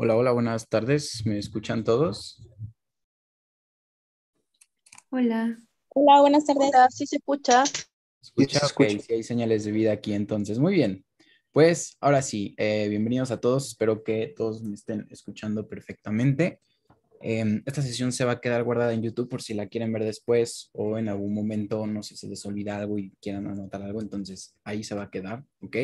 Hola, hola, buenas tardes. ¿Me escuchan todos? Hola. Hola, buenas tardes. sí se escucha. Escucha, ok, si hay señales de vida aquí entonces. Muy bien. Pues ahora sí, eh, bienvenidos a todos. Espero que todos me estén escuchando perfectamente. Em, esta sesión se va a quedar guardada en YouTube por si la quieren ver después o en algún momento, no sé, se les olvida algo y quieran anotar algo, entonces ahí se va a quedar, ¿ok?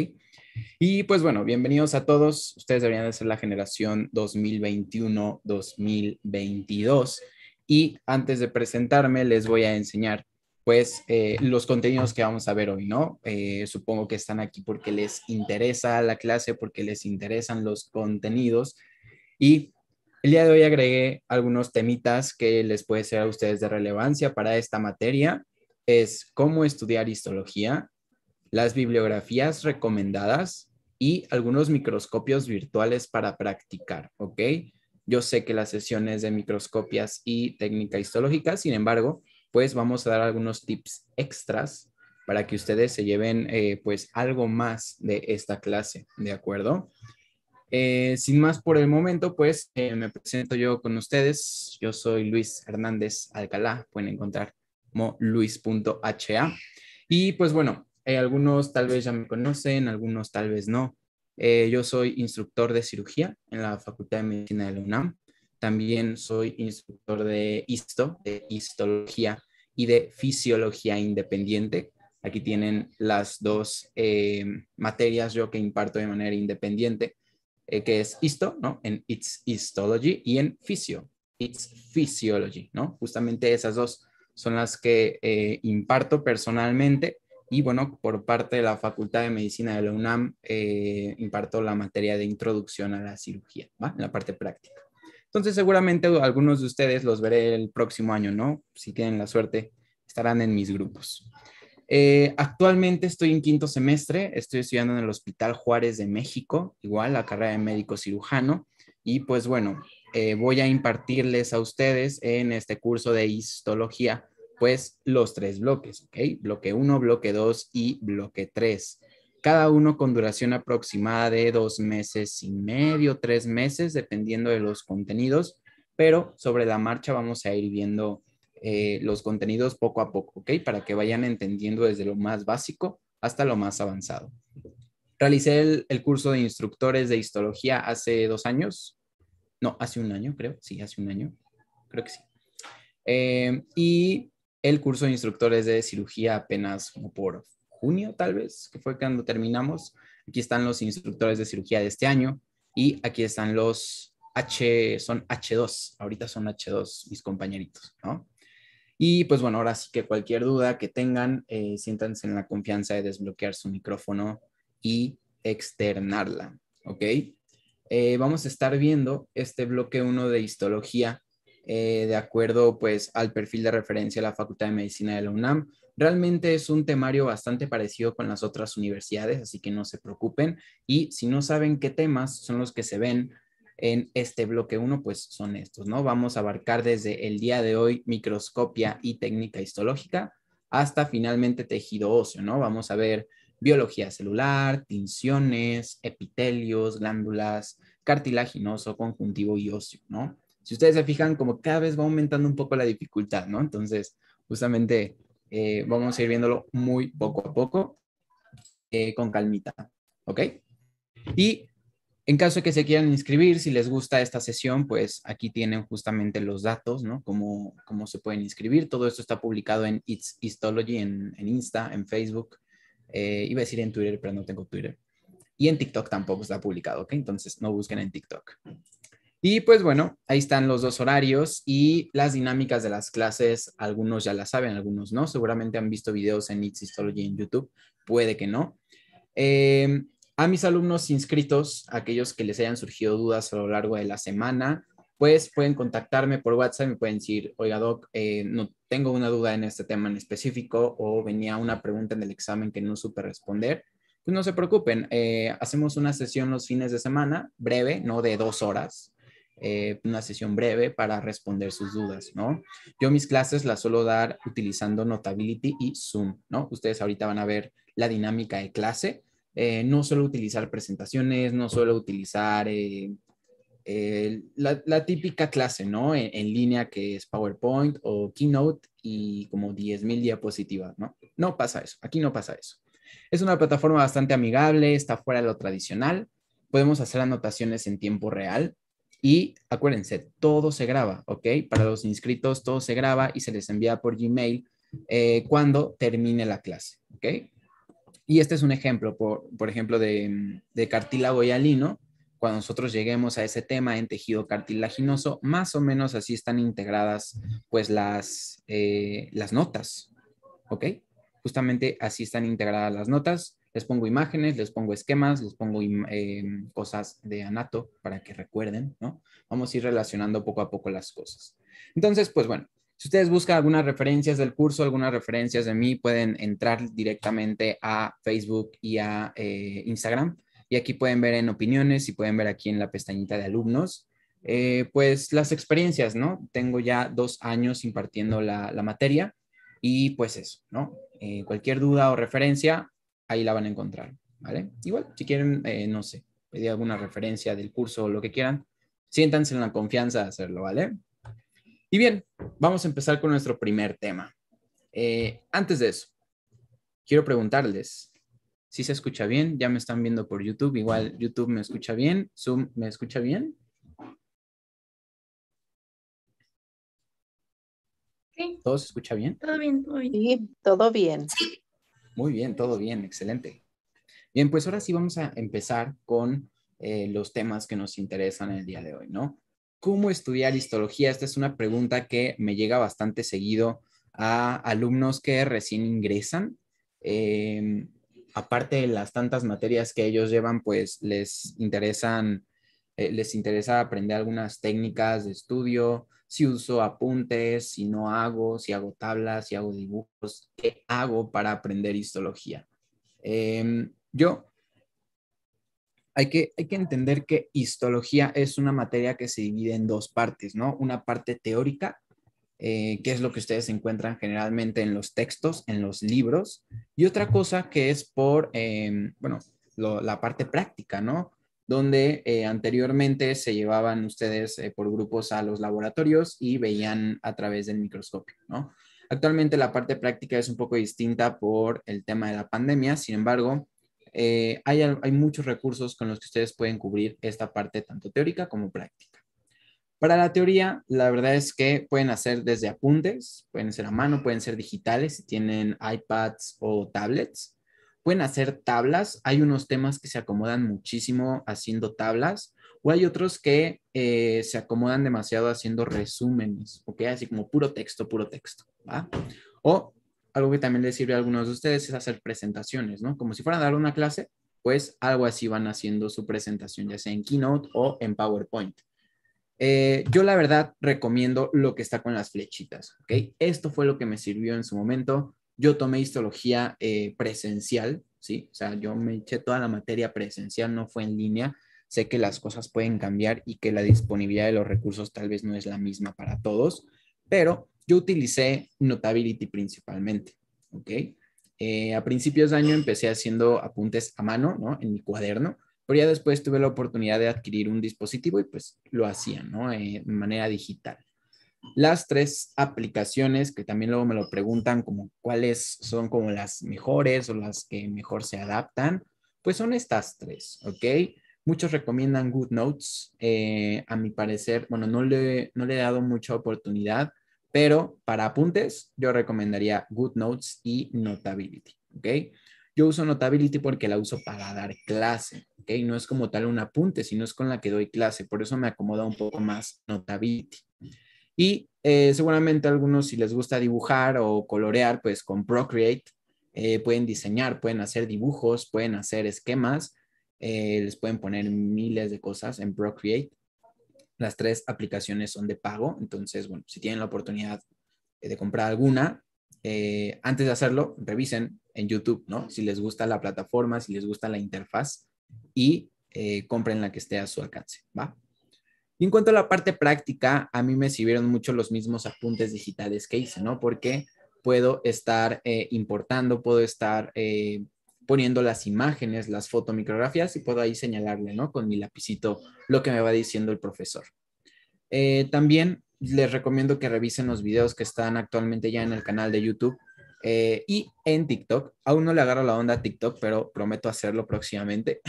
Y pues bueno, bienvenidos a todos. Ustedes deberían de ser la generación 2021-2022. Y antes de presentarme, les voy a enseñar pues eh, los contenidos que vamos a ver hoy, ¿no? Eh, supongo que están aquí porque les interesa la clase, porque les interesan los contenidos. Y el día de hoy agregué algunos temitas que les puede ser a ustedes de relevancia para esta materia. Es cómo estudiar histología, las bibliografías recomendadas y algunos microscopios virtuales para practicar, ¿ok? Yo sé que las sesiones de microscopias y técnica histológica, sin embargo, pues vamos a dar algunos tips extras para que ustedes se lleven eh, pues algo más de esta clase, ¿de acuerdo? Eh, sin más por el momento, pues eh, me presento yo con ustedes. Yo soy Luis Hernández Alcalá. Pueden encontrar como luis.ha. Y pues bueno, eh, algunos tal vez ya me conocen, algunos tal vez no. yo soy instructor de cirugía en la Facultad de Medicina de la UNAM. También soy instructor de histo, de histología y de fisiología independiente. Aquí tienen las dos materias yo que imparto de manera independiente eh, que es histo, ¿no? En It's Histology y en Physio, It's Physiology, ¿no? Justamente esas dos son las que eh, imparto personalmente y bueno, por parte de la Facultad de Medicina de la UNAM eh, imparto la materia de introducción a la cirugía, ¿va? En la parte práctica. Entonces seguramente algunos de ustedes los veré el próximo año, ¿no? Si tienen la suerte, estarán en mis grupos. Eh, actualmente estoy en quinto semestre, estoy estudiando en el Hospital Juárez de México, igual la carrera de médico cirujano, y pues bueno, eh, voy a impartirles a ustedes en este curso de histología, pues los tres bloques, ¿ok? Bloque 1, bloque 2 y bloque 3, cada uno con duración aproximada de dos meses y medio, tres meses, dependiendo de los contenidos, pero sobre la marcha vamos a ir viendo eh, los contenidos poco a poco, ¿ok? Para que vayan entendiendo desde lo más básico hasta lo más avanzado. Realicé el, curso de instructores de histología hace dos años, no, hace un año creo, sí, hace un año, creo que sí. Eh, y el curso de instructores de cirugía apenas como por junio, tal vez, que fue cuando terminamos. Aquí están los instructores de cirugía de este año y aquí están los H, son H2, ahorita son H2, mis compañeritos, ¿no? Y pues bueno, ahora sí que cualquier duda que tengan, eh, siéntanse en la confianza de desbloquear su micrófono y externarla, ¿ok? Eh, vamos a estar viendo este bloque 1 de histología eh, de acuerdo pues al perfil de referencia de la Facultad de Medicina de la UNAM. Realmente es un temario bastante parecido con las otras universidades, así que no se preocupen. Y si no saben qué temas son los que se ven, en este bloque 1, pues son estos, ¿no? Vamos a abarcar desde el día de hoy microscopia y técnica histológica hasta finalmente tejido óseo, ¿no? Vamos a ver biología celular, tinciones, epitelios, glándulas, cartilaginoso, conjuntivo y óseo, ¿no? Si ustedes se fijan, como cada vez va aumentando un poco la dificultad, ¿no? Entonces, justamente eh, vamos a ir viéndolo muy poco a poco, eh, con calmita, ¿ok? Y en caso de que se quieran inscribir, si les gusta esta sesión, pues aquí tienen justamente los datos, ¿no? Cómo, cómo se pueden inscribir. Todo esto está publicado en It's Histology, en, Insta, en Facebook. Eh, iba a decir en Twitter, pero no tengo Twitter. Y en TikTok tampoco está publicado, ¿ok? Entonces no busquen en TikTok. Y pues bueno, ahí están los dos horarios y las dinámicas de las clases. Algunos ya las saben, algunos no. Seguramente han visto videos en It's Histology en YouTube. Puede que no. Eh, a mis alumnos inscritos, aquellos que les hayan surgido dudas a lo largo de la semana, pues pueden contactarme por WhatsApp, me pueden decir, oiga Doc, eh, no tengo una duda en este tema en específico o venía una pregunta en el examen que no supe responder. Pues no se preocupen, eh, hacemos una sesión los fines de semana, breve, no de dos horas, eh, una sesión breve para responder sus dudas, ¿no? Yo mis clases las suelo dar utilizando Notability y Zoom, ¿no? Ustedes ahorita van a ver la dinámica de clase, eh, no suelo utilizar presentaciones, no suelo utilizar eh, eh, la, típica clase, ¿no? En, en, línea que es PowerPoint o Keynote y como 10.000 diapositivas, ¿no? No pasa eso, aquí no pasa eso. Es una plataforma bastante amigable, está fuera de lo tradicional, podemos hacer anotaciones en tiempo real y acuérdense, todo se graba, ¿ok? Para los inscritos todo se graba y se les envía por Gmail cuando termine la clase, ¿ok? Y este es un ejemplo, por, ejemplo, de, cartílago y alino. Cuando nosotros lleguemos a ese tema en tejido cartilaginoso, más o menos así están integradas pues las, eh, las notas, ¿ok? Justamente así están integradas las notas. Les pongo imágenes, les pongo esquemas, les pongo eh, cosas de anato para que recuerden, ¿no? Vamos a ir relacionando poco a poco las cosas. Entonces, pues bueno, si ustedes buscan algunas referencias del curso, algunas referencias de mí, pueden entrar directamente a Facebook y a eh, Instagram. Y aquí pueden ver en opiniones y pueden ver aquí en la pestañita de alumnos, eh, pues las experiencias, ¿no? Tengo ya dos años impartiendo la, materia y pues eso, ¿no? Eh, cualquier duda o referencia, ahí la van a encontrar, ¿vale? Igual, si quieren, no sé, pedir alguna referencia del curso o lo que quieran, siéntanse en la confianza de hacerlo, ¿vale? Y bien, vamos a empezar con nuestro primer tema. Eh, antes de eso, quiero preguntarles si se escucha bien. Ya me están viendo por YouTube. Igual YouTube me escucha bien. Zoom me escucha bien. ¿Todo se escucha bien? Todo bien, todo bien. Sí, todo bien. Muy bien, todo bien, excelente. Bien, pues ahora sí vamos a empezar con eh, los temas que nos interesan el día de hoy, ¿no? ¿Cómo estudiar histología? Esta es una pregunta que me llega bastante seguido a alumnos que recién ingresan. Em, aparte de las tantas materias que ellos llevan, pues les interesan, eh, les interesa aprender algunas técnicas de estudio, si uso apuntes, si no hago, si hago tablas, si hago dibujos, qué hago para aprender histología. Em, yo hay que, entender que histología es una materia que se divide en dos partes, ¿no? Una parte teórica, eh, que es lo que ustedes encuentran generalmente en los textos, en los libros, y otra cosa que es por, em, bueno, la parte práctica, ¿no? Donde eh, anteriormente se llevaban ustedes eh, por grupos a los laboratorios y veían a través del microscopio, ¿no? Actualmente la parte práctica es un poco distinta por el tema de la pandemia, sin embargo, eh, hay, muchos recursos con los que ustedes pueden cubrir esta parte tanto teórica como práctica. Para la teoría, la verdad es que pueden hacer desde apuntes, pueden ser a mano, pueden ser digitales si tienen iPads o tablets. Pueden hacer tablas, hay unos temas que se acomodan muchísimo haciendo tablas o hay otros que eh, se acomodan demasiado haciendo resúmenes, ¿ok? Así como puro texto, puro texto, ¿va? O algo que también les sirve a algunos de ustedes es hacer presentaciones, ¿no? Como si fueran a dar una clase, pues algo así van haciendo su presentación, ya sea en Keynote o en PowerPoint. Eh, yo la verdad recomiendo lo que está con las flechitas, ¿ok? Esto fue lo que me sirvió en su momento. Yo tomé histología eh, presencial, ¿sí? O sea, yo me eché toda la materia presencial, no fue en línea. Sé que las cosas pueden cambiar y que la disponibilidad de los recursos tal vez no es la misma para todos, pero yo utilicé Notability principalmente, ¿ok? Eh, a principios de año empecé haciendo apuntes a mano, ¿no? En mi cuaderno, pero ya después tuve la oportunidad de adquirir un dispositivo y pues lo hacía, ¿no? Eh, de manera digital. Las tres aplicaciones que también luego me lo preguntan como cuáles son como las mejores o las que mejor se adaptan, pues son estas tres, ¿ok? Muchos recomiendan GoodNotes. Notes, eh, a mi parecer, bueno, no no le he dado mucha oportunidad pero para apuntes, yo recomendaría GoodNotes y Notability, ¿ok? Yo uso Notability porque la uso para dar clase, ¿ok? No es como tal un apunte, sino es con la que doy clase. Por eso me acomoda un poco más Notability. Y eh, seguramente algunos, si les gusta dibujar o colorear, pues con Procreate eh, pueden diseñar, pueden hacer dibujos, pueden hacer esquemas, eh, les pueden poner miles de cosas en Procreate. Las tres aplicaciones son de pago, entonces, bueno, si tienen la oportunidad eh, de comprar alguna, eh, antes de hacerlo, revisen en YouTube, ¿no? Si les gusta la plataforma, si les gusta la interfaz y eh, compren la que esté a su alcance, ¿va? Y en cuanto a la parte práctica, a mí me sirvieron mucho los mismos apuntes digitales que hice, ¿no? Porque puedo estar importando, puedo estar poniendo las imágenes, las fotomicrografías y puedo ahí señalarle, ¿no? Con mi lapicito lo que me va diciendo el profesor. Eh, también les recomiendo que revisen los videos que están actualmente ya en el canal de YouTube eh, y en TikTok. Aún no le agarro la onda a TikTok, pero prometo hacerlo próximamente.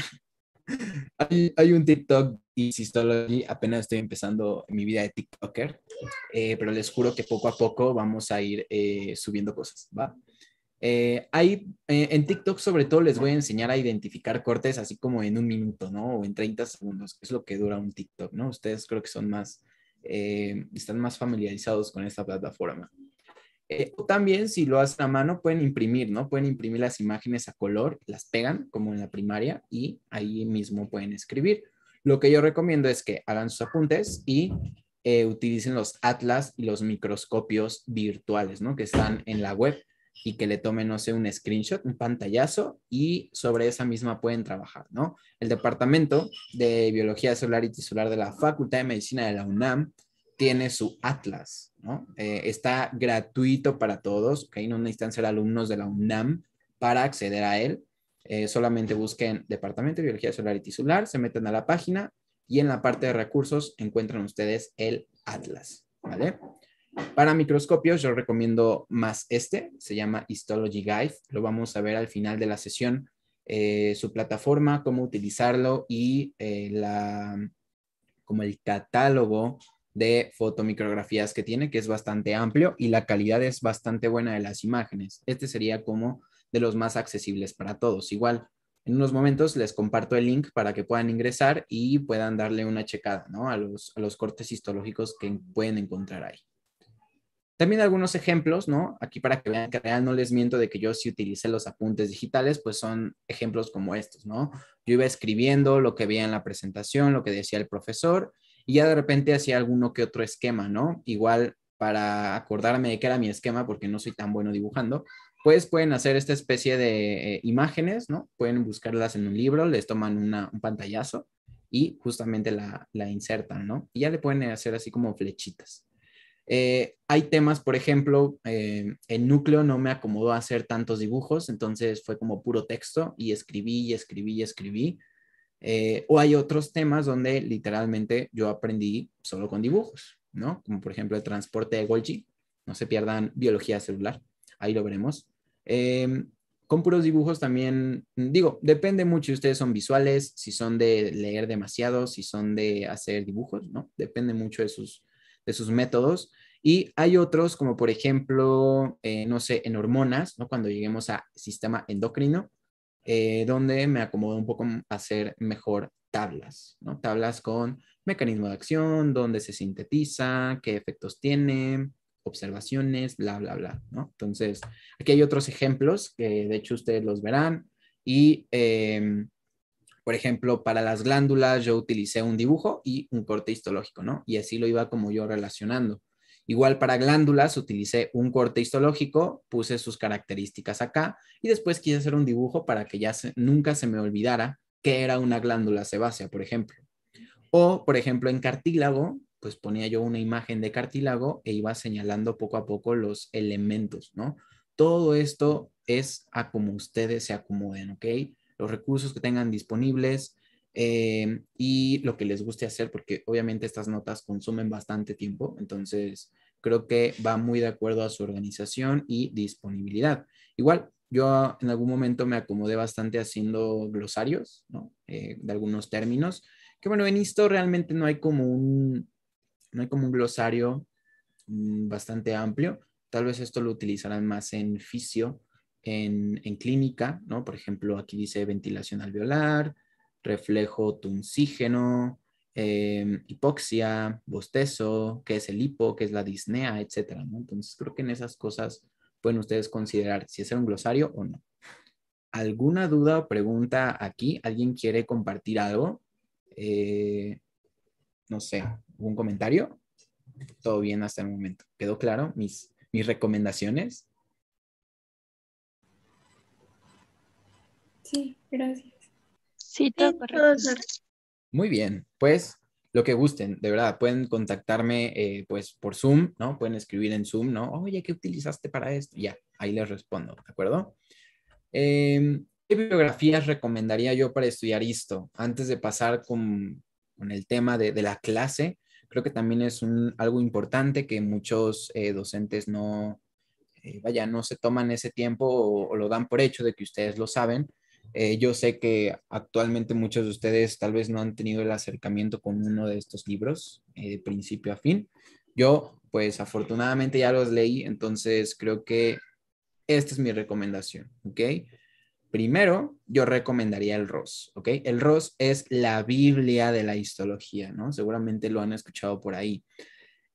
hay, un TikTok y Sistology, apenas estoy empezando mi vida de TikToker, eh, pero les juro que poco a poco vamos a ir subiendo cosas, ¿va? Eh, eh, en TikTok sobre todo les voy a enseñar a identificar cortes así como en un minuto, ¿no? O en 30 segundos, que es lo que dura un TikTok, ¿no? Ustedes creo que son más, eh, están más familiarizados con esta plataforma. o también si lo hacen a mano pueden imprimir, ¿no? Pueden imprimir las imágenes a color, las pegan como en la primaria y ahí mismo pueden escribir. Lo que yo recomiendo es que hagan sus apuntes y utilicen los atlas y los microscopios virtuales, ¿no? Que están en la web y que le tomen, no sé, un screenshot, un pantallazo y sobre esa misma pueden trabajar, ¿no? El Departamento de Biología Solar y Tisular de la Facultad de Medicina de la UNAM tiene su atlas, ¿no? Eh, está gratuito para todos, que ¿ok? No necesitan ser alumnos de la UNAM para acceder a él. Eh, solamente busquen Departamento de Biología Solar y Tisular, se meten a la página y en la parte de recursos encuentran ustedes el atlas, ¿vale? Para microscopios yo recomiendo más este, se llama Histology Guide, lo vamos a ver al final de la sesión, eh, su plataforma, cómo utilizarlo y eh, la, como el catálogo de fotomicrografías que tiene, que es bastante amplio y la calidad es bastante buena de las imágenes. Este sería como de los más accesibles para todos. Igual, en unos momentos les comparto el link para que puedan ingresar y puedan darle una checada ¿no? a, a los cortes histológicos que pueden encontrar ahí. También algunos ejemplos, ¿no? Aquí para que vean que real no les miento de que yo sí utilicé los apuntes digitales, pues son ejemplos como estos, ¿no? Yo iba escribiendo lo que veía en la presentación, lo que decía el profesor, y ya de repente hacía alguno que otro esquema, ¿no? Igual para acordarme de que era mi esquema, porque no soy tan bueno dibujando, pues pueden hacer esta especie de eh, imágenes, ¿no? Pueden buscarlas en un libro, les toman un pantallazo y justamente la, la insertan, ¿no? Y ya le pueden hacer así como flechitas. Eh, hay temas, por ejemplo, eh, en núcleo no me acomodó hacer tantos dibujos, entonces fue como puro texto y escribí y escribí y escribí. Eh, o hay otros temas donde literalmente yo aprendí solo con dibujos, ¿no? Como por ejemplo el transporte de Golgi, no se pierdan biología celular, ahí lo veremos. con puros dibujos también, digo, depende mucho si ustedes son visuales, si son de leer demasiado, si son de hacer dibujos, ¿no? Depende mucho de sus, de sus métodos. Y hay otros, como por ejemplo, eh, no sé, en hormonas, ¿no? cuando lleguemos a sistema endocrino, eh, donde me acomodo un poco a hacer mejor tablas, ¿no? tablas con mecanismo de acción, dónde se sintetiza, qué efectos tiene, observaciones, bla, bla, bla. ¿no? Entonces, aquí hay otros ejemplos que de hecho ustedes los verán y em, por ejemplo, para las glándulas yo utilicé un dibujo y un corte histológico, ¿no? Y así lo iba como yo relacionando. Igual para glándulas utilicé un corte histológico, puse sus características acá y después quise hacer un dibujo para que ya nunca se me olvidara qué era una glándula sebácea, por ejemplo. O, por ejemplo, en cartílago, pues ponía yo una imagen de cartílago e iba señalando poco a poco los elementos, ¿no? Todo esto es a como ustedes se acomoden, ¿ok? los recursos que tengan disponibles eh, y lo que les guste hacer, porque obviamente estas notas consumen bastante tiempo, entonces creo que va muy de acuerdo a su organización y disponibilidad. Igual, yo en algún momento me acomodé bastante haciendo glosarios eh, de algunos términos, que bueno, en esto realmente no hay como un, no hay como un glosario mm, bastante amplio. Tal vez esto lo utilizarán más en fisio en, clínica, ¿no? Por ejemplo, aquí dice ventilación alveolar, reflejo tunsígeno, em, hipoxia, bostezo, qué es el hipo, qué es la disnea, etcétera, ¿no? Entonces, creo que en esas cosas pueden ustedes considerar si hacer un glosario o no. ¿Alguna duda o pregunta aquí? ¿Alguien quiere compartir algo? Eh, no sé, ¿algún comentario? Todo bien hasta el momento. ¿Quedó claro mis, mis recomendaciones? Sí, gracias. Sí, todo correcto. Muy bien, pues lo que gusten, de verdad, pueden contactarme eh, pues por Zoom, ¿no? Pueden escribir en Zoom, ¿no? Oye, ¿qué utilizaste para esto? Ya, ahí les respondo, ¿de acuerdo? Em, ¿Qué biografías recomendaría yo para estudiar esto? Antes de pasar con, el tema de, la clase, creo que también es un, algo importante que muchos eh, docentes no, eh, vaya, no se toman ese tiempo o, lo dan por hecho de que ustedes lo saben, eh, yo sé que actualmente muchos de ustedes tal vez no han tenido el acercamiento con uno de estos libros eh, de principio a fin. Yo, pues afortunadamente ya los leí, entonces creo que esta es mi recomendación, ¿ok? Primero, yo recomendaría el Ross, ¿ok? El Ross es la Biblia de la histología, ¿no? Seguramente lo han escuchado por ahí.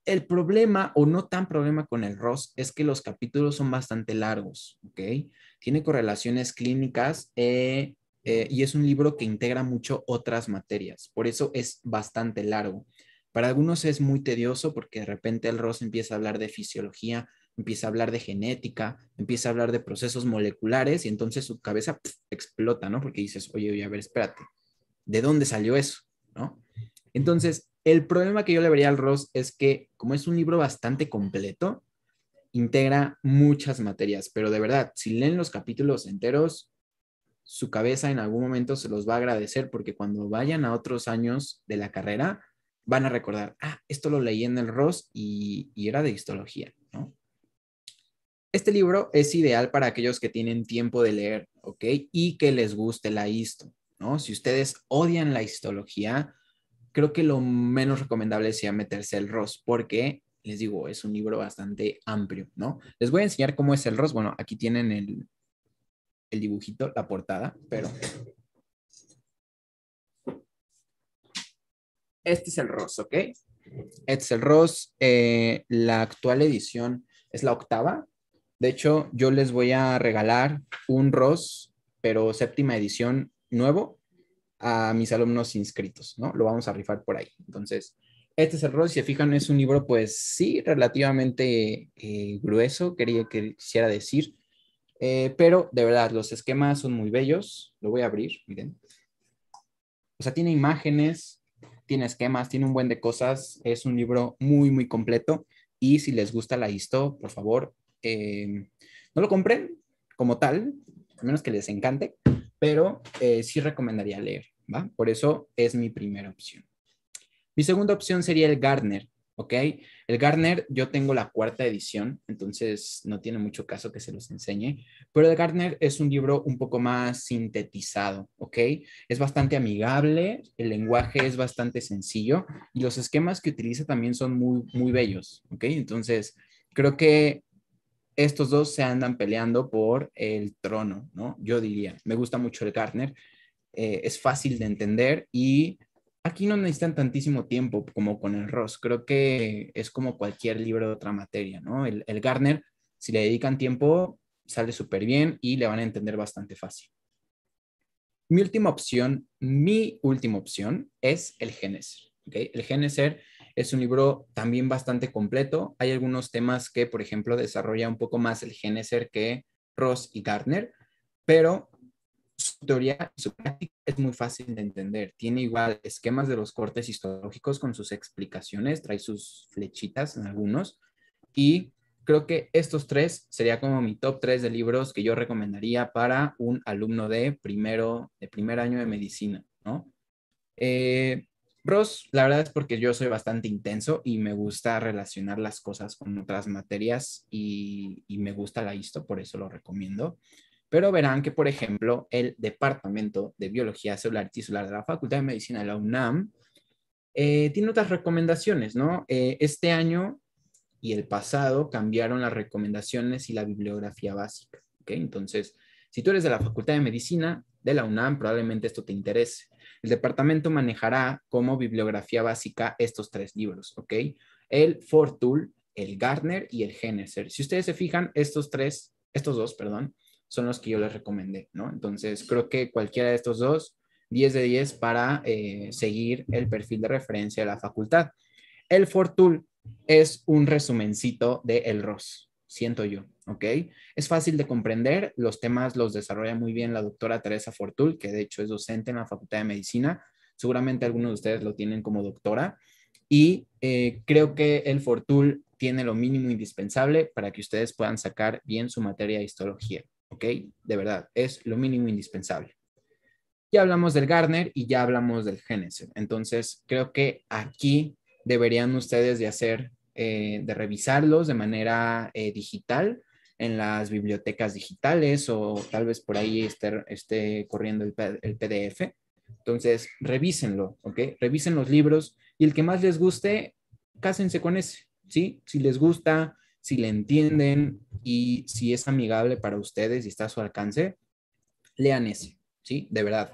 El problema, o no tan problema con el Ross, es que los capítulos son bastante largos, ¿ok? Tiene correlaciones clínicas eh, eh, y es un libro que integra mucho otras materias, por eso es bastante largo. Para algunos es muy tedioso porque de repente el Ross empieza a hablar de fisiología, empieza a hablar de genética, empieza a hablar de procesos moleculares y entonces su cabeza explota, ¿no? Porque dices, oye, oye, a ver, espérate, ¿de dónde salió eso? ¿No? Entonces, el problema que yo le vería al Ross es que como es un libro bastante completo, integra muchas materias, pero de verdad, si leen los capítulos enteros, su cabeza en algún momento se los va a agradecer porque cuando vayan a otros años de la carrera, van a recordar, ah, esto lo leí en el Ross y, era de histología, ¿no? Este libro es ideal para aquellos que tienen tiempo de leer, ¿ok? Y que les guste la histo, ¿no? Si ustedes odian la histología, creo que lo menos recomendable sería meterse el ROS, porque les digo, es un libro bastante amplio, ¿no? Les voy a enseñar cómo es el ROS. Bueno, aquí tienen el, dibujito, la portada, pero... Este es el ROS, ¿ok? Este es el ROS. Eh, la actual edición es la octava. De hecho, yo les voy a regalar un ROS, pero séptima edición nuevo, a mis alumnos inscritos, ¿no? Lo vamos a rifar por ahí. Entonces, este es el rol, si se fijan, es un libro, pues sí, relativamente eh, grueso, quería que quisiera decir, eh, pero de verdad, los esquemas son muy bellos, lo voy a abrir, miren. O sea, tiene imágenes, tiene esquemas, tiene un buen de cosas, es un libro muy, muy completo, y si les gusta la histo, por favor, eh, no lo compren como tal, a menos que les encante, pero sí recomendaría leer, ¿va? Por eso es mi primera opción. Mi segunda opción sería el Gartner, ¿ok? El Garner yo tengo la cuarta edición, entonces no tiene mucho caso que se los enseñe, pero el Gartner es un libro un poco más sintetizado, ¿ok? Es bastante amigable, el lenguaje es bastante sencillo y los esquemas que utiliza también son muy, muy bellos, ¿ok? Entonces, creo que estos dos se andan peleando por el trono, ¿no? Yo diría, me gusta mucho el Gartner, eh, es fácil de entender y Aquí no necesitan tantísimo tiempo como con el Ross. Creo que es como cualquier libro de otra materia, ¿no? El, Garner, si le dedican tiempo, sale súper bien y le van a entender bastante fácil. Mi última opción, mi última opción es el Geneser. El Geneser es un libro también bastante completo. Hay algunos temas que, por ejemplo, desarrolla un poco más el Geneser que Ross y Garner, pero su teoría y su práctica es muy fácil de entender. Tiene igual esquemas de los cortes histológicos con sus explicaciones, trae sus flechitas en algunos. Y creo que estos tres sería como mi top tres de libros que yo recomendaría para un alumno de primero, de primer año de medicina, ¿no? Eh, la verdad es porque yo soy bastante intenso y me gusta relacionar las cosas con otras materias y, y me gusta la histo, por eso lo recomiendo pero verán que, por ejemplo, el Departamento de Biología Celular y Tisular de la Facultad de Medicina de la UNAM eh, tiene otras recomendaciones, ¿no? Eh, este año y el pasado cambiaron las recomendaciones y la bibliografía básica, ¿ok? Entonces, si tú eres de la Facultad de Medicina de la UNAM, probablemente esto te interese. El departamento manejará como bibliografía básica estos tres libros, ¿ok? El Fortool, el Gardner y el Geneser. Si ustedes se fijan, estos tres, estos dos, perdón, son los que yo les recomendé, ¿no? Entonces, creo que cualquiera de estos dos, 10 de 10 para eh, seguir el perfil de referencia de la facultad. El Fortul es un resumencito de el ross siento yo, ¿ok? Es fácil de comprender, los temas los desarrolla muy bien la doctora Teresa Fortul, que de hecho es docente en la Facultad de Medicina, seguramente algunos de ustedes lo tienen como doctora, y eh, creo que el Fortul tiene lo mínimo indispensable para que ustedes puedan sacar bien su materia de histología. ¿ok? De verdad, es lo mínimo indispensable. Ya hablamos del Garner y ya hablamos del Genesis. Entonces, creo que aquí deberían ustedes de hacer, eh, de revisarlos de manera eh, digital en las bibliotecas digitales o tal vez por ahí esté, corriendo el, el, PDF. Entonces, revísenlo, ¿ok? Revisen los libros y el que más les guste, cásense con ese, ¿sí? Si les gusta, si le entienden y si es amigable para ustedes y está a su alcance, lean ese, ¿sí? De verdad.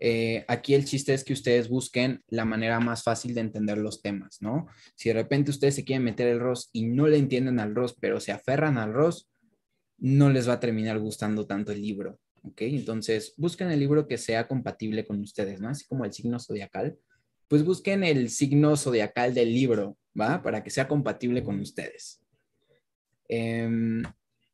Eh, aquí el chiste es que ustedes busquen la manera más fácil de entender los temas, ¿no? Si de repente ustedes se quieren meter el ROS y no le entienden al ROS, pero se aferran al ROS, no les va a terminar gustando tanto el libro, ¿ok? Entonces, busquen el libro que sea compatible con ustedes, ¿no? Así como el signo zodiacal, pues busquen el signo zodiacal del libro, ¿va? Para que sea compatible con ustedes. Em,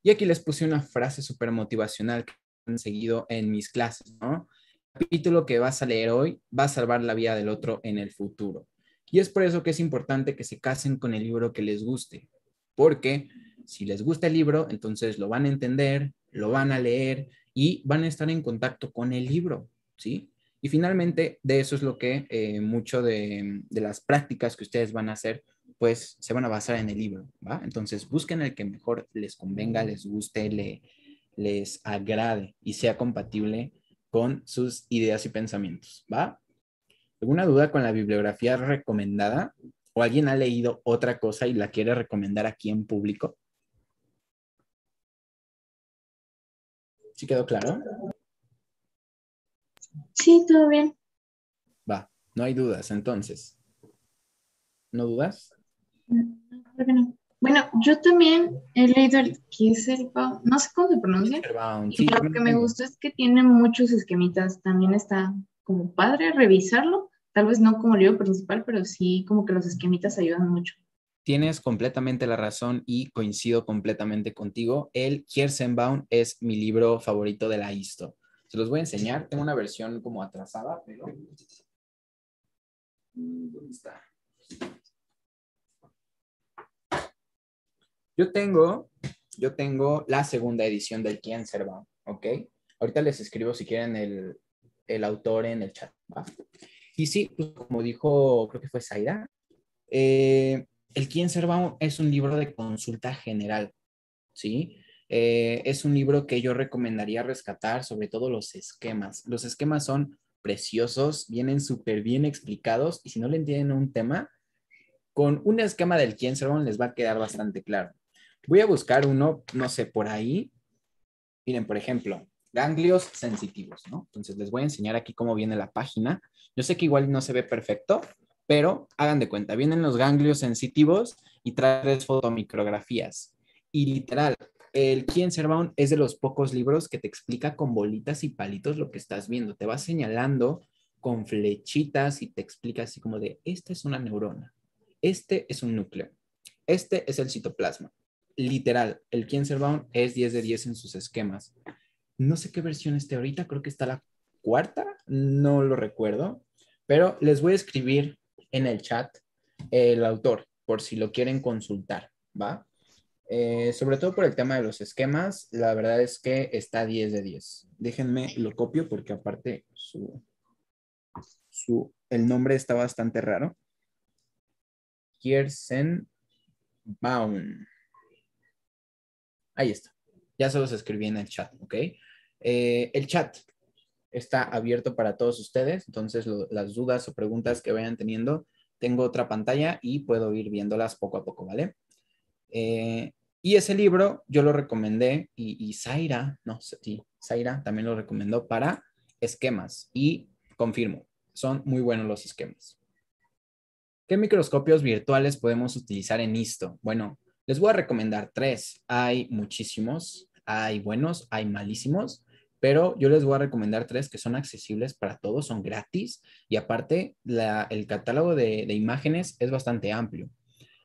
y aquí les puse una frase súper motivacional que han seguido en mis clases, ¿no? El capítulo que vas a leer hoy va a salvar la vida del otro en el futuro. Y es por eso que es importante que se casen con el libro que les guste, porque si les gusta el libro, entonces lo van a entender, lo van a leer y van a estar en contacto con el libro, ¿sí? Y finalmente, de eso es lo que eh, mucho de las prácticas que ustedes van a hacer pues se van a basar en el libro, ¿va? Entonces busquen el que mejor les convenga, les guste, les agrade y sea compatible con sus ideas y pensamientos, ¿va? ¿Alguna duda con la bibliografía recomendada? ¿O alguien ha leído otra cosa y la quiere recomendar aquí en público? ¿Sí quedó claro? Sí, todo bien. Va, no hay dudas, entonces. ¿No dudas? Bueno, yo también he leído el no sé cómo se pronuncia. lo que me gusta es que tiene muchos esquemitas. También está como padre revisarlo. Tal vez no como libro principal, pero sí como que los esquemitas ayudan mucho. Tienes completamente la razón y coincido completamente contigo. El Kirsenbaum es mi libro favorito de la histo. Se los voy a enseñar. Tengo una versión como atrasada, pero. ¿Dónde está? Yo tengo, yo tengo la segunda edición del Quién Serva, ¿ok? Ahorita les escribo si quieren el, autor en el chat. Y sí, pues, como dijo, creo que fue Zaira, eh, el Quién Serva es un libro de consulta general, ¿sí? Eh, es un libro que yo recomendaría rescatar, sobre todo los esquemas. Los esquemas son preciosos, vienen súper bien explicados y si no le entienden un tema, con un esquema del Quién Serva les va a quedar bastante claro. Voy a buscar uno, no sé, por ahí. Miren, por ejemplo, ganglios sensitivos, ¿no? Entonces les voy a enseñar aquí cómo viene la página. Yo sé que igual no se ve perfecto, pero hagan de cuenta, vienen los ganglios sensitivos y trae tres fotomicrografías. Y literal, el quien Bound es de los pocos libros que te explica con bolitas y palitos lo que estás viendo. Te va señalando con flechitas y te explica así como de, esta es una neurona, este es un núcleo, este es el citoplasma, literal, el bound es 10 de 10 en sus esquemas. No sé qué versión es ahorita, creo que está la cuarta, no lo recuerdo, pero les voy a escribir en el chat el autor, por si lo quieren consultar, ¿va? Eh, sobre todo por el tema de los esquemas, la verdad es que está 10 de 10. Déjenme, lo copio porque aparte su, el nombre está bastante raro. Baum. Ahí está. Ya se los escribí en el chat, ¿ok? Eh, el chat está abierto para todos ustedes, entonces las dudas o preguntas que vayan teniendo, tengo otra pantalla y puedo ir viéndolas poco a poco, ¿vale? Eh, y ese libro yo lo recomendé y, Zaira, no, sí, Zaira también lo recomendó para esquemas y confirmo, son muy buenos los esquemas. ¿Qué microscopios virtuales podemos utilizar en esto? Bueno, les voy a recomendar tres. Hay muchísimos, hay buenos, hay malísimos, pero yo les voy a recomendar tres que son accesibles para todos, son gratis y aparte el catálogo de, imágenes es bastante amplio.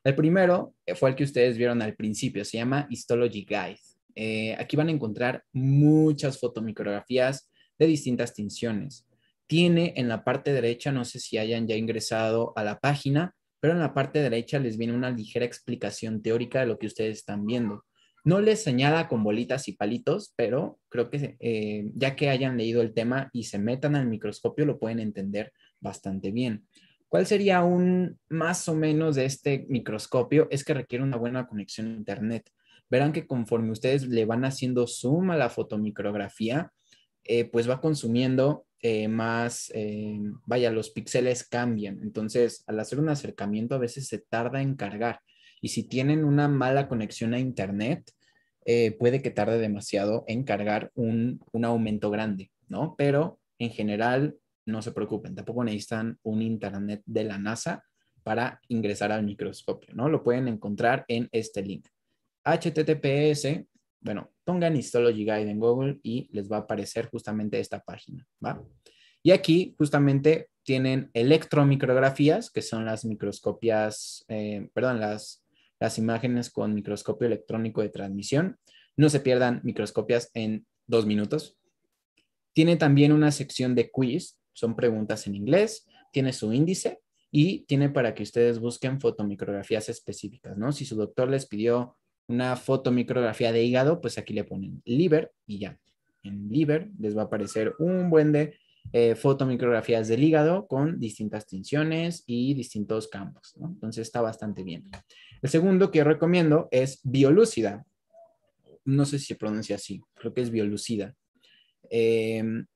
El primero eh, fue el que ustedes vieron al principio, se llama Histology Guide. Eh, aquí van a encontrar muchas fotomicrografías de distintas tinciones. Tiene en la parte derecha, no sé si hayan ya ingresado a la página, pero en la parte derecha les viene una ligera explicación teórica de lo que ustedes están viendo. No les señala con bolitas y palitos, pero creo que eh, ya que hayan leído el tema y se metan al microscopio lo pueden entender bastante bien. ¿Cuál sería un más o menos de este microscopio? Es que requiere una buena conexión a Internet. Verán que conforme ustedes le van haciendo zoom a la fotomicrografía, eh, pues va consumiendo eh, más, eh, vaya, los píxeles cambian. Entonces, al hacer un acercamiento a veces se tarda en cargar. Y si tienen una mala conexión a Internet, eh, puede que tarde demasiado en cargar un, un aumento grande, ¿no? Pero en general, no se preocupen, tampoco necesitan un Internet de la NASA para ingresar al microscopio, ¿no? Lo pueden encontrar en este link. HTTPS, bueno, pongan Histology Guide en Google y les va a aparecer justamente esta página, ¿va? Y aquí justamente tienen electromicrografías, que son las microscopias, eh, perdón, las, las imágenes con microscopio electrónico de transmisión. No se pierdan microscopias en dos minutos. Tiene también una sección de quiz, son preguntas en inglés, tiene su índice y tiene para que ustedes busquen fotomicrografías específicas, ¿no? Si su doctor les pidió una fotomicrografía de hígado, pues aquí le ponen liver y ya. En liver les va a aparecer un buen de eh, fotomicrografías del hígado con distintas tensiones y distintos campos. Entonces está bastante bien. El segundo que recomiendo es biolúcida. No sé si se pronuncia así, creo que es biolúcida. Em,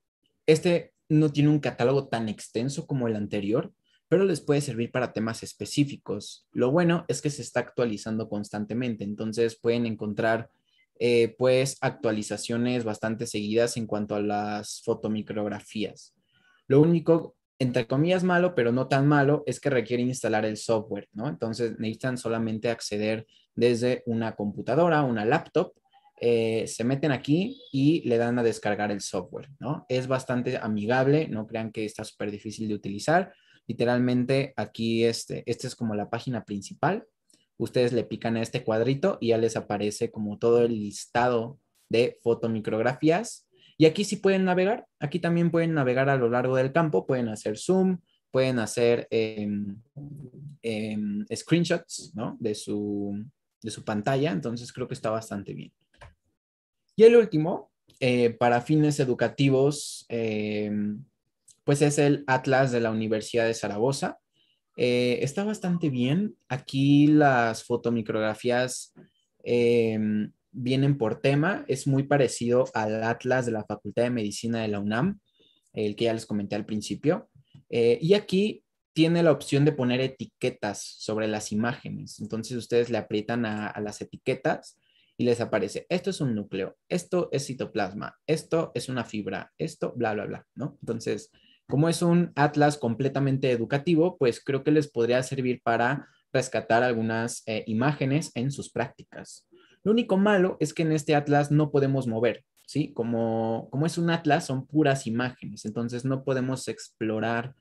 este no tiene un catálogo tan extenso como el anterior, pero les puede servir para temas específicos. Lo bueno es que se está actualizando constantemente, entonces pueden encontrar eh, pues actualizaciones bastante seguidas en cuanto a las fotomicrografías. Lo único, entre comillas, malo, pero no tan malo, es que requiere instalar el software, ¿no? Entonces necesitan solamente acceder desde una computadora, una laptop, eh, se meten aquí y le dan a descargar el software, ¿no? Es bastante amigable, no crean que está súper difícil de utilizar. Literalmente aquí, este, esta es como la página principal. Ustedes le pican a este cuadrito y ya les aparece como todo el listado de fotomicrografías. Y aquí sí pueden navegar. Aquí también pueden navegar a lo largo del campo. Pueden hacer zoom, pueden hacer em, em, screenshots ¿no? de, su, pantalla. Entonces creo que está bastante bien. Y el último, eh, para fines educativos, em, pues es el Atlas de la Universidad de Zaragoza. Eh, está bastante bien. Aquí las fotomicrografías em, vienen por tema. Es muy parecido al Atlas de la Facultad de Medicina de la UNAM, el que ya les comenté al principio. Eh, y aquí tiene la opción de poner etiquetas sobre las imágenes. Entonces ustedes le aprietan a, las etiquetas y les aparece, esto es un núcleo, esto es citoplasma, esto es una fibra, esto, bla, bla, bla, ¿no? Entonces, como es un atlas completamente educativo, pues creo que les podría servir para rescatar algunas eh, imágenes en sus prácticas. Lo único malo es que en este atlas no podemos mover, ¿sí? Como, como es un atlas, son puras imágenes, entonces no podemos explorar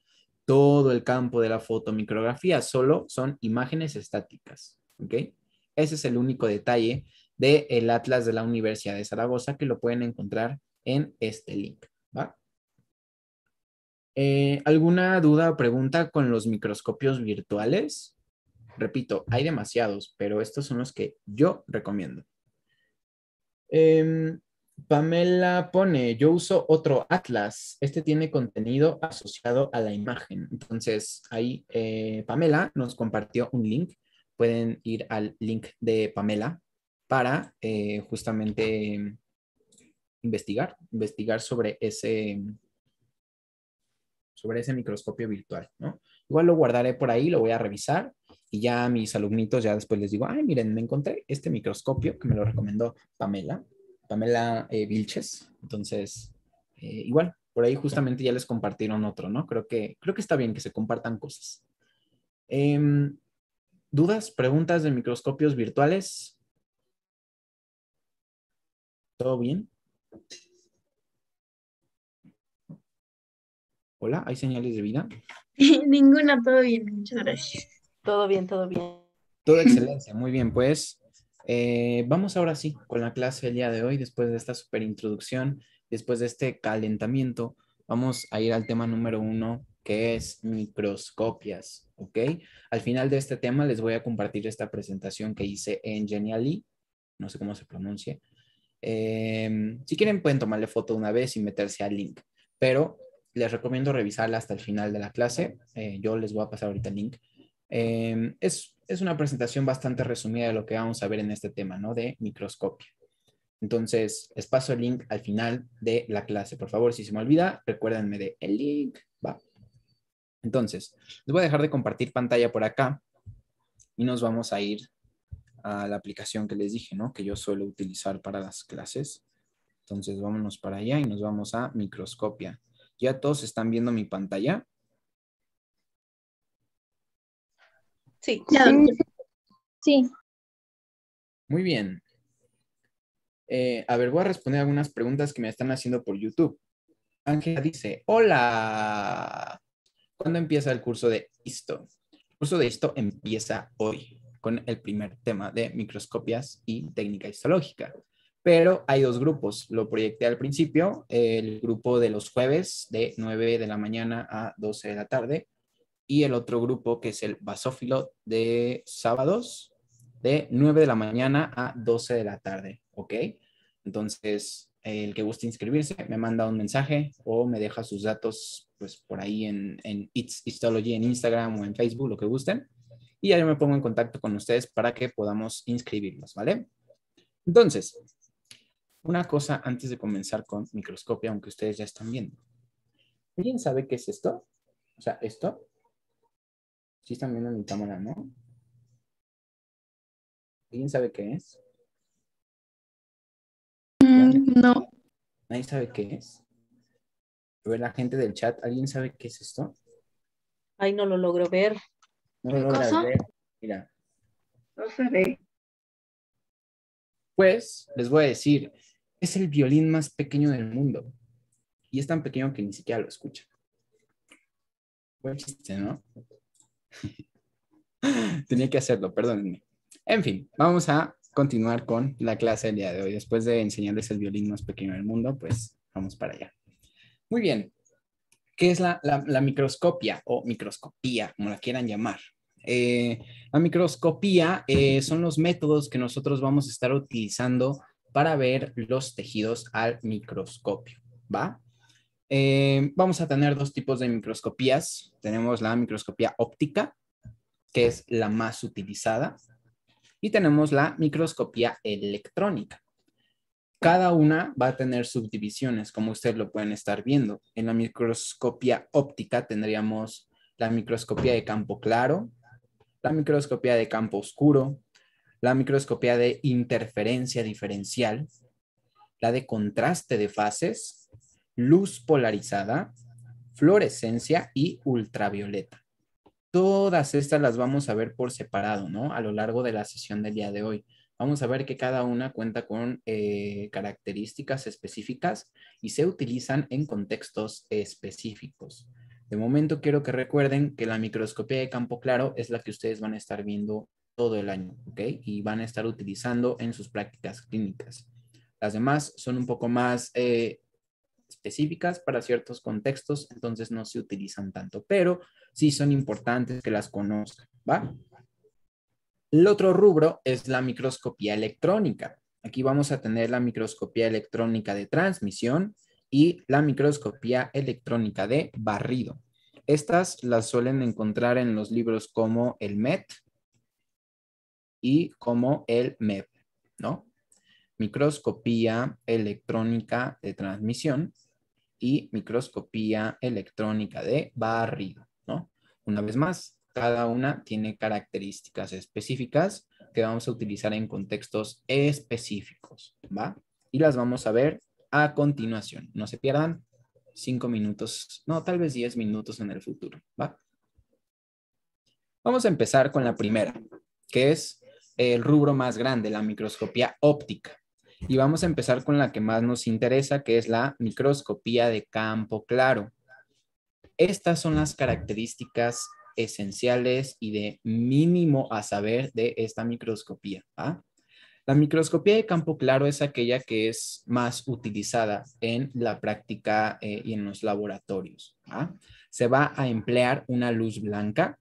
todo el campo de la fotomicrografía, solo son imágenes estáticas, ¿ok? Ese es el único detalle del Atlas de la Universidad de Zaragoza que lo pueden encontrar en este link, ¿va? Eh, ¿Alguna duda o pregunta con los microscopios virtuales? Repito, hay demasiados, pero estos son los que yo recomiendo. Em, Pamela pone, yo uso otro Atlas. Este tiene contenido asociado a la imagen. Entonces, ahí eh, Pamela nos compartió un link. Pueden ir al link de Pamela para eh, justamente investigar, investigar sobre ese, sobre ese microscopio virtual, ¿no? Igual lo guardaré por ahí, lo voy a revisar y ya a mis alumnitos ya después les digo, ay, miren, me encontré este microscopio que me lo recomendó Pamela, Pamela eh, Vilches. Entonces, eh, igual, por ahí justamente ya les compartieron otro, ¿no? Creo que, creo que está bien que se compartan cosas. Em, ¿Dudas, preguntas de microscopios virtuales? ¿Todo bien? Hola, ¿hay señales de vida? Ninguna, todo bien, muchas gracias. Todo bien, todo bien. Todo excelencia, muy bien, pues eh, vamos ahora sí con la clase del día de hoy, después de esta super introducción, después de este calentamiento, vamos a ir al tema número uno, que es microscopias, ¿ok? Al final de este tema les voy a compartir esta presentación que hice en Genially, no sé cómo se pronuncie. Em, si quieren pueden tomarle foto una vez y meterse al link, pero les recomiendo revisarla hasta el final de la clase. Eh, yo les voy a pasar ahorita el link. Eh, es, es, una presentación bastante resumida de lo que vamos a ver en este tema, ¿no? De microscopio. Entonces, les paso el link al final de la clase. Por favor, si se me olvida, recuérdenme de el link. Va. Entonces, les voy a dejar de compartir pantalla por acá y nos vamos a ir a la aplicación que les dije, ¿no? Que yo suelo utilizar para las clases. Entonces, vámonos para allá y nos vamos a microscopia. ¿Ya todos están viendo mi pantalla? Sí. Sí. Muy bien. Eh, a ver, voy a responder algunas preguntas que me están haciendo por YouTube. Ángela dice, hola, ¿cuándo empieza el curso de esto? El curso de esto empieza hoy con el primer tema de microscopias y técnica histológica pero hay dos grupos. Lo proyecté al principio, el grupo de los jueves de 9 de la mañana a 12 de la tarde y el otro grupo que es el basófilo de sábados de 9 de la mañana a 12 de la tarde, ¿ok? Entonces, el que guste inscribirse me manda un mensaje o me deja sus datos pues por ahí en, en It's Histology en Instagram o en Facebook, lo que gusten. Y ya yo me pongo en contacto con ustedes para que podamos inscribirnos, ¿vale? Entonces, una cosa antes de comenzar con microscopia, aunque ustedes ya están viendo. ¿Alguien sabe qué es esto? O sea, esto. Sí están viendo mi cámara, ¿no? ¿Alguien sabe qué es? Mm, no. ¿Nadie sabe qué es? A ver, la gente del chat, ¿alguien sabe qué es esto? Ay, no lo logro ver. No lo logro ver. Mira. No se ve. Pues, les voy a decir, es el violín más pequeño del mundo. Y es tan pequeño que ni siquiera lo escucha. ¿no? Tenía que hacerlo, perdónenme. En fin, vamos a continuar con la clase del día de hoy. Después de enseñarles el violín más pequeño del mundo, pues vamos para allá. Muy bien. ¿Qué es la, la, microscopia o microscopía, como la quieran llamar? Eh, la microscopía eh, son los métodos que nosotros vamos a estar utilizando para ver los tejidos al microscopio, ¿va? Eh, vamos a tener dos tipos de microscopías. Tenemos la microscopía óptica, que es la más utilizada, y tenemos la microscopía electrónica. Cada una va a tener subdivisiones, como ustedes lo pueden estar viendo. En la microscopía óptica tendríamos la microscopía de campo claro, la microscopía de campo oscuro, la microscopía de interferencia diferencial, la de contraste de fases, luz polarizada, fluorescencia y ultravioleta. Todas estas las vamos a ver por separado, ¿no? A lo largo de la sesión del día de hoy. Vamos a ver que cada una cuenta con eh, características específicas y se utilizan en contextos específicos. De momento quiero que recuerden que la microscopía de campo claro es la que ustedes van a estar viendo todo el año, ¿ok? Y van a estar utilizando en sus prácticas clínicas. Las demás son un poco más eh, específicas para ciertos contextos, entonces no se utilizan tanto, pero sí son importantes que las conozcan, ¿va? El otro rubro es la microscopía electrónica. Aquí vamos a tener la microscopía electrónica de transmisión y la microscopía electrónica de barrido. Estas las suelen encontrar en los libros como el MET, y como el MEP, ¿no? Microscopía electrónica de transmisión y microscopía electrónica de barrido, ¿no? Una vez más, cada una tiene características específicas que vamos a utilizar en contextos específicos, ¿va? Y las vamos a ver a continuación. No se pierdan cinco minutos, no, tal vez diez minutos en el futuro, ¿va? Vamos a empezar con la primera, que es el rubro más grande, la microscopía óptica. Y vamos a empezar con la que más nos interesa, que es la microscopía de campo claro. Estas son las características esenciales y de mínimo a saber de esta microscopía. La microscopía de campo claro es aquella que es más utilizada en la práctica eh, y en los laboratorios. Se va a emplear una luz blanca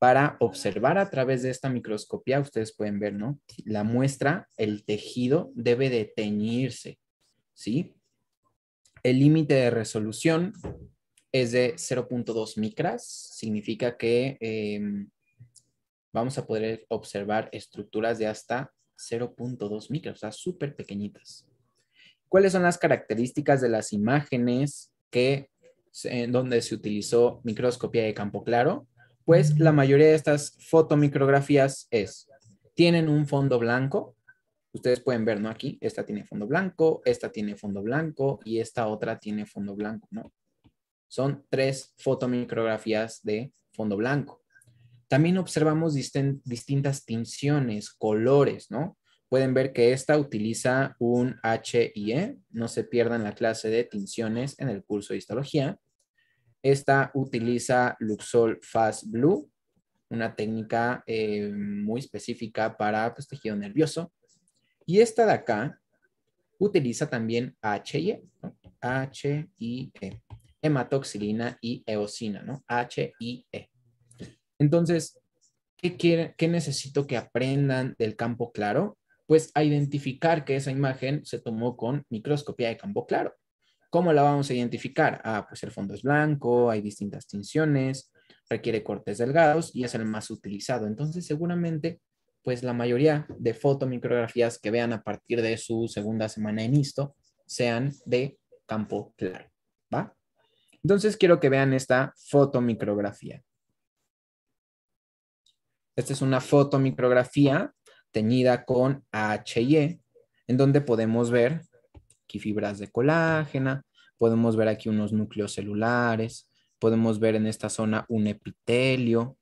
para observar a través de esta microscopía, ustedes pueden ver, ¿no? La muestra, el tejido debe de teñirse, ¿sí? El límite de resolución es de 0.2 micras, significa que em, vamos a poder observar estructuras de hasta 0.2 micras, o sea, súper pequeñitas. ¿Cuáles son las características de las imágenes que, en donde se utilizó microscopía de campo claro? pues la mayoría de estas fotomicrografías es, tienen un fondo blanco, ustedes pueden ver, ¿no? Aquí, esta tiene fondo blanco, esta tiene fondo blanco y esta otra tiene fondo blanco, ¿no? Son tres fotomicrografías de fondo blanco. También observamos distintas tinciones, colores, ¿no? Pueden ver que esta utiliza un E. no se pierdan la clase de tinciones en el curso de histología. Esta utiliza Luxol Fast Blue, una técnica eh, muy específica para pues, tejido nervioso. Y esta de acá utiliza también HIE, HIE, hematoxilina y eosina, ¿no? HIE. Entonces, ¿qué, ¿qué necesito que aprendan del campo claro? Pues a identificar que esa imagen se tomó con microscopía de campo claro. ¿Cómo la vamos a identificar? Ah, pues el fondo es blanco, hay distintas tinciones, requiere cortes delgados y es el más utilizado. Entonces, seguramente, pues la mayoría de fotomicrografías que vean a partir de su segunda semana en ISTO sean de campo claro, ¿va? Entonces, quiero que vean esta fotomicrografía. Esta es una fotomicrografía teñida con H&E, en donde podemos ver aquí fibras de colágena, podemos ver aquí unos núcleos celulares, podemos ver en esta zona un epitelio,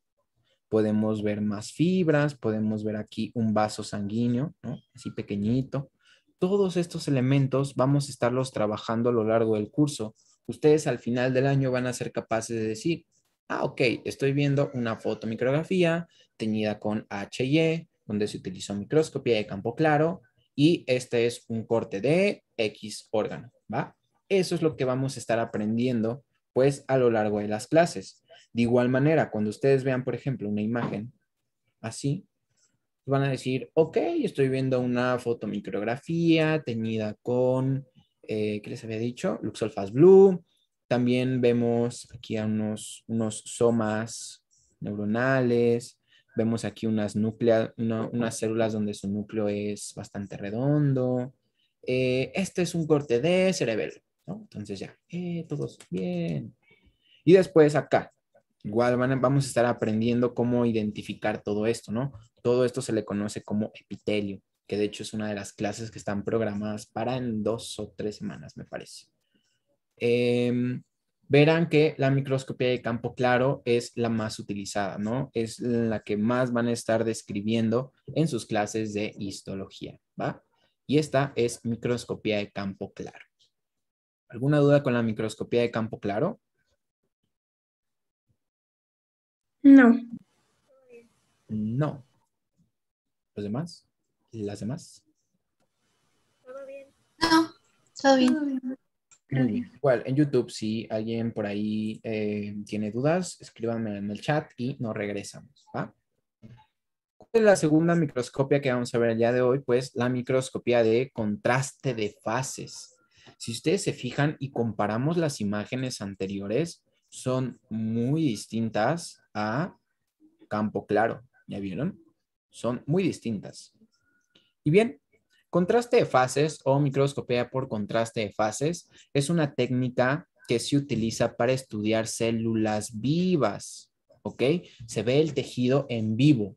podemos ver más fibras, podemos ver aquí un vaso sanguíneo, así pequeñito. Todos estos elementos vamos a estarlos trabajando a lo largo del curso. Ustedes al final del año van a ser capaces de decir, ah, ok, estoy viendo una fotomicrografía teñida con HY, e, donde se utilizó microscopía de campo claro, y este es un corte de X órgano, ¿va? Eso es lo que vamos a estar aprendiendo, pues, a lo largo de las clases. De igual manera, cuando ustedes vean, por ejemplo, una imagen así, van a decir, ok, estoy viendo una fotomicrografía teñida con, eh, ¿qué les había dicho? Fast Blue. También vemos aquí unos, unos somas neuronales, Vemos aquí unas, unas células donde su núcleo es bastante redondo. Eh, este es un corte de cerebelo, Entonces ya, eh, todos bien. Y después acá, igual vamos a estar aprendiendo cómo identificar todo esto, ¿no? Todo esto se le conoce como epitelio, que de hecho es una de las clases que están programadas para en dos o tres semanas, me parece. Eh, verán que la microscopía de campo claro es la más utilizada, ¿no? Es la que más van a estar describiendo en sus clases de histología, ¿va? Y esta es microscopía de campo claro. ¿Alguna duda con la microscopía de campo claro? No. No. ¿Los demás? ¿Las demás? Todo bien. No, todo bien. Mm. Igual, en YouTube, si alguien por ahí eh, tiene dudas, escríbanme en el chat y nos regresamos. ¿va? ¿Cuál es la segunda microscopia que vamos a ver el día de hoy? Pues la microscopía de contraste de fases. Si ustedes se fijan y comparamos las imágenes anteriores, son muy distintas a campo claro. ¿Ya vieron? Son muy distintas. Y bien, Contraste de fases o microscopía por contraste de fases es una técnica que se utiliza para estudiar células vivas, ¿ok? Se ve el tejido en vivo.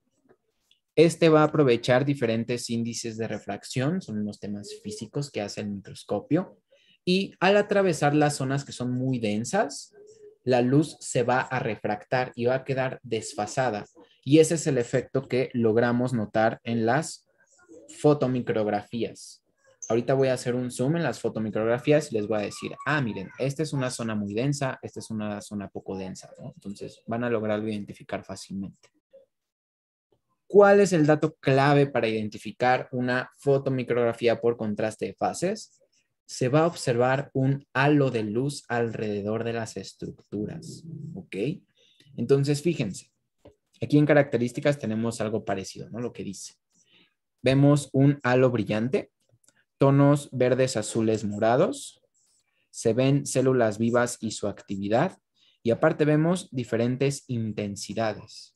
Este va a aprovechar diferentes índices de refracción, son los temas físicos que hace el microscopio, y al atravesar las zonas que son muy densas, la luz se va a refractar y va a quedar desfasada. Y ese es el efecto que logramos notar en las fotomicrografías. Ahorita voy a hacer un zoom en las fotomicrografías y les voy a decir, ah, miren, esta es una zona muy densa, esta es una zona poco densa, ¿no? Entonces van a lograrlo identificar fácilmente. ¿Cuál es el dato clave para identificar una fotomicrografía por contraste de fases? Se va a observar un halo de luz alrededor de las estructuras, ¿ok? Entonces, fíjense, aquí en características tenemos algo parecido, ¿no? Lo que dice. Vemos un halo brillante, tonos verdes, azules, morados. Se ven células vivas y su actividad. Y aparte vemos diferentes intensidades.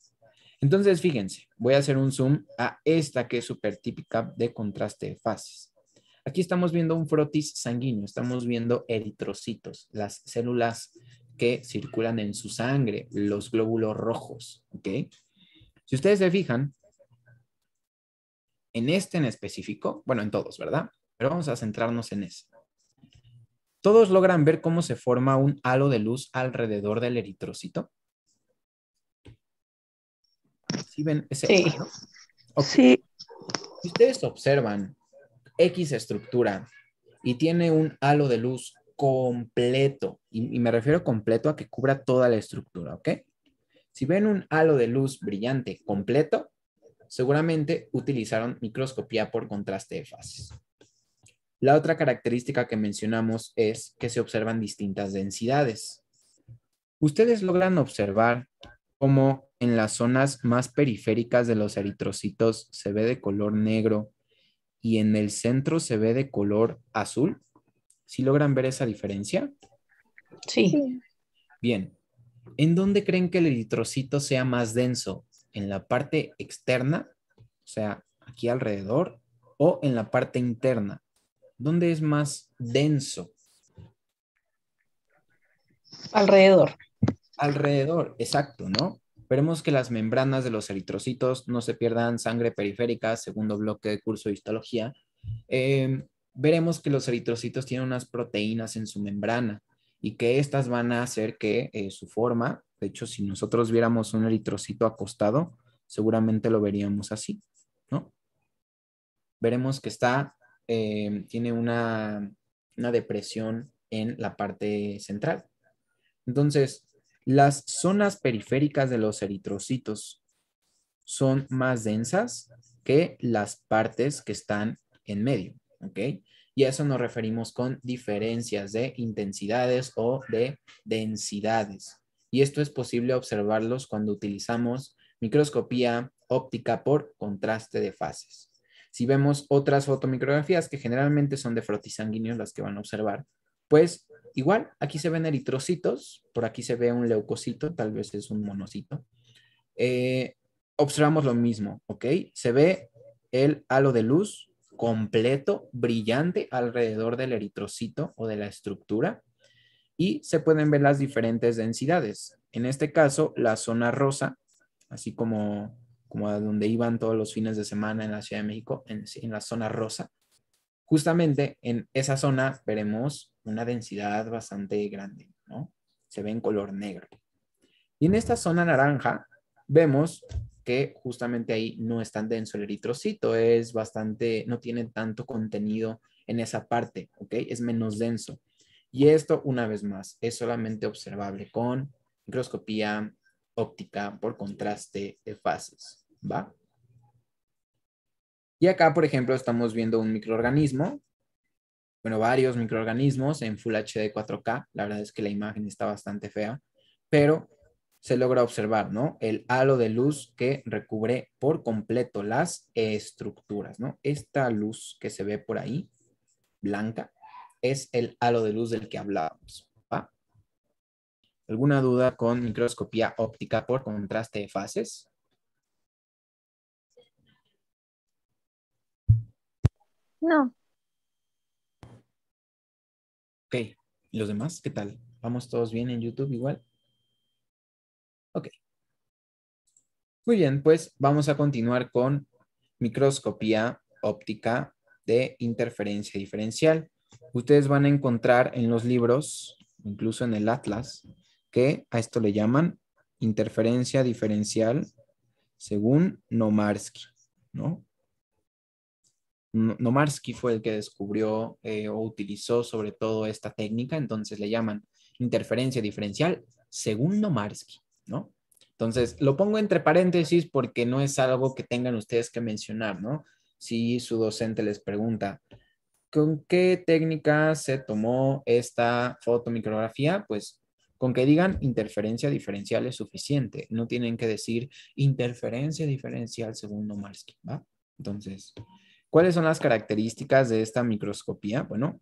Entonces, fíjense, voy a hacer un zoom a esta que es súper típica de contraste de fases. Aquí estamos viendo un frotis sanguíneo, estamos viendo eritrocitos, las células que circulan en su sangre, los glóbulos rojos, Si ustedes se fijan, en este en específico, bueno, en todos, ¿verdad? Pero vamos a centrarnos en ese. Todos logran ver cómo se forma un halo de luz alrededor del eritrocito. ¿Sí ven ese sí. Si ustedes observan X estructura y tiene un halo de luz completo, y, y me refiero completo a que cubra toda la estructura, ¿ok? Si ven un halo de luz brillante completo, Seguramente utilizaron microscopía por contraste de fases. La otra característica que mencionamos es que se observan distintas densidades. Ustedes logran observar cómo en las zonas más periféricas de los eritrocitos se ve de color negro y en el centro se ve de color azul. ¿Sí logran ver esa diferencia? Sí. Bien. ¿En dónde creen que el eritrocito sea más denso? en la parte externa, o sea, aquí alrededor, o en la parte interna? ¿Dónde es más denso? Alrededor. Alrededor, exacto, ¿no? Veremos que las membranas de los eritrocitos no se pierdan sangre periférica, segundo bloque de curso de histología. Eh, veremos que los eritrocitos tienen unas proteínas en su membrana y que estas van a hacer que eh, su forma de hecho, si nosotros viéramos un eritrocito acostado, seguramente lo veríamos así, ¿no? Veremos que está, em, tiene una, una depresión en la parte central. Entonces, las zonas periféricas de los eritrocitos son más densas que las partes que están en medio, ¿ok? Y a eso nos referimos con diferencias de intensidades o de densidades y esto es posible observarlos cuando utilizamos microscopía óptica por contraste de fases. Si vemos otras fotomicrografías, que generalmente son de frotisanguíneos las que van a observar, pues igual aquí se ven eritrocitos, por aquí se ve un leucocito, tal vez es un monocito. Eh, observamos lo mismo, ¿ok? Se ve el halo de luz completo, brillante alrededor del eritrocito o de la estructura y se pueden ver las diferentes densidades. En este caso, la zona rosa, así como, como a donde iban todos los fines de semana en la Ciudad de México, en, en la zona rosa, justamente en esa zona veremos una densidad bastante grande, ¿no? Se ve en color negro. Y en esta zona naranja vemos que justamente ahí no es tan denso el eritrocito, es bastante, no tiene tanto contenido en esa parte, ¿ok? Es menos denso. Y esto, una vez más, es solamente observable con microscopía óptica por contraste de fases, ¿va? Y acá, por ejemplo, estamos viendo un microorganismo, bueno, varios microorganismos en Full HD 4K. La verdad es que la imagen está bastante fea, pero se logra observar, ¿no? El halo de luz que recubre por completo las estructuras, ¿no? Esta luz que se ve por ahí, blanca, es el halo de luz del que hablábamos. ¿Alguna duda con microscopía óptica por contraste de fases? No. Ok. ¿Y los demás? ¿Qué tal? ¿Vamos todos bien en YouTube igual? Ok. Muy bien, pues vamos a continuar con microscopía óptica de interferencia diferencial ustedes van a encontrar en los libros, incluso en el Atlas, que a esto le llaman interferencia diferencial según Nomarsky, ¿no? Nomarsky fue el que descubrió eh, o utilizó sobre todo esta técnica, entonces le llaman interferencia diferencial según Nomarsky, ¿no? Entonces, lo pongo entre paréntesis porque no es algo que tengan ustedes que mencionar, ¿no? Si su docente les pregunta, ¿con qué técnica se tomó esta fotomicrografía? Pues con que digan interferencia diferencial es suficiente. No tienen que decir interferencia diferencial segundo Marsky. Entonces, ¿cuáles son las características de esta microscopía? Bueno,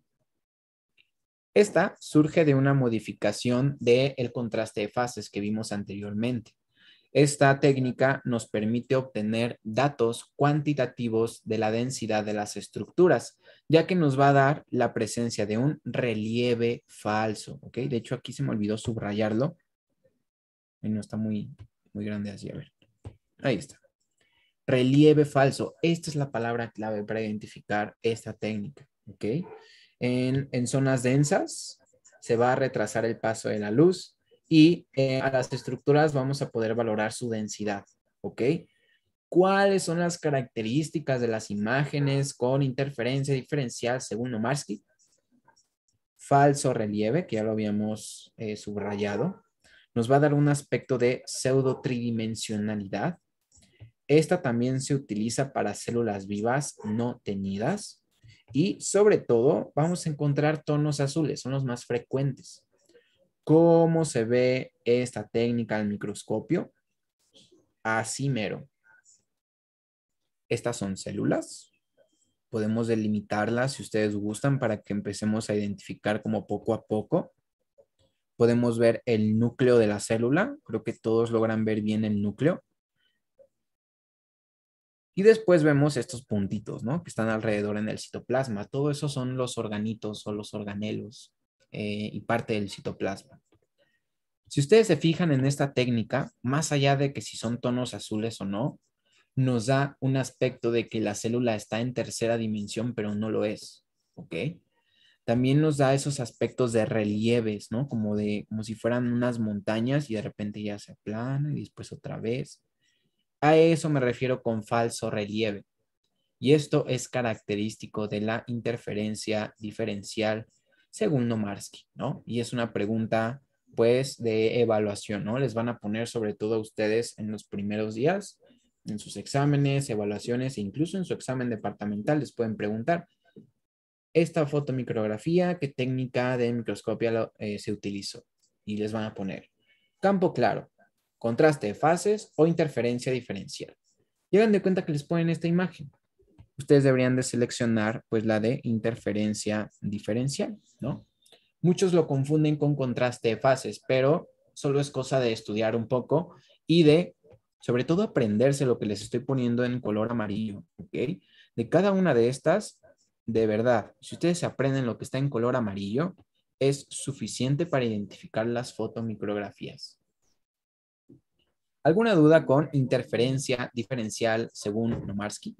esta surge de una modificación del contraste de fases que vimos anteriormente. Esta técnica nos permite obtener datos cuantitativos de la densidad de las estructuras, ya que nos va a dar la presencia de un relieve falso, ¿ok? De hecho, aquí se me olvidó subrayarlo. no está muy, muy grande así, a ver. Ahí está. Relieve falso. Esta es la palabra clave para identificar esta técnica, ¿ok? en zonas densas se va a retrasar el paso de la luz y eh, a las estructuras vamos a poder valorar su densidad, ¿ok? ¿Cuáles son las características de las imágenes con interferencia diferencial según Nomarsky? Falso relieve, que ya lo habíamos eh, subrayado. Nos va a dar un aspecto de pseudo tridimensionalidad. Esta también se utiliza para células vivas no teñidas. Y sobre todo vamos a encontrar tonos azules, son los más frecuentes cómo se ve esta técnica al microscopio, así mero. Estas son células. Podemos delimitarlas si ustedes gustan para que empecemos a identificar como poco a poco. Podemos ver el núcleo de la célula. Creo que todos logran ver bien el núcleo. Y después vemos estos puntitos, ¿no? Que están alrededor en el citoplasma. Todo eso son los organitos o los organelos. Eh, y parte del citoplasma. Si ustedes se fijan en esta técnica, más allá de que si son tonos azules o no, nos da un aspecto de que la célula está en tercera dimensión, pero no lo es, ¿ok? También nos da esos aspectos de relieves, ¿no? Como, de, como si fueran unas montañas y de repente ya se aplana y después otra vez. A eso me refiero con falso relieve. Y esto es característico de la interferencia diferencial Segundo, Marsky, ¿no? Y es una pregunta, pues, de evaluación, ¿no? Les van a poner sobre todo a ustedes en los primeros días, en sus exámenes, evaluaciones e incluso en su examen departamental les pueden preguntar, ¿esta fotomicrografía, qué técnica de microscopia eh, se utilizó? Y les van a poner campo claro, contraste de fases o interferencia diferencial. Llegan de cuenta que les ponen esta imagen ustedes deberían de seleccionar pues la de interferencia diferencial, ¿no? Muchos lo confunden con contraste de fases, pero solo es cosa de estudiar un poco y de, sobre todo, aprenderse lo que les estoy poniendo en color amarillo, ¿ok? De cada una de estas, de verdad, si ustedes aprenden lo que está en color amarillo, es suficiente para identificar las fotomicrografías. ¿Alguna duda con interferencia diferencial según Nomarsky?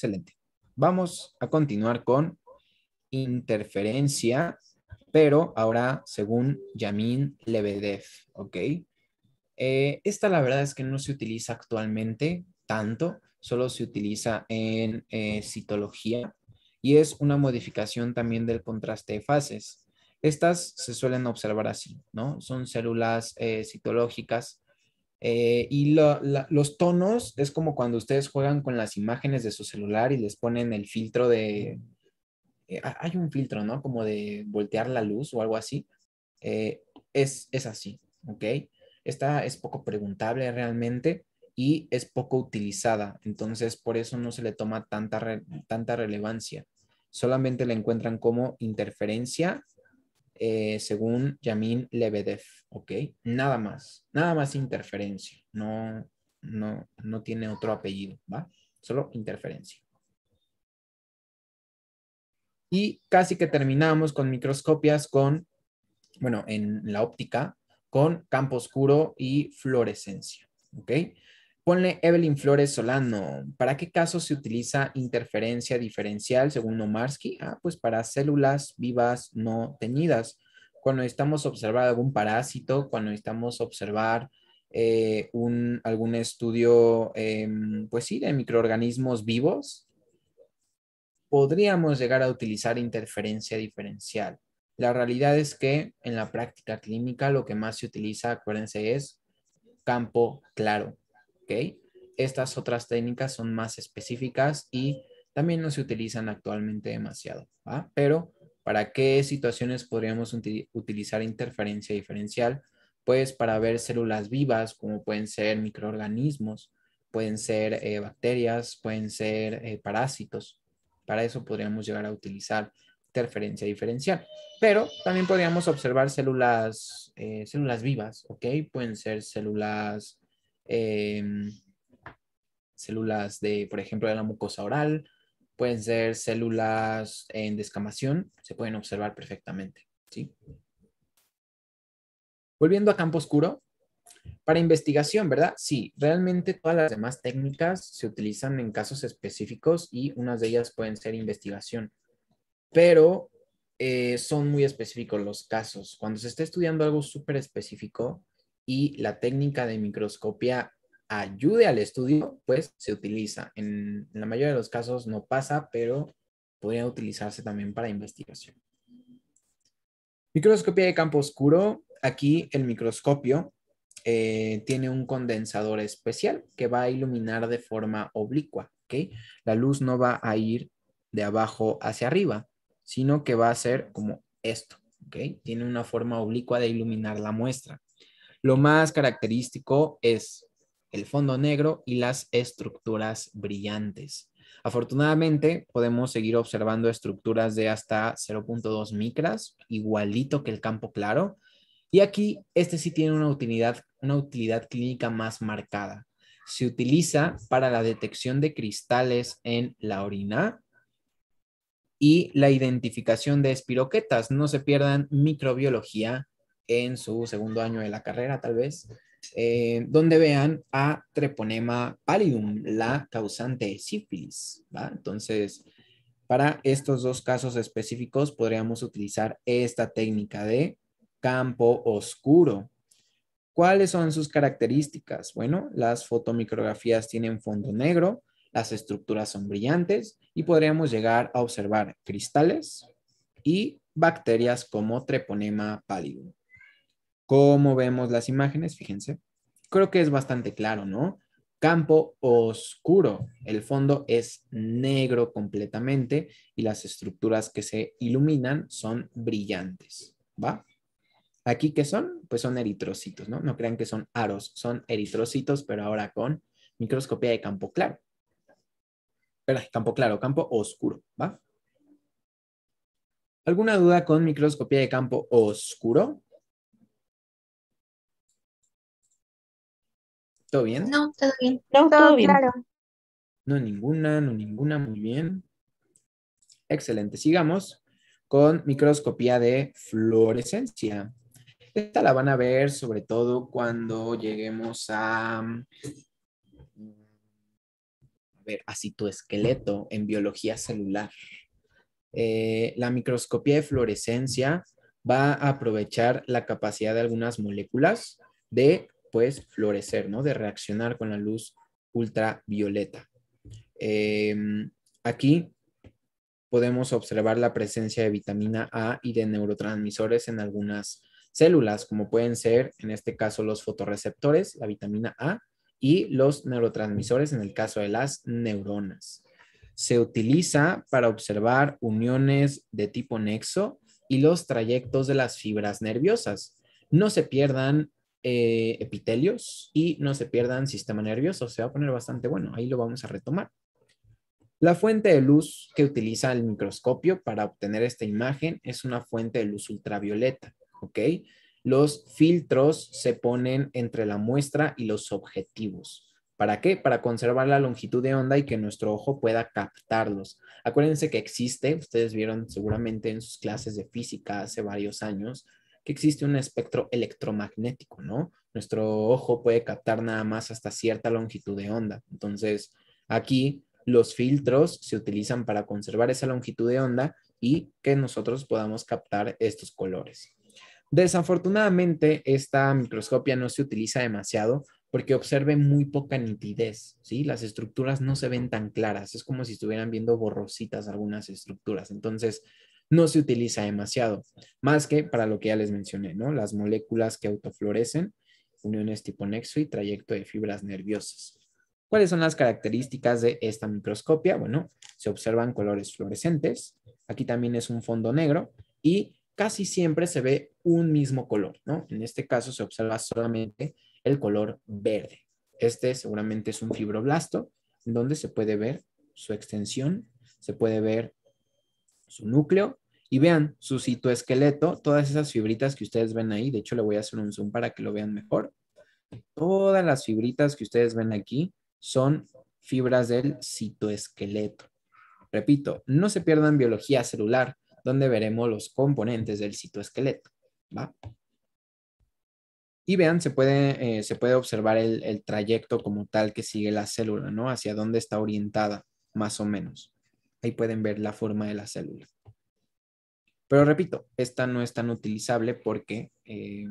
Excelente. Vamos a continuar con interferencia, pero ahora según Yamin Lebedev, ¿ok? Eh, esta la verdad es que no se utiliza actualmente tanto, solo se utiliza en eh, citología y es una modificación también del contraste de fases. Estas se suelen observar así, ¿no? Son células eh, citológicas eh, y los tonos es como cuando ustedes juegan con las imágenes de su celular y les ponen el filtro de... Eh, hay un filtro, ¿no? Como de voltear la luz o algo así. Eh, es, así, ¿ok? Esta es poco preguntable realmente y es poco utilizada, entonces por eso no se le toma tanta, tanta relevancia. Solamente la encuentran como interferencia eh, según Yamin Lebedev, ¿ok? Nada más, nada más interferencia, no, no, no tiene otro apellido, ¿va? Solo interferencia. Y casi que terminamos con microscopias con, bueno, en la óptica, con campo oscuro y fluorescencia, ¿ok? Ponle Evelyn Flores Solano. ¿Para qué caso se utiliza interferencia diferencial según Nomarsky? Ah, pues para células vivas no teñidas. Cuando estamos observar algún parásito, cuando estamos observar eh, algún estudio, em, pues sí, de microorganismos vivos, podríamos llegar a utilizar interferencia diferencial. La realidad es que en la práctica clínica lo que más se utiliza, acuérdense, es campo claro ¿okay? Estas otras técnicas son más específicas y también no se utilizan actualmente demasiado, Pero, ¿para qué situaciones podríamos utilizar interferencia diferencial? Pues para ver células vivas, como pueden ser microorganismos, pueden ser eh, bacterias, pueden ser eh, parásitos. Para eso podríamos llegar a utilizar interferencia diferencial. Pero también podríamos observar células, eh, células vivas, ¿ok? Pueden ser células eh, células de, por ejemplo, de la mucosa oral, pueden ser células en descamación, se pueden observar perfectamente. ¿sí? Volviendo a campo oscuro, para investigación, ¿verdad? Sí, realmente todas las demás técnicas se utilizan en casos específicos y unas de ellas pueden ser investigación, pero eh, son muy específicos los casos. Cuando se está estudiando algo súper específico, y la técnica de microscopía ayude al estudio, pues se utiliza. En, la mayoría de los casos no pasa, pero podría utilizarse también para investigación. Microscopía de campo oscuro. Aquí el microscopio eh, tiene un condensador especial que va a iluminar de forma oblicua. ¿okay? La luz no va a ir de abajo hacia arriba, sino que va a ser como esto. ¿okay? Tiene una forma oblicua de iluminar la muestra. Lo más característico es el fondo negro y las estructuras brillantes. Afortunadamente, podemos seguir observando estructuras de hasta 0.2 micras, igualito que el campo claro. Y aquí, este sí tiene una utilidad, una utilidad clínica más marcada. Se utiliza para la detección de cristales en la orina y la identificación de espiroquetas. No se pierdan microbiología en su segundo año de la carrera, tal vez, eh, donde vean a Treponema pallidum, la causante de sífilis. Entonces, para estos dos casos específicos podríamos utilizar esta técnica de campo oscuro. ¿Cuáles son sus características? Bueno, las fotomicrografías tienen fondo negro, las estructuras son brillantes y podríamos llegar a observar cristales y bacterias como Treponema pallidum cómo vemos las imágenes, fíjense, creo que es bastante claro, ¿no? Campo oscuro, el fondo es negro completamente y las estructuras que se iluminan son brillantes, ¿va? Aquí, ¿qué son? Pues son eritrocitos, ¿no? No crean que son aros, son eritrocitos, pero ahora con microscopía de campo claro. Pero campo claro, campo oscuro, ¿va? ¿Alguna duda con microscopía de campo oscuro? ¿Todo bien? No, todo bien. No, todo, bien. No, ninguna, no, ninguna, muy bien. Excelente, sigamos con microscopía de fluorescencia. Esta la van a ver sobre todo cuando lleguemos a, a ver, a citoesqueleto en biología celular. Eh, la microscopía de fluorescencia va a aprovechar la capacidad de algunas moléculas de pues florecer, ¿no? De reaccionar con la luz ultravioleta. Em, aquí podemos observar la presencia de vitamina A y de neurotransmisores en algunas células, como pueden ser, en este caso, los fotorreceptores, la vitamina A, y los neurotransmisores, en el caso de las neuronas. Se utiliza para observar uniones de tipo nexo y los trayectos de las fibras nerviosas. No se pierdan eh, epitelios y no se pierdan sistema nervioso. Se va a poner bastante bueno. Ahí lo vamos a retomar. La fuente de luz que utiliza el microscopio para obtener esta imagen es una fuente de luz ultravioleta, ¿ok? Los filtros se ponen entre la muestra y los objetivos. ¿Para qué? Para conservar la longitud de onda y que nuestro ojo pueda captarlos. Acuérdense que existe, ustedes vieron seguramente en sus clases de física hace varios años, que existe un espectro electromagnético, ¿no? Nuestro ojo puede captar nada más hasta cierta longitud de onda. Entonces, aquí los filtros se utilizan para conservar esa longitud de onda y que nosotros podamos captar estos colores. Desafortunadamente, esta microscopia no se utiliza demasiado porque observe muy poca nitidez, ¿sí? Las estructuras no se ven tan claras, es como si estuvieran viendo borrositas algunas estructuras. Entonces, no se utiliza demasiado, más que para lo que ya les mencioné, ¿no? Las moléculas que autoflorecen, uniones tipo nexo y trayecto de fibras nerviosas. ¿Cuáles son las características de esta microscopia? Bueno, se observan colores fluorescentes, aquí también es un fondo negro y casi siempre se ve un mismo color, ¿no? En este caso se observa solamente el color verde. Este seguramente es un fibroblasto, donde se puede ver su extensión, se puede ver su núcleo y vean su citoesqueleto, todas esas fibritas que ustedes ven ahí, de hecho le voy a hacer un zoom para que lo vean mejor. Todas las fibritas que ustedes ven aquí son fibras del citoesqueleto. Repito, no se pierdan biología celular, donde veremos los componentes del citoesqueleto. ¿va? Y vean, se puede, eh, se puede observar el, el trayecto como tal que sigue la célula, ¿no? Hacia dónde está orientada, más o menos. Ahí pueden ver la forma de la célula. Pero repito, esta no es tan utilizable porque, eh,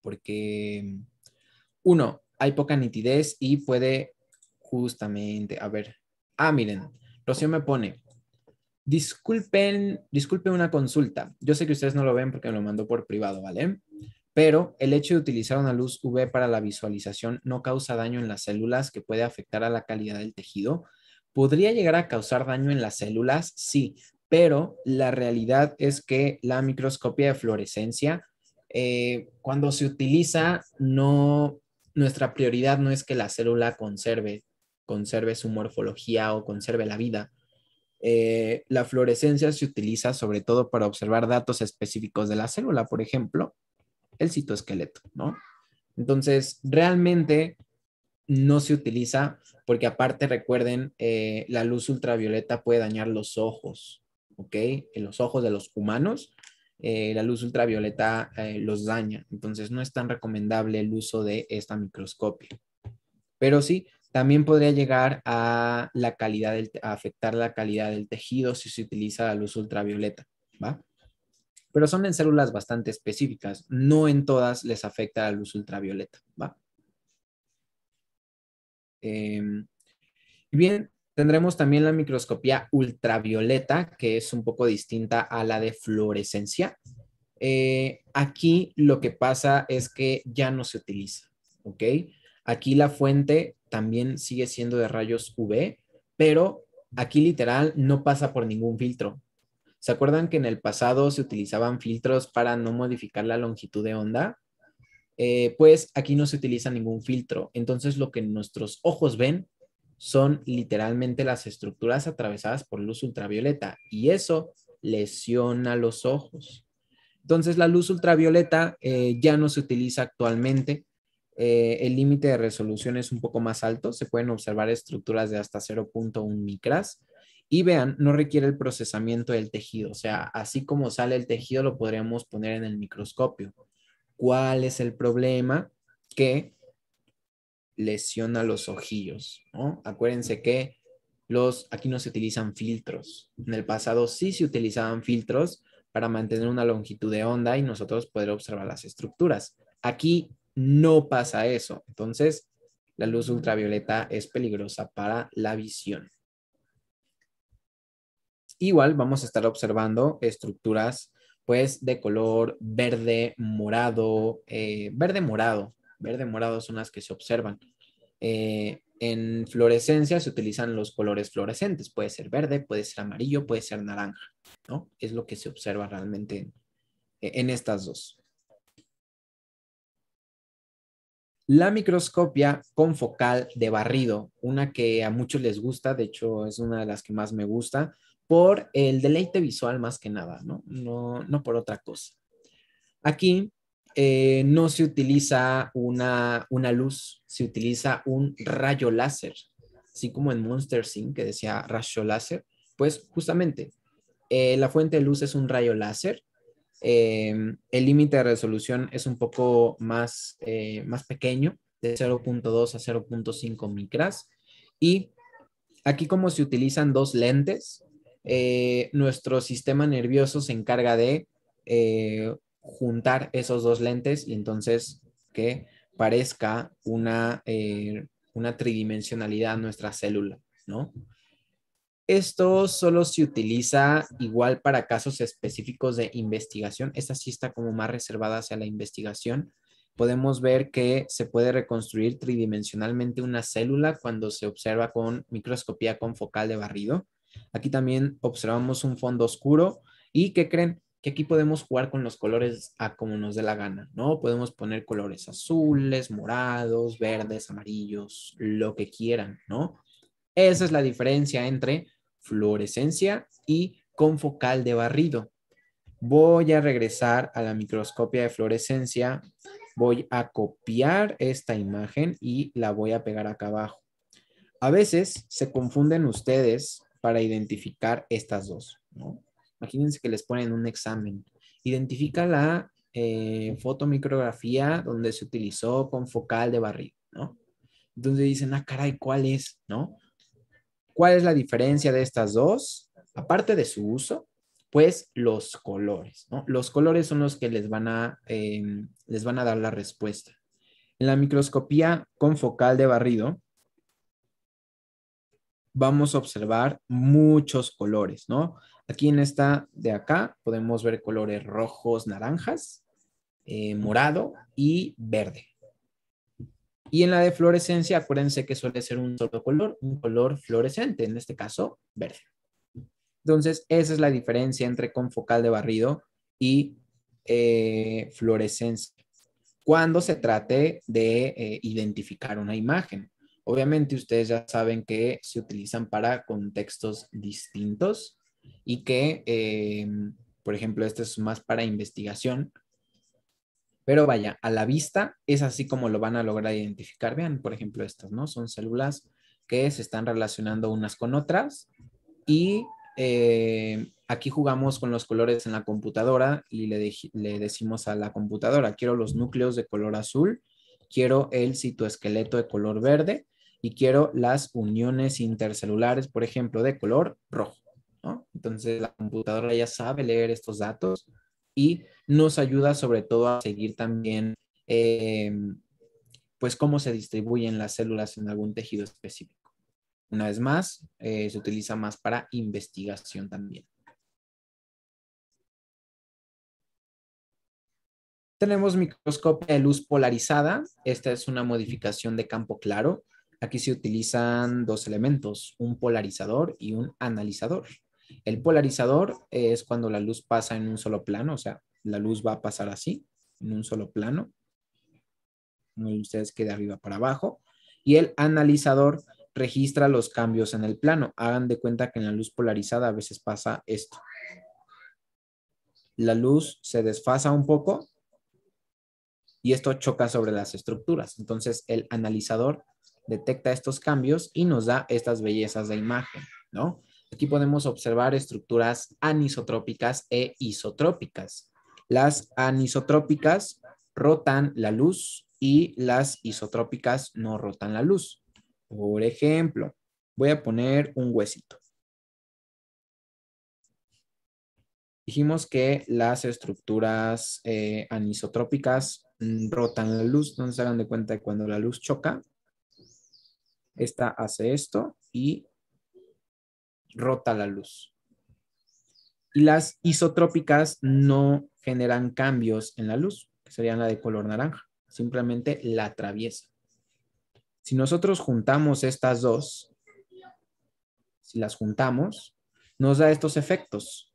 porque uno, hay poca nitidez y puede justamente, a ver, ah, miren, Rocío me pone, disculpen, disculpen una consulta. Yo sé que ustedes no lo ven porque me lo mandó por privado, ¿vale? Pero el hecho de utilizar una luz UV para la visualización no causa daño en las células que puede afectar a la calidad del tejido. ¿Podría llegar a causar daño en las células? Sí, pero la realidad es que la microscopía de fluorescencia, eh, cuando se utiliza, no, nuestra prioridad no es que la célula conserve, conserve su morfología o conserve la vida. Eh, la fluorescencia se utiliza sobre todo para observar datos específicos de la célula, por ejemplo, el citoesqueleto, ¿no? Entonces, realmente no se utiliza porque aparte recuerden, eh, la luz ultravioleta puede dañar los ojos, ¿ok? En los ojos de los humanos, eh, la luz ultravioleta eh, los daña, entonces no es tan recomendable el uso de esta microscopia. Pero sí, también podría llegar a, la calidad a afectar la calidad del tejido si se utiliza la luz ultravioleta, ¿va? Pero son en células bastante específicas, no en todas les afecta la luz ultravioleta, ¿va? Em, bien, tendremos también la microscopía ultravioleta, que es un poco distinta a la de fluorescencia. Eh, aquí lo que pasa es que ya no se utiliza, ¿ok? Aquí la fuente también sigue siendo de rayos UV, pero aquí literal no pasa por ningún filtro. ¿Se acuerdan que en el pasado se utilizaban filtros para no modificar la longitud de onda? Eh, pues aquí no se utiliza ningún filtro. Entonces lo que nuestros ojos ven son literalmente las estructuras atravesadas por luz ultravioleta y eso lesiona los ojos. Entonces la luz ultravioleta eh, ya no se utiliza actualmente. Eh, el límite de resolución es un poco más alto. Se pueden observar estructuras de hasta 0.1 micras. Y vean, no requiere el procesamiento del tejido. O sea, así como sale el tejido, lo podríamos poner en el microscopio cuál es el problema que lesiona los ojillos, Acuérdense que los, aquí no se utilizan filtros. En el pasado sí se utilizaban filtros para mantener una longitud de onda y nosotros poder observar las estructuras. Aquí no pasa eso. Entonces, la luz ultravioleta es peligrosa para la visión. Igual vamos a estar observando estructuras pues de color verde, morado, eh, verde morado, verde morado son las que se observan. Eh, en fluorescencia se utilizan los colores fluorescentes, puede ser verde, puede ser amarillo, puede ser naranja, ¿no? Es lo que se observa realmente en, en estas dos. La microscopia focal de barrido, una que a muchos les gusta, de hecho es una de las que más me gusta, por el deleite visual más que nada, ¿no? No, no por otra cosa. Aquí eh, no se utiliza una, una luz, se utiliza un rayo láser, así como en Monster Sync que decía rayo láser, pues justamente eh, la fuente de luz es un rayo láser, em, el límite de resolución es un poco más, eh, más pequeño, de 0.2 a 0.5 micras, y aquí como se utilizan dos lentes, eh, nuestro sistema nervioso se encarga de eh, juntar esos dos lentes y entonces que parezca una, eh, una tridimensionalidad a nuestra célula, ¿no? Esto solo se utiliza igual para casos específicos de investigación. Esta sí está como más reservada hacia la investigación. Podemos ver que se puede reconstruir tridimensionalmente una célula cuando se observa con microscopía con focal de barrido. Aquí también observamos un fondo oscuro y ¿qué creen? Que aquí podemos jugar con los colores a como nos dé la gana, ¿no? Podemos poner colores azules, morados, verdes, amarillos, lo que quieran, ¿no? Esa es la diferencia entre fluorescencia y con focal de barrido. Voy a regresar a la microscopia de fluorescencia, voy a copiar esta imagen y la voy a pegar acá abajo. A veces se confunden ustedes para identificar estas dos, ¿no? Imagínense que les ponen un examen. Identifica la eh, fotomicrografía donde se utilizó con focal de barrido, ¿no? Entonces dicen, ah, caray, ¿cuál es, no? ¿Cuál es la diferencia de estas dos? Aparte de su uso, pues los colores, ¿no? Los colores son los que les van a, eh, les van a dar la respuesta. En la microscopía con focal de barrido, vamos a observar muchos colores, ¿no? Aquí en esta de acá podemos ver colores rojos, naranjas, eh, morado y verde. Y en la de fluorescencia, acuérdense que suele ser un solo color, un color fluorescente, en este caso verde. Entonces, esa es la diferencia entre confocal de barrido y eh, fluorescencia cuando se trate de eh, identificar una imagen. Obviamente ustedes ya saben que se utilizan para contextos distintos y que, eh, por ejemplo, este es más para investigación. Pero vaya, a la vista es así como lo van a lograr identificar. Vean, por ejemplo, estas, ¿no? Son células que se están relacionando unas con otras y eh, aquí jugamos con los colores en la computadora y le, le, decimos a la computadora, quiero los núcleos de color azul, quiero el citoesqueleto de color verde y quiero las uniones intercelulares, por ejemplo, de color rojo. ¿no? Entonces la computadora ya sabe leer estos datos y nos ayuda sobre todo a seguir también em, pues cómo se distribuyen las células en algún tejido específico. Una vez más, eh, se utiliza más para investigación también. Tenemos microscopio de luz polarizada. Esta es una modificación de campo claro. Aquí se utilizan dos elementos, un polarizador y un analizador. El polarizador es cuando la luz pasa en un solo plano, o sea, la luz va a pasar así, en un solo plano. ustedes que arriba para abajo. Y el analizador registra los cambios en el plano. Hagan de cuenta que en la luz polarizada a veces pasa esto. La luz se desfasa un poco y esto choca sobre las estructuras. Entonces el analizador detecta estos cambios y nos da estas bellezas de imagen, ¿no? Aquí podemos observar estructuras anisotrópicas e isotrópicas. Las anisotrópicas rotan la luz y las isotrópicas no rotan la luz. Por ejemplo, voy a poner un huesito. Dijimos que las estructuras eh, anisotrópicas mm, rotan la luz, no se hagan de cuenta que cuando la luz choca, esta hace esto y rota la luz. Y las isotrópicas no generan cambios en la luz, que serían la de color naranja, simplemente la atraviesa. Si nosotros juntamos estas dos, si las juntamos, nos da estos efectos.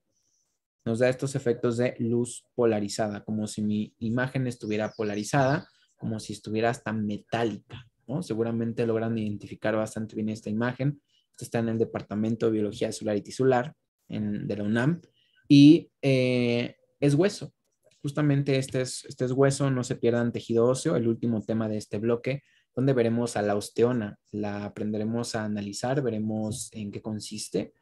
Nos da estos efectos de luz polarizada, como si mi imagen estuviera polarizada, como si estuviera hasta metálica. Seguramente logran identificar bastante bien esta imagen. Esto está en el Departamento de Biología solar y Tisular en, de la UNAM. Y eh, es hueso. Justamente este es, este es hueso, no se pierdan tejido óseo, el último tema de este bloque, donde veremos a la osteona, la aprenderemos a analizar, veremos en qué consiste.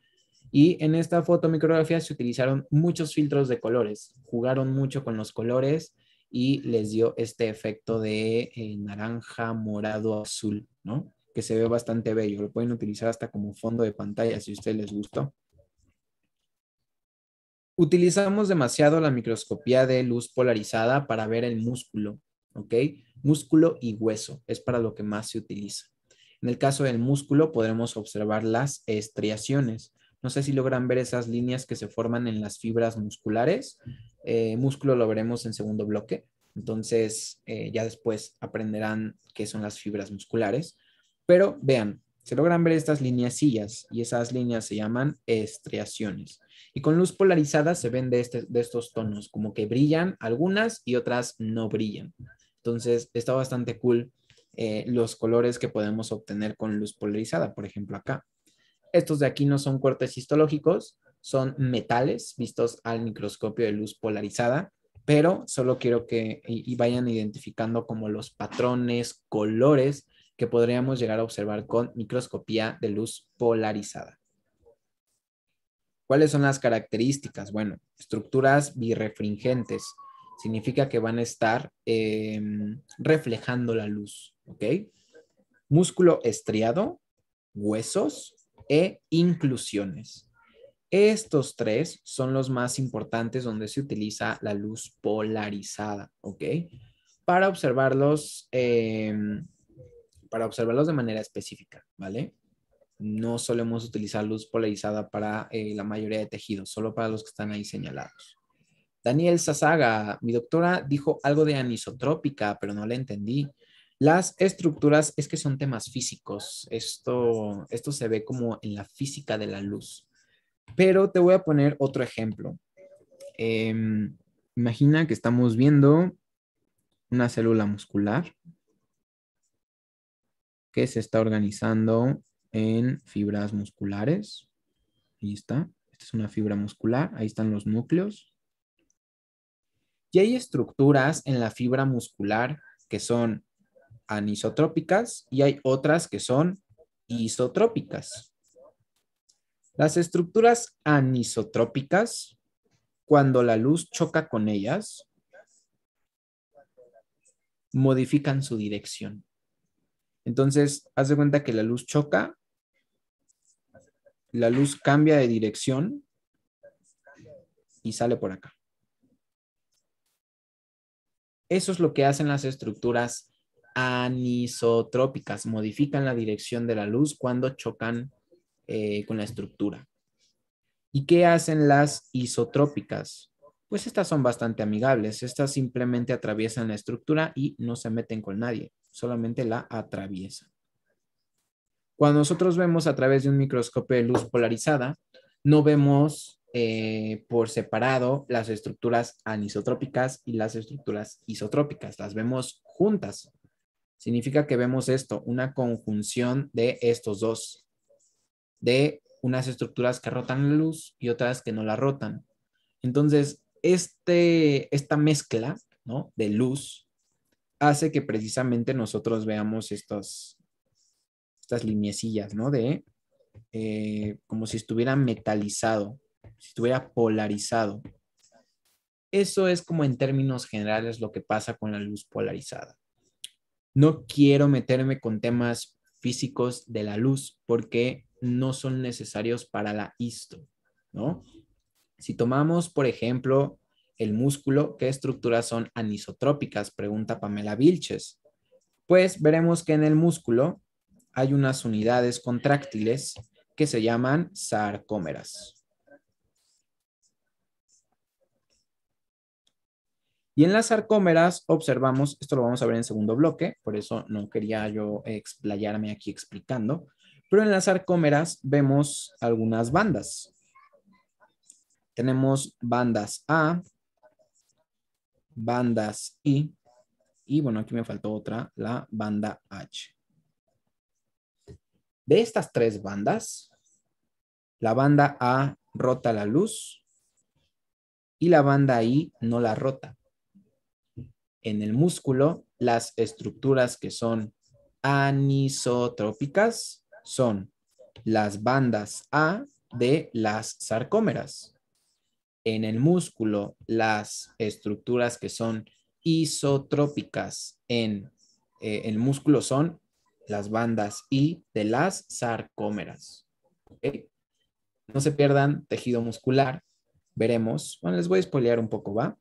Y en esta fotomicrografía se utilizaron muchos filtros de colores, jugaron mucho con los colores, y les dio este efecto de eh, naranja, morado, azul, ¿no? Que se ve bastante bello. Lo pueden utilizar hasta como fondo de pantalla si a ustedes les gustó. Utilizamos demasiado la microscopía de luz polarizada para ver el músculo, ¿ok? Músculo y hueso es para lo que más se utiliza. En el caso del músculo podremos observar las estriaciones. No sé si logran ver esas líneas que se forman en las fibras musculares. Eh, músculo lo veremos en segundo bloque. Entonces, eh, ya después aprenderán qué son las fibras musculares. Pero vean, se logran ver estas lineacillas y esas líneas se llaman estriaciones. Y con luz polarizada se ven de, este, estos tonos, como que brillan algunas y otras no brillan. Entonces, está bastante cool eh, los colores que podemos obtener con luz polarizada, por ejemplo acá. Estos de aquí no son cortes histológicos, son metales vistos al microscopio de luz polarizada, pero solo quiero que vayan identificando como los patrones, colores que podríamos llegar a observar con microscopía de luz polarizada. ¿Cuáles son las características? Bueno, estructuras birefringentes. Significa que van a estar em, reflejando la luz, ¿ok? Músculo estriado, huesos, e inclusiones. Estos tres son los más importantes donde se utiliza la luz polarizada, ¿ok? Para observarlos, em, para observarlos de manera específica, ¿vale? No solemos utilizar luz polarizada para eh, la mayoría de tejidos, solo para los que están ahí señalados. Daniel Sasaga, mi doctora dijo algo de anisotrópica, pero no la entendí. Las estructuras es que son temas físicos. Esto, esto se ve como en la física de la luz. Pero te voy a poner otro ejemplo. Em, imagina que estamos viendo una célula muscular que se está organizando en fibras musculares. Ahí está. Esta es una fibra muscular. Ahí están los núcleos. Y hay estructuras en la fibra muscular que son anisotrópicas y hay otras que son isotrópicas. Las estructuras anisotrópicas, cuando la luz choca con ellas, modifican su dirección. Entonces, haz de cuenta que la luz choca, la luz cambia de dirección y sale por acá. Eso es lo que hacen las estructuras anisotrópicas, modifican la dirección de la luz cuando chocan eh, con la estructura. ¿Y qué hacen las isotrópicas? Pues estas son bastante amigables, estas simplemente atraviesan la estructura y no se meten con nadie, solamente la atraviesan. Cuando nosotros vemos a través de un microscopio de luz polarizada, no vemos eh, por separado las estructuras anisotrópicas y las estructuras isotrópicas, las vemos juntas significa que vemos esto, una conjunción de estos dos, de unas estructuras que rotan la luz y otras que no la rotan. Entonces, este, esta mezcla de luz hace que precisamente nosotros veamos estas liniecillas, ¿no? De eh, como si estuviera metalizado, si estuviera polarizado. Eso es como en términos generales lo que pasa con la luz polarizada. No quiero meterme con temas físicos de la luz porque no son necesarios para la histo, ¿no? Si tomamos, por ejemplo, el músculo, ¿qué estructuras son anisotrópicas? Pregunta Pamela Vilches. Pues veremos que en el músculo hay unas unidades contráctiles que se llaman sarcómeras. Y en las sarcómeras observamos, esto lo vamos a ver en segundo bloque, por eso no quería yo explayarme aquí explicando, pero en las sarcómeras vemos algunas bandas. Tenemos bandas A, bandas I, y bueno, aquí me faltó otra, la banda H. De estas tres bandas, la banda A rota la luz y la banda I no la rota en el músculo, las estructuras que son anisotrópicas son las bandas A de las sarcómeras. En el músculo, las estructuras que son isotrópicas en eh, el músculo son las bandas I de las sarcómeras. No se pierdan tejido muscular. Veremos. Bueno, les voy a espolear un poco, ¿va?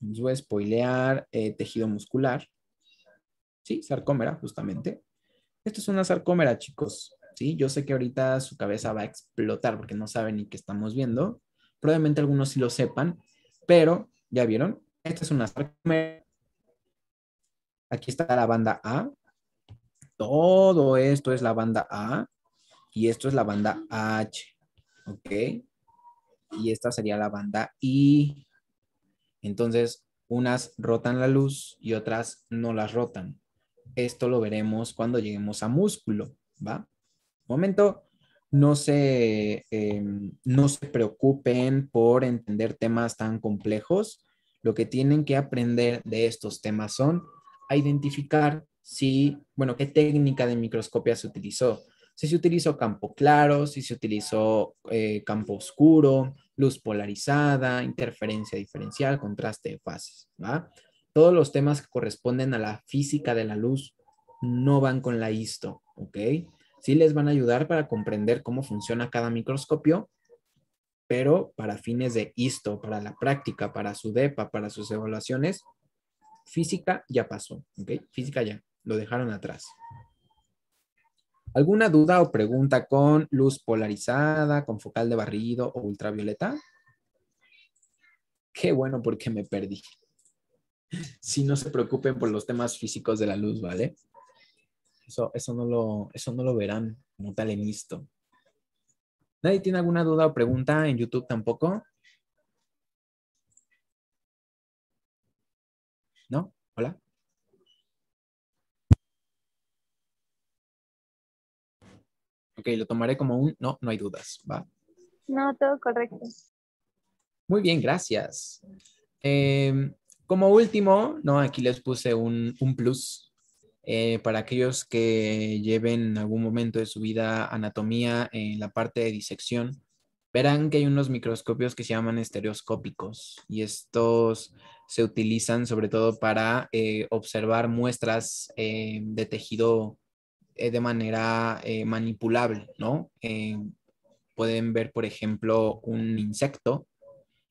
les voy a spoilear eh, tejido muscular. Sí, sarcómera, justamente. Esto es una sarcómera, chicos. Sí, yo sé que ahorita su cabeza va a explotar porque no saben ni qué estamos viendo. Probablemente algunos sí lo sepan, pero ya vieron, esta es una sarcómera. Aquí está la banda A. Todo esto es la banda A y esto es la banda H. ¿Ok? Y esta sería la banda I. Entonces, unas rotan la luz y otras no las rotan. Esto lo veremos cuando lleguemos a músculo, ¿va? Momento, no se, em, no se preocupen por entender temas tan complejos. Lo que tienen que aprender de estos temas son identificar si, bueno, qué técnica de microscopía se utilizó, si se utilizó campo claro, si se utilizó eh, campo oscuro, luz polarizada, interferencia diferencial, contraste de fases, ¿va? Todos los temas que corresponden a la física de la luz no van con la ISTO. ¿ok? Sí les van a ayudar para comprender cómo funciona cada microscopio, pero para fines de histo, para la práctica, para su DEPA, para sus evaluaciones, física ya pasó, ¿ok? Física ya, lo dejaron atrás. ¿Alguna duda o pregunta con luz polarizada, con focal de barrido o ultravioleta? Qué bueno porque me perdí. Si no se preocupen por los temas físicos de la luz, ¿vale? Eso, eso, no, lo, eso no lo verán como tal en esto. ¿Nadie tiene alguna duda o pregunta en YouTube tampoco? ¿No? ¿Hola? Ok, lo tomaré como un no, no hay dudas, ¿va? No, todo correcto. Muy bien, gracias. Em, como último, no, aquí les puse un, un plus eh, para aquellos que lleven algún momento de su vida anatomía en la parte de disección. Verán que hay unos microscopios que se llaman estereoscópicos y estos se utilizan sobre todo para eh, observar muestras eh, de tejido eh, de manera eh, manipulable, ¿no? Eh, pueden ver, por ejemplo, un insecto.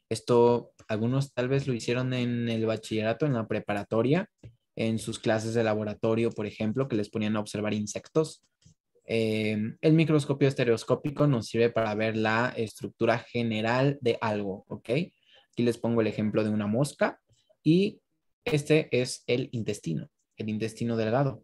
Esto algunos tal vez lo hicieron en el bachillerato, en la preparatoria, en sus clases de laboratorio, por ejemplo, que les ponían a observar insectos. el microscopio estereoscópico nos sirve para ver la estructura general de algo, ¿ok? Aquí les pongo el ejemplo de una mosca y este es el intestino, el intestino delgado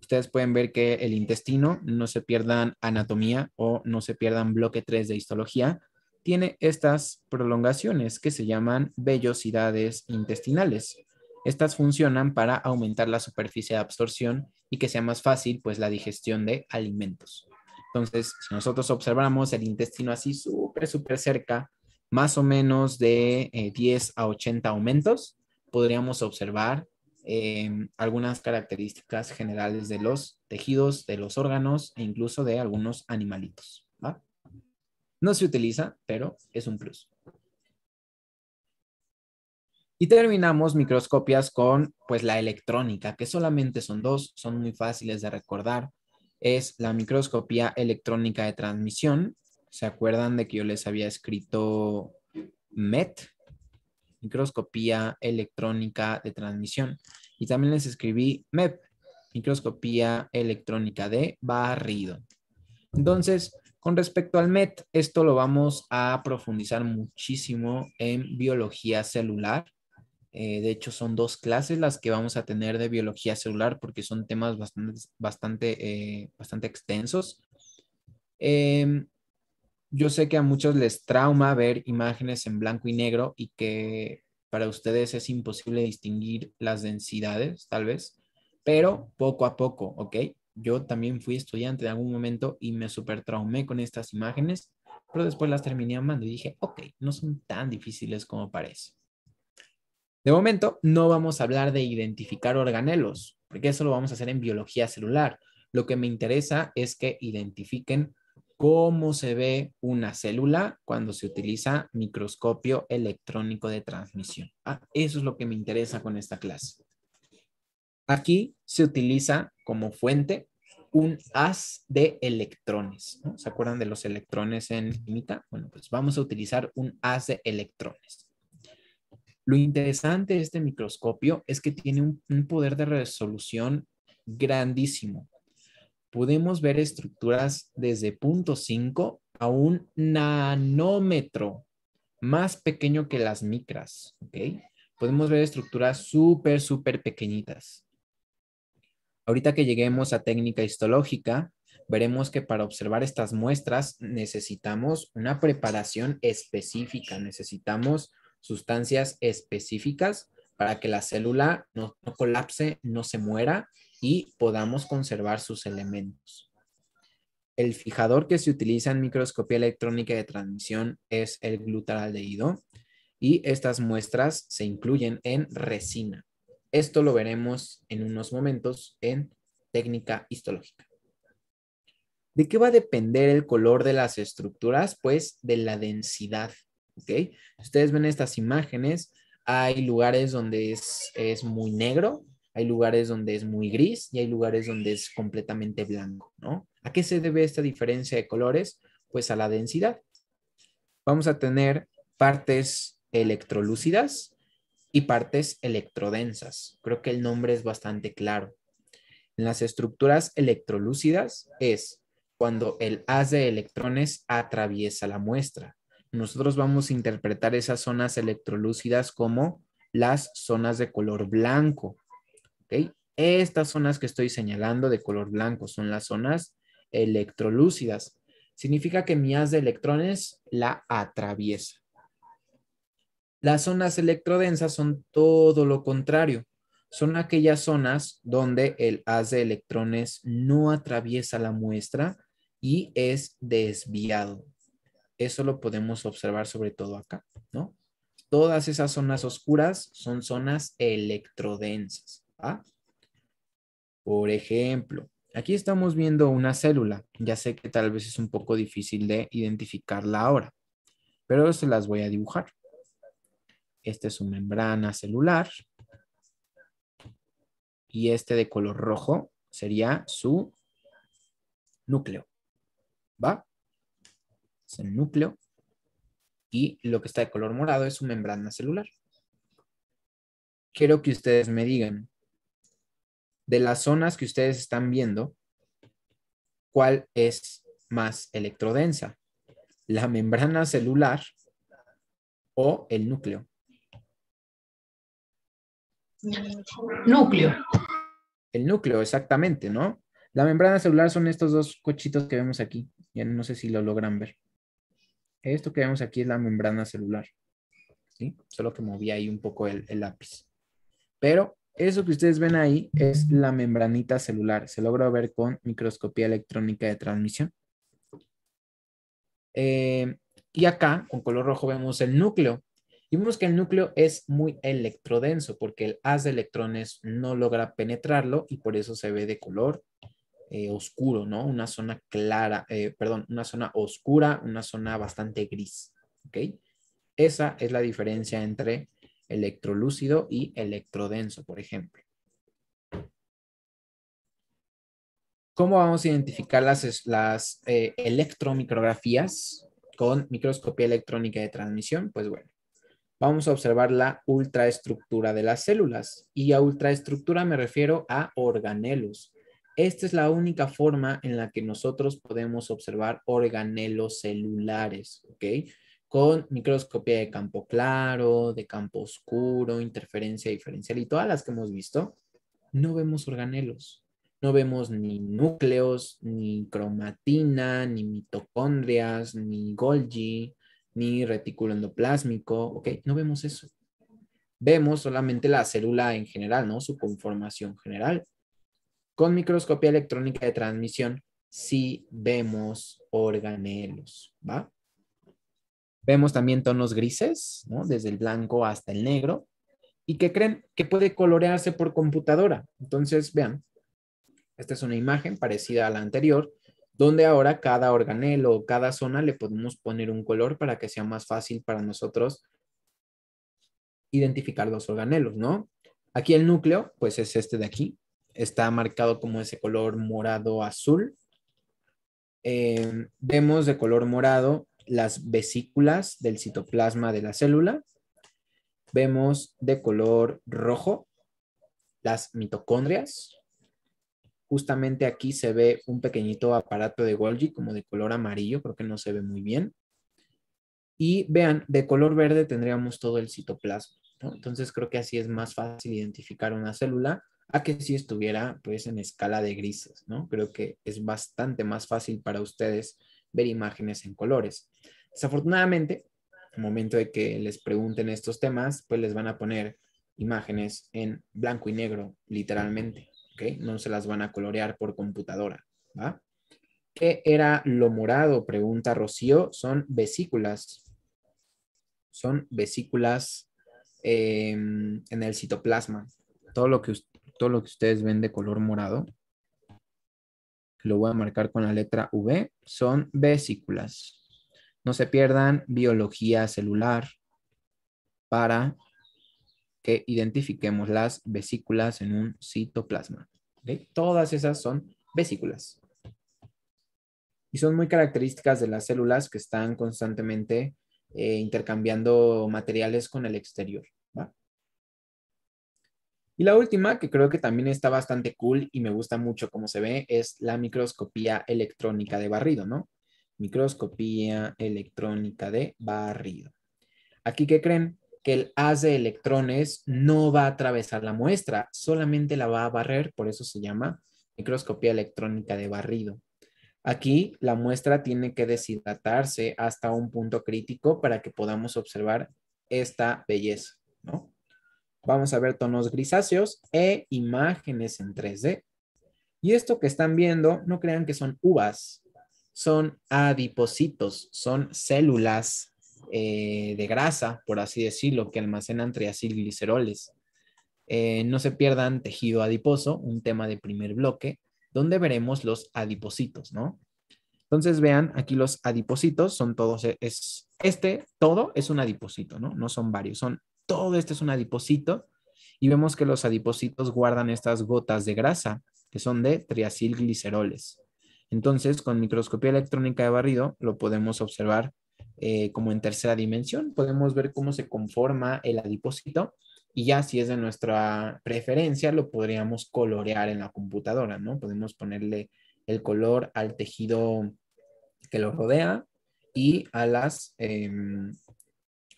ustedes pueden ver que el intestino, no se pierdan anatomía o no se pierdan bloque 3 de histología, tiene estas prolongaciones que se llaman vellosidades intestinales. Estas funcionan para aumentar la superficie de absorción y que sea más fácil pues la digestión de alimentos. Entonces, si nosotros observamos el intestino así súper, súper cerca, más o menos de 10 eh, a 80 aumentos, podríamos observar Em, algunas características generales de los tejidos, de los órganos e incluso de algunos animalitos. No se utiliza, pero es un plus. Y terminamos microscopias con pues la electrónica, que solamente son dos, son muy fáciles de recordar. Es la microscopía electrónica de transmisión. ¿Se acuerdan de que yo les había escrito MET? microscopía electrónica de transmisión. Y también les escribí MEP, microscopía electrónica de barrido. Entonces, con respecto al MET, esto lo vamos a profundizar muchísimo en biología celular. Eh, de hecho, son dos clases las que vamos a tener de biología celular porque son temas bastante, bastante, eh, extensos. Em, yo sé que a muchos les trauma ver imágenes en blanco y negro y que para ustedes es imposible distinguir las densidades, tal vez, pero poco a poco, ¿ok? Yo también fui estudiante de algún momento y me super traumé con estas imágenes, pero después las terminé amando y dije, ok, no son tan difíciles como parece. De momento, no vamos a hablar de identificar organelos, porque eso lo vamos a hacer en biología celular. Lo que me interesa es que identifiquen cómo se ve una célula cuando se utiliza microscopio electrónico de transmisión. Ah, eso es lo que me interesa con esta clase. Aquí se utiliza como fuente un haz de electrones. ¿Se acuerdan de los electrones en limita? Bueno, pues vamos a utilizar un haz de electrones. Lo interesante de este microscopio es que tiene un poder de resolución grandísimo podemos ver estructuras desde 0.5 a un nanómetro más pequeño que las micras, Podemos ver estructuras súper, súper pequeñitas. Ahorita que lleguemos a técnica histológica, veremos que para observar estas muestras necesitamos una preparación específica, necesitamos sustancias específicas para que la célula no colapse, no se muera y podamos conservar sus elementos. El fijador que se utiliza en microscopía electrónica de transmisión es el glutaraldehído y estas muestras se incluyen en resina. Esto lo veremos en unos momentos en técnica histológica. ¿De qué va a depender el color de las estructuras? Pues de la densidad. ¿okay? Ustedes ven estas imágenes, hay lugares donde es, es muy negro, hay lugares donde es muy gris y hay lugares donde es completamente blanco, ¿no? ¿A qué se debe esta diferencia de colores? Pues a la densidad. Vamos a tener partes electrolúcidas y partes electrodensas. Creo que el nombre es bastante claro. En las estructuras electrolúcidas es cuando el haz de electrones atraviesa la muestra. Nosotros vamos a interpretar esas zonas electrolúcidas como las zonas de color blanco, estas zonas que estoy señalando de color blanco, son las zonas electrolúcidas. Significa que mi haz de electrones la atraviesa. Las zonas electrodensas son todo lo contrario. Son aquellas zonas donde el haz de electrones no atraviesa la muestra y es desviado. Eso lo podemos observar sobre todo acá, ¿no? Todas esas zonas oscuras son zonas electrodensas. ¿ah? Por ejemplo, aquí estamos viendo una célula. Ya sé que tal vez es un poco difícil de identificarla ahora, pero se las voy a dibujar. Esta es su membrana celular. Y este de color rojo sería su núcleo. ¿Va? Es el núcleo. Y lo que está de color morado es su membrana celular. Quiero que ustedes me digan, de las zonas que ustedes están viendo, ¿cuál es más electrodensa? ¿La membrana celular o el núcleo? Núcleo. El núcleo, exactamente, ¿no? La membrana celular son estos dos cochitos que vemos aquí. Ya no sé si lo logran ver. Esto que vemos aquí es la membrana celular. Solo que moví ahí un poco el lápiz. Pero eso que ustedes ven ahí es la membranita celular. Se logra ver con microscopía electrónica de transmisión. Eh, y acá, con color rojo, vemos el núcleo. Y vemos que el núcleo es muy electrodenso porque el haz de electrones no logra penetrarlo y por eso se ve de color eh, oscuro, ¿no? Una zona clara, eh, perdón, una zona oscura, una zona bastante gris, ¿ok? Esa es la diferencia entre electrolúcido y electrodenso, por ejemplo. ¿Cómo vamos a identificar las, eh, electromicrografías con microscopía electrónica de transmisión? Pues bueno, vamos a observar la ultraestructura de las células. Y a ultraestructura me refiero a organelos. Esta es la única forma en la que nosotros podemos observar organelos celulares, ¿ok? con microscopía de campo claro, de campo oscuro, interferencia diferencial y todas las que hemos visto, no vemos organelos, no vemos ni núcleos, ni cromatina, ni mitocondrias, ni Golgi, ni retículo endoplásmico, ¿ok? No vemos eso. Vemos solamente la célula en general, ¿no? Su conformación general. Con microscopía electrónica de transmisión sí vemos organelos, ¿va? Vemos también tonos grises, ¿no? desde el blanco hasta el negro, y que creen que puede colorearse por computadora. Entonces, vean, esta es una imagen parecida a la anterior, donde ahora cada organelo o cada zona le podemos poner un color para que sea más fácil para nosotros identificar los organelos, ¿no? Aquí el núcleo, pues es este de aquí, está marcado como ese color morado azul. Em, vemos de color morado las vesículas del citoplasma de la célula. Vemos de color rojo las mitocondrias. Justamente aquí se ve un pequeñito aparato de Golgi como de color amarillo, creo que no se ve muy bien. Y vean, de color verde tendríamos todo el citoplasma. Entonces creo que así es más fácil identificar una célula a que si estuviera pues en escala de grises, ¿no? Creo que es bastante más fácil para ustedes ver imágenes en colores. Desafortunadamente, al momento de que les pregunten estos temas, pues les van a poner imágenes en blanco y negro, literalmente, ¿ok? No se las van a colorear por computadora, ¿va? ¿Qué era lo morado? Pregunta Rocío. Son vesículas. Son vesículas em, en el citoplasma. todo lo que ustedes ven de color morado que lo voy a marcar con la letra V, son vesículas. No se pierdan biología celular para que identifiquemos las vesículas en un citoplasma. Todas esas son vesículas. Y son muy características de las células que están constantemente eh, intercambiando materiales con el exterior. Y la última, que creo que también está bastante cool y me gusta mucho cómo se ve, es la microscopía electrónica de barrido, ¿no? Microscopía electrónica de barrido. Aquí, ¿qué creen? Que el haz de electrones no va a atravesar la muestra, solamente la va a barrer, por eso se llama microscopía electrónica de barrido. Aquí la muestra tiene que deshidratarse hasta un punto crítico para que podamos observar esta belleza, ¿no? Vamos a ver tonos grisáceos e imágenes en 3D. Y esto que están viendo, no crean que son uvas, son adipocitos, son células eh, de grasa, por así decirlo, que almacenan triacilgliceroles. Eh, no se pierdan tejido adiposo, un tema de primer bloque, donde veremos los adipocitos, ¿no? Entonces vean, aquí los adipocitos son todos, es, este todo es un adipocito, ¿no? No son varios, son todo esto es un adipocito y vemos que los adipocitos guardan estas gotas de grasa que son de triacilgliceroles. Entonces, con microscopía electrónica de barrido lo podemos observar eh, como en tercera dimensión. Podemos ver cómo se conforma el adipocito y ya si es de nuestra preferencia lo podríamos colorear en la computadora, ¿no? Podemos ponerle el color al tejido que lo rodea y a las em,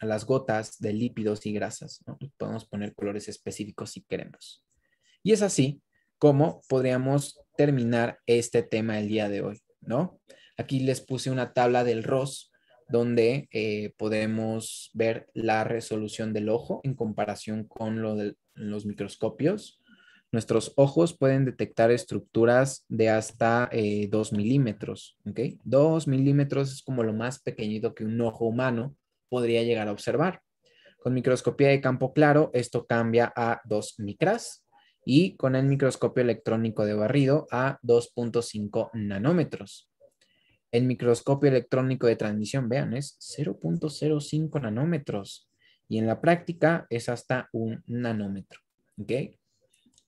a las gotas de lípidos y grasas. Podemos poner colores específicos si queremos. Y es así como podríamos terminar este tema el día de hoy, ¿no? Aquí les puse una tabla del ROS donde eh, podemos ver la resolución del ojo en comparación con lo de los microscopios. Nuestros ojos pueden detectar estructuras de hasta 2 eh, milímetros, ¿ok? 2 milímetros es como lo más pequeñito que un ojo humano podría llegar a observar. Con microscopía de campo claro, esto cambia a 2 micras y con el microscopio electrónico de barrido a 2.5 nanómetros. El microscopio electrónico de transmisión, vean, es 0.05 nanómetros y en la práctica es hasta un nanómetro. ¿okay?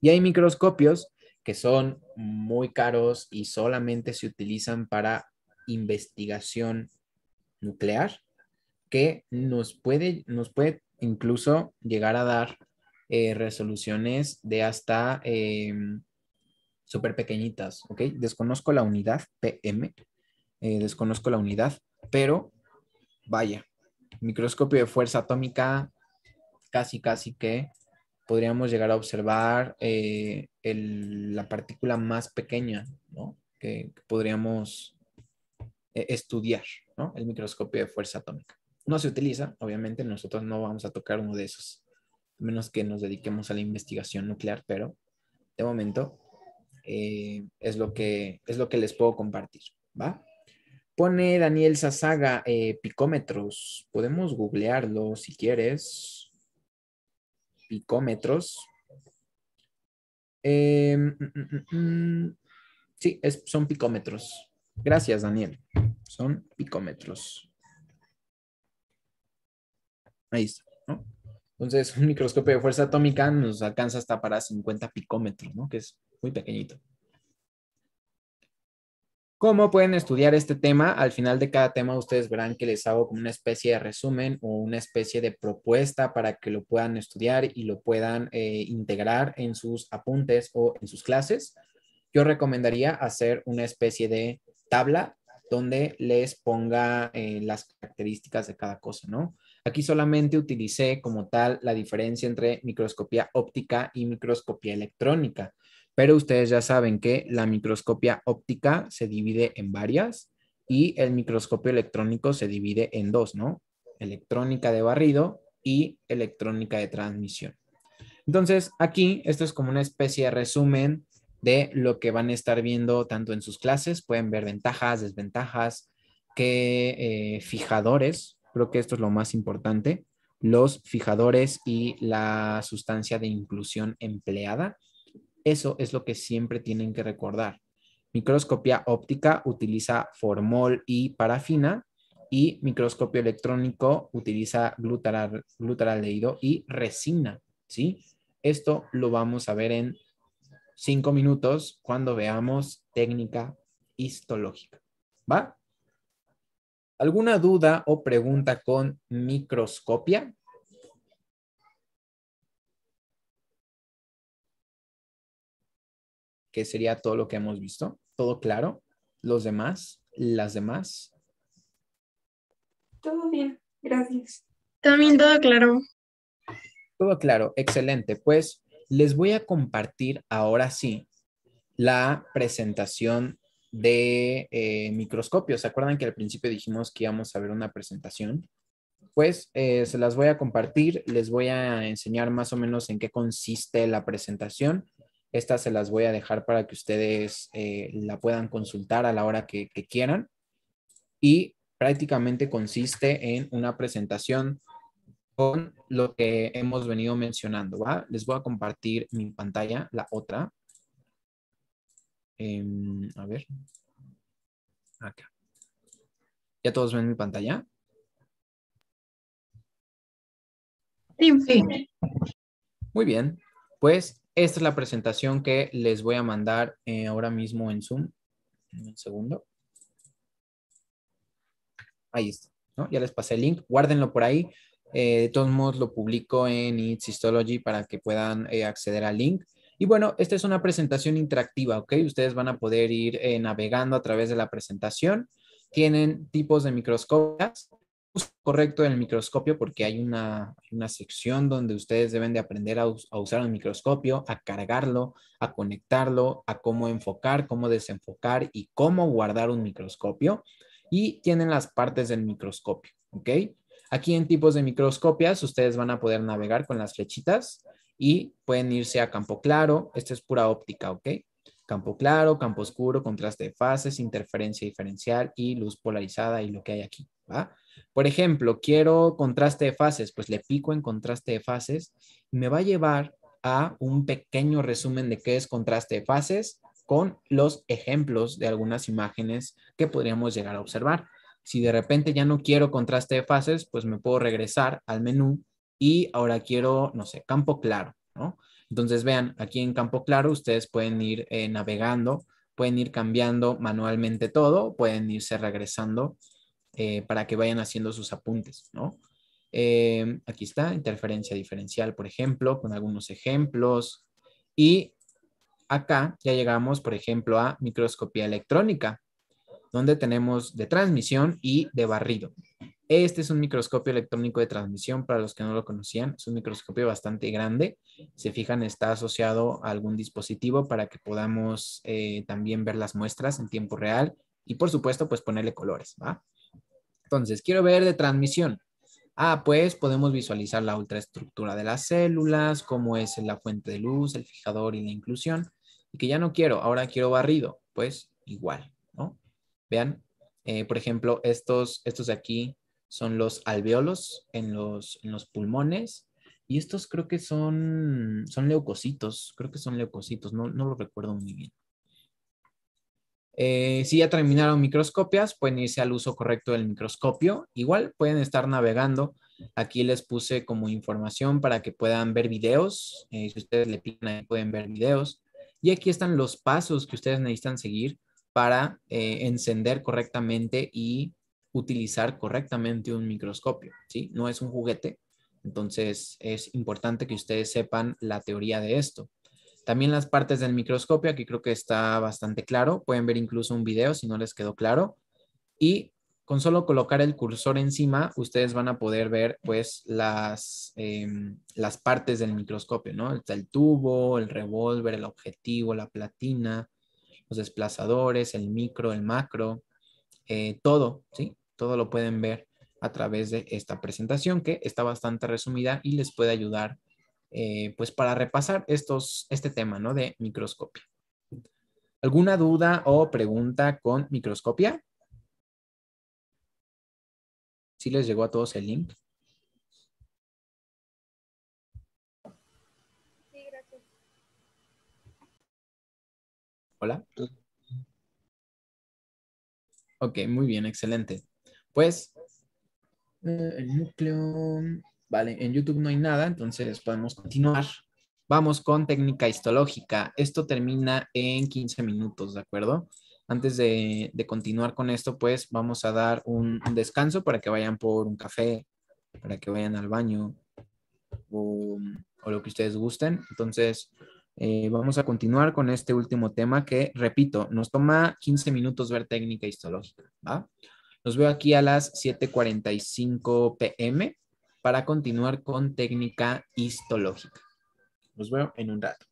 Y hay microscopios que son muy caros y solamente se utilizan para investigación nuclear que nos puede, nos puede incluso llegar a dar eh, resoluciones de hasta em, súper pequeñitas, ¿ok? Desconozco la unidad PM, eh, desconozco la unidad, pero vaya, microscopio de fuerza atómica, casi, casi que podríamos llegar a observar eh, la partícula más pequeña ¿no? que, podríamos estudiar, ¿no? el microscopio de fuerza atómica no se utiliza, obviamente nosotros no vamos a tocar uno de esos, a menos que nos dediquemos a la investigación nuclear, pero de momento eh, es, lo que, es lo que les puedo compartir, ¿va? Pone Daniel Sasaga eh, picómetros, podemos googlearlo si quieres. Picómetros. Eh, mm, mm, mm, sí, es, son picómetros. Gracias, Daniel. Son picómetros. Ahí ¿no? Entonces, un microscopio de fuerza atómica nos alcanza hasta para 50 picómetros, ¿no? Que es muy pequeñito. ¿Cómo pueden estudiar este tema? Al final de cada tema ustedes verán que les hago como una especie de resumen o una especie de propuesta para que lo puedan estudiar y lo puedan eh, integrar en sus apuntes o en sus clases. Yo recomendaría hacer una especie de tabla donde les ponga eh, las características de cada cosa, ¿no? Aquí solamente utilicé como tal la diferencia entre microscopía óptica y microscopía electrónica, pero ustedes ya saben que la microscopía óptica se divide en varias y el microscopio electrónico se divide en dos, ¿no? Electrónica de barrido y electrónica de transmisión. Entonces, aquí esto es como una especie de resumen de lo que van a estar viendo tanto en sus clases. Pueden ver ventajas, desventajas, qué eh, fijadores creo que esto es lo más importante, los fijadores y la sustancia de inclusión empleada. Eso es lo que siempre tienen que recordar. Microscopía óptica utiliza formol y parafina y microscopio electrónico utiliza glutaral, glutaraldehído y resina, ¿sí? Esto lo vamos a ver en cinco minutos cuando veamos técnica histológica, ¿va? ¿Alguna duda o pregunta con microscopia? ¿Qué sería todo lo que hemos visto. ¿Todo claro? ¿Los demás? ¿Las demás? Todo bien, gracias. También todo claro. Todo claro, excelente. Pues les voy a compartir ahora sí la presentación de eh, microscopios. ¿Se acuerdan que al principio dijimos que íbamos a ver una presentación? Pues eh, se las voy a compartir, les voy a enseñar más o menos en qué consiste la presentación. esta se las voy a dejar para que ustedes eh, la puedan consultar a la hora que, que quieran. Y prácticamente consiste en una presentación con lo que hemos venido mencionando, ¿va? Les voy a compartir mi pantalla, la otra, Em, a ver. Acá. ¿Ya todos ven mi pantalla? Sí, sí. Muy bien. Pues esta es la presentación que les voy a mandar eh, ahora mismo en Zoom. Un segundo. Ahí está. ¿no? Ya les pasé el link. Guárdenlo por ahí. Eh, de todos modos, lo publico en It's Histology para que puedan eh, acceder al link. Y bueno, esta es una presentación interactiva, ¿ok? Ustedes van a poder ir eh, navegando a través de la presentación. Tienen tipos de microscopias, correcto el microscopio porque hay una, sección donde ustedes deben de aprender a, usar un microscopio, a cargarlo, a conectarlo, a cómo enfocar, cómo desenfocar y cómo guardar un microscopio. Y tienen las partes del microscopio, ¿ok? Aquí en tipos de microscopias ustedes van a poder navegar con las flechitas y pueden irse a campo claro, esto es pura óptica, ¿ok? Campo claro, campo oscuro, contraste de fases, interferencia diferencial y luz polarizada y lo que hay aquí, ¿va? Por ejemplo, quiero contraste de fases, pues le pico en contraste de fases y me va a llevar a un pequeño resumen de qué es contraste de fases con los ejemplos de algunas imágenes que podríamos llegar a observar. Si de repente ya no quiero contraste de fases, pues me puedo regresar al menú y ahora quiero, no sé, campo claro, ¿no? Entonces vean, aquí en campo claro ustedes pueden ir eh, navegando, pueden ir cambiando manualmente todo, pueden irse regresando eh, para que vayan haciendo sus apuntes, ¿no? Eh, aquí está, interferencia diferencial, por ejemplo, con algunos ejemplos. Y acá ya llegamos, por ejemplo, a microscopía electrónica, donde tenemos de transmisión y de barrido. Este es un microscopio electrónico de transmisión, para los que no lo conocían, es un microscopio bastante grande. Se fijan, está asociado a algún dispositivo para que podamos eh, también ver las muestras en tiempo real y por supuesto, pues ponerle colores, Entonces, quiero ver de transmisión. Ah, pues podemos visualizar la ultraestructura de las células, cómo es la fuente de luz, el fijador y la inclusión. Y que ya no quiero, ahora quiero barrido, pues igual, ¿no? Vean, eh, por ejemplo, estos, estos de aquí son los alveolos en los, los pulmones. Y estos creo que son, son leucocitos, creo que son leucocitos, no, no lo recuerdo muy bien. Eh, si ya terminaron microscopias, pueden irse al uso correcto del microscopio. Igual pueden estar navegando. Aquí les puse como información para que puedan ver videos. Eh, si ustedes le piden pueden ver videos. Y aquí están los pasos que ustedes necesitan seguir para eh, encender correctamente y utilizar correctamente un microscopio, ¿sí? No es un juguete, entonces es importante que ustedes sepan la teoría de esto. También las partes del microscopio, aquí creo que está bastante claro, pueden ver incluso un video si no les quedó claro. Y con solo colocar el cursor encima, ustedes van a poder ver pues las, em, las partes del microscopio, ¿no? el tubo, el revólver, el objetivo, la platina, los desplazadores, el micro, el macro, eh, todo, ¿sí? Todo lo pueden ver a través de esta presentación que está bastante resumida y les puede ayudar eh, pues para repasar estos, este tema ¿no? de microscopia. ¿Alguna duda o pregunta con microscopia? ¿Sí les llegó a todos el link? Sí, gracias. Hola. Ok, muy bien, excelente pues eh, el núcleo, vale, en YouTube no hay nada, entonces podemos continuar. Vamos con técnica histológica. Esto termina en 15 minutos, ¿de acuerdo? Antes de, continuar con esto, pues vamos a dar un, descanso para que vayan por un café, para que vayan al baño o, lo que ustedes gusten. Entonces, eh, vamos a continuar con este último tema que, repito, nos toma 15 minutos ver técnica histológica, ¿va? Nos veo aquí a las 7.45 pm para continuar con técnica histológica. Nos veo en un rato.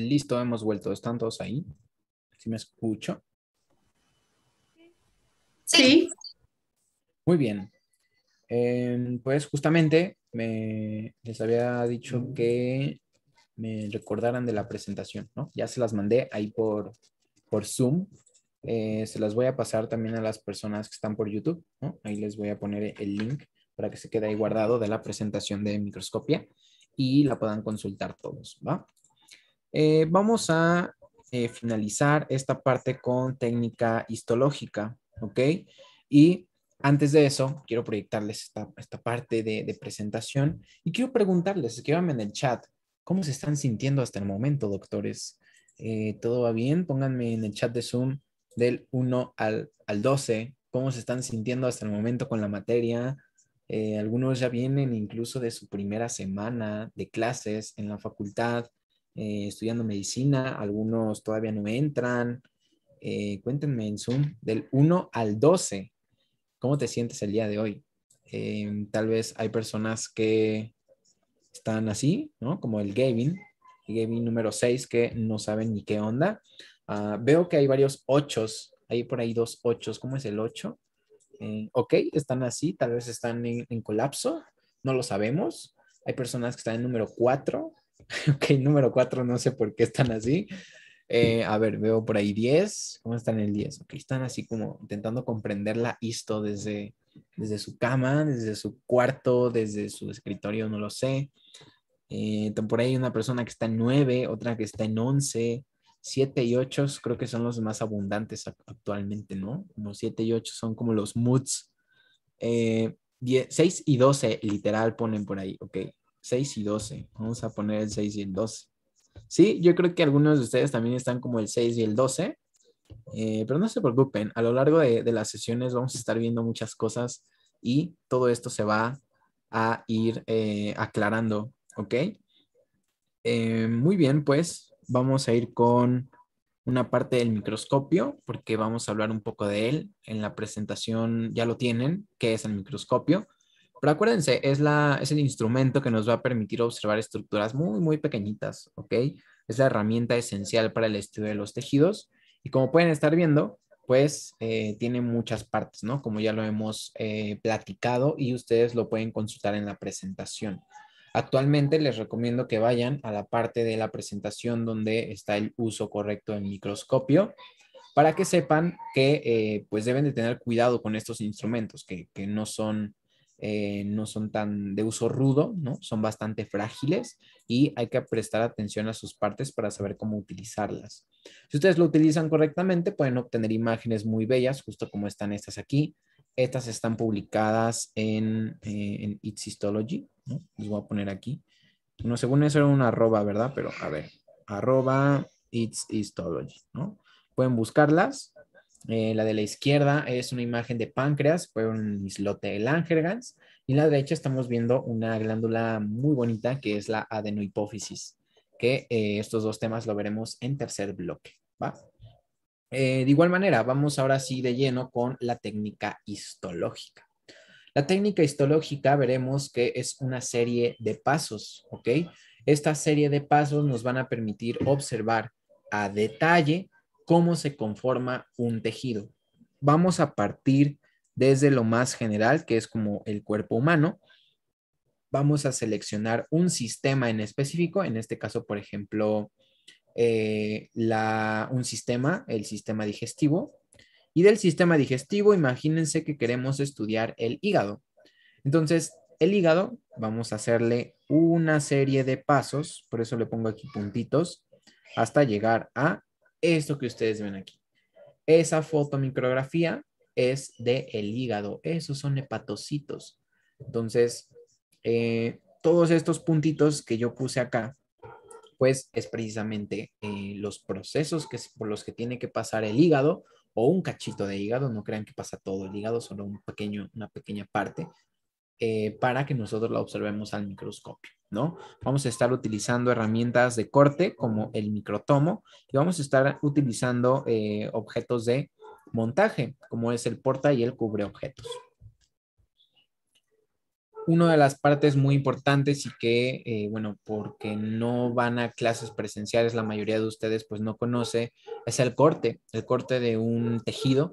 Listo, hemos vuelto. ¿Están todos ahí? ¿Si me escucho? Sí. Muy bien. Em, pues justamente me, les había dicho que me recordaran de la presentación, ¿no? Ya se las mandé ahí por, por Zoom. Eh, se las voy a pasar también a las personas que están por YouTube, ¿no? Ahí les voy a poner el link para que se quede ahí guardado de la presentación de microscopia y la puedan consultar todos, ¿va? Eh, vamos a eh, finalizar esta parte con técnica histológica, ¿ok? Y antes de eso, quiero proyectarles esta, parte de, presentación y quiero preguntarles, escríbanme en el chat, ¿cómo se están sintiendo hasta el momento, doctores? Eh, ¿Todo va bien? Pónganme en el chat de Zoom del 1 al, 12, ¿cómo se están sintiendo hasta el momento con la materia? algunos ya vienen incluso de su primera semana de clases en la facultad. Eh, estudiando medicina, algunos todavía no entran. Eh, cuéntenme en Zoom, del 1 al 12, ¿cómo te sientes el día de hoy? Eh, tal vez hay personas que están así, ¿no? Como el Gavin, Gavin número 6, que no saben ni qué onda. Ah, veo que hay varios 8, hay por ahí dos 8, ¿cómo es el 8? ok, están así, tal vez están en, en colapso, no lo sabemos. Hay personas que están en número 4, ok, número 4, no sé por qué están así. Eh, a ver, veo por ahí 10. ¿Cómo están el 10? Ok, están así como intentando comprender la histo desde, desde su cama, desde su cuarto, desde su escritorio, no lo sé. Eh, por ahí una persona que está en 9, otra que está en 11. 7 y 8 creo que son los más abundantes actualmente, ¿no? Como 7 y 8 son como los moods. Eh, 6 y 12 literal ponen por ahí, ok. 6 y 12. Vamos a poner el 6 y el 12. Sí, yo creo que algunos de ustedes también están como el 6 y el 12, eh, pero no se preocupen, a lo largo de, las sesiones vamos a estar viendo muchas cosas y todo esto se va a ir eh, aclarando, ¿ok? Eh, muy bien, pues vamos a ir con una parte del microscopio, porque vamos a hablar un poco de él. En la presentación ya lo tienen, que es el microscopio, pero acuérdense, es, la, es el instrumento que nos va a permitir observar estructuras muy, muy pequeñitas, ¿ok? Es la herramienta esencial para el estudio de los tejidos. Y como pueden estar viendo, pues eh, tiene muchas partes, ¿no? Como ya lo hemos eh, platicado y ustedes lo pueden consultar en la presentación. Actualmente les recomiendo que vayan a la parte de la presentación donde está el uso correcto del microscopio para que sepan que eh, pues deben de tener cuidado con estos instrumentos que, que no son eh, no son tan de uso rudo, ¿no? Son bastante frágiles y hay que prestar atención a sus partes para saber cómo utilizarlas. Si ustedes lo utilizan correctamente, pueden obtener imágenes muy bellas, justo como están estas aquí. Estas están publicadas en, eh, It's Histology, ¿no? Les voy a poner aquí. no según eso era una arroba, ¿verdad? Pero a ver, arroba It's Histology, ¿no? Pueden buscarlas eh, la de la izquierda es una imagen de páncreas, fue un islote de Langergans. Y en la derecha estamos viendo una glándula muy bonita que es la adenohipófisis, que eh, estos dos temas lo veremos en tercer bloque. ¿va? Eh, de igual manera, vamos ahora sí de lleno con la técnica histológica. La técnica histológica veremos que es una serie de pasos, ¿ok? Esta serie de pasos nos van a permitir observar a detalle cómo se conforma un tejido. Vamos a partir desde lo más general, que es como el cuerpo humano. Vamos a seleccionar un sistema en específico, en este caso, por ejemplo, eh, un sistema, el sistema digestivo. Y del sistema digestivo, imagínense que queremos estudiar el hígado. Entonces, el hígado, vamos a hacerle una serie de pasos, por eso le pongo aquí puntitos, hasta llegar a esto que ustedes ven aquí. Esa fotomicrografía es de el hígado. Esos son hepatocitos. Entonces, eh, todos estos puntitos que yo puse acá, pues es precisamente eh, los procesos que, por los que tiene que pasar el hígado o un cachito de hígado. No crean que pasa todo el hígado, solo un pequeño, una pequeña parte. Eh, para que nosotros la observemos al microscopio, ¿no? Vamos a estar utilizando herramientas de corte como el microtomo y vamos a estar utilizando eh, objetos de montaje como es el porta y el cubre objetos. Una de las partes muy importantes y que, eh, bueno, porque no van a clases presenciales, la mayoría de ustedes pues no conoce, es el corte, el corte de un tejido.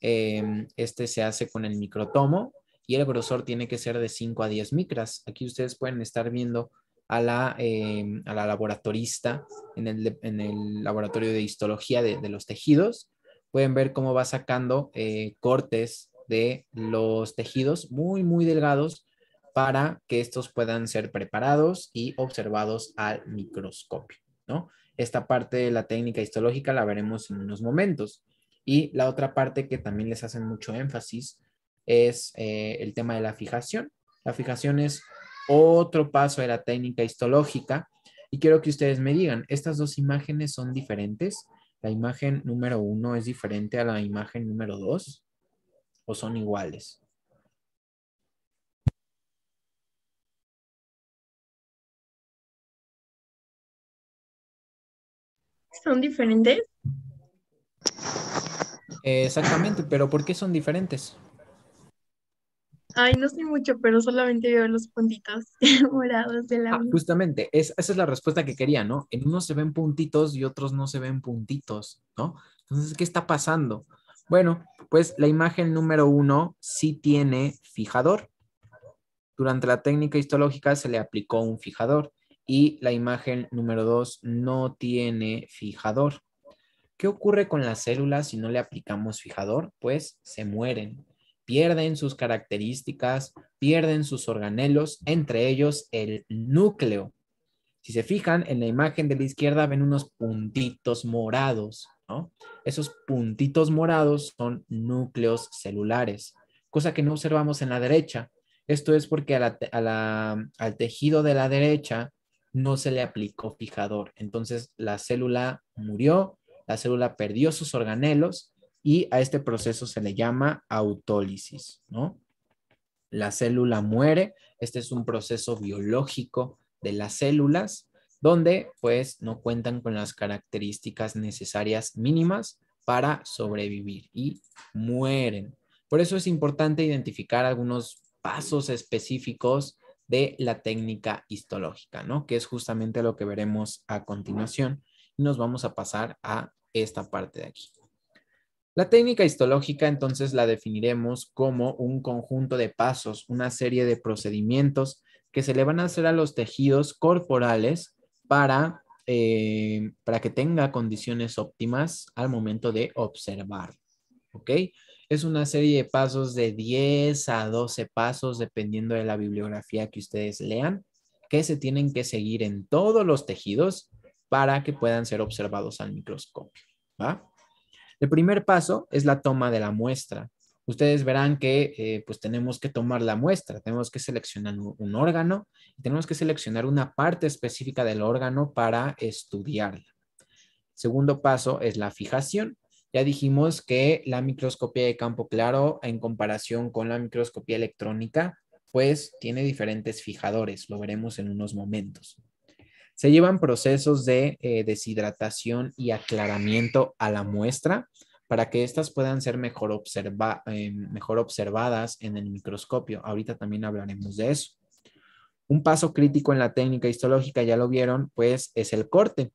Em, este se hace con el microtomo, y el grosor tiene que ser de 5 a 10 micras. Aquí ustedes pueden estar viendo a la, em, laboratorista en el, laboratorio de histología de, los tejidos. Pueden ver cómo va sacando eh, cortes de los tejidos muy, muy delgados para que estos puedan ser preparados y observados al microscopio, ¿no? Esta parte de la técnica histológica la veremos en unos momentos. Y la otra parte que también les hacen mucho énfasis es eh, el tema de la fijación. La fijación es otro paso de la técnica histológica y quiero que ustedes me digan, ¿estas dos imágenes son diferentes? ¿La imagen número uno es diferente a la imagen número dos? ¿O son iguales? ¿Son diferentes? exactamente, pero ¿por qué son diferentes? Ay, no sé mucho, pero solamente veo los puntitos morados de la. Ah, justamente, esa es la respuesta que quería, ¿no? En unos se ven puntitos y otros no se ven puntitos, ¿no? Entonces, ¿qué está pasando? Bueno, pues la imagen número uno sí tiene fijador. Durante la técnica histológica se le aplicó un fijador y la imagen número dos no tiene fijador. ¿Qué ocurre con las células si no le aplicamos fijador? Pues se mueren, pierden sus características, pierden sus organelos, entre ellos el núcleo. Si se fijan en la imagen de la izquierda ven unos puntitos morados, Esos puntitos morados son núcleos celulares, cosa que no observamos en la derecha. Esto es porque al tejido de la derecha no se le aplicó fijador. Entonces la célula murió, la célula perdió sus organelos y a este proceso se le llama autólisis, ¿no? La célula muere, este es un proceso biológico de las células donde pues no cuentan con las características necesarias mínimas para sobrevivir y mueren. Por eso es importante identificar algunos pasos específicos de la técnica histológica, ¿no? Que es justamente lo que veremos a continuación. Nos vamos a pasar a esta parte de aquí. La técnica histológica entonces la definiremos como un conjunto de pasos, una serie de procedimientos que se le van a hacer a los tejidos corporales para, eh, para que tenga condiciones óptimas al momento de observar. ¿Ok? Es una serie de pasos de 10 a 12 pasos, dependiendo de la bibliografía que ustedes lean, que se tienen que seguir en todos los tejidos para que puedan ser observados al microscopio. ¿Va? El primer paso es la toma de la muestra. Ustedes verán que eh, pues tenemos que tomar la muestra, tenemos que seleccionar un órgano, y tenemos que seleccionar una parte específica del órgano para estudiarla. Segundo paso es la fijación. Ya dijimos que la microscopía de campo claro en comparación con la microscopía electrónica, pues tiene diferentes fijadores, lo veremos en unos momentos. Se llevan procesos de eh, deshidratación y aclaramiento a la muestra para que éstas puedan ser mejor, observa eh, mejor observadas en el microscopio. Ahorita también hablaremos de eso. Un paso crítico en la técnica histológica, ya lo vieron, pues es el corte.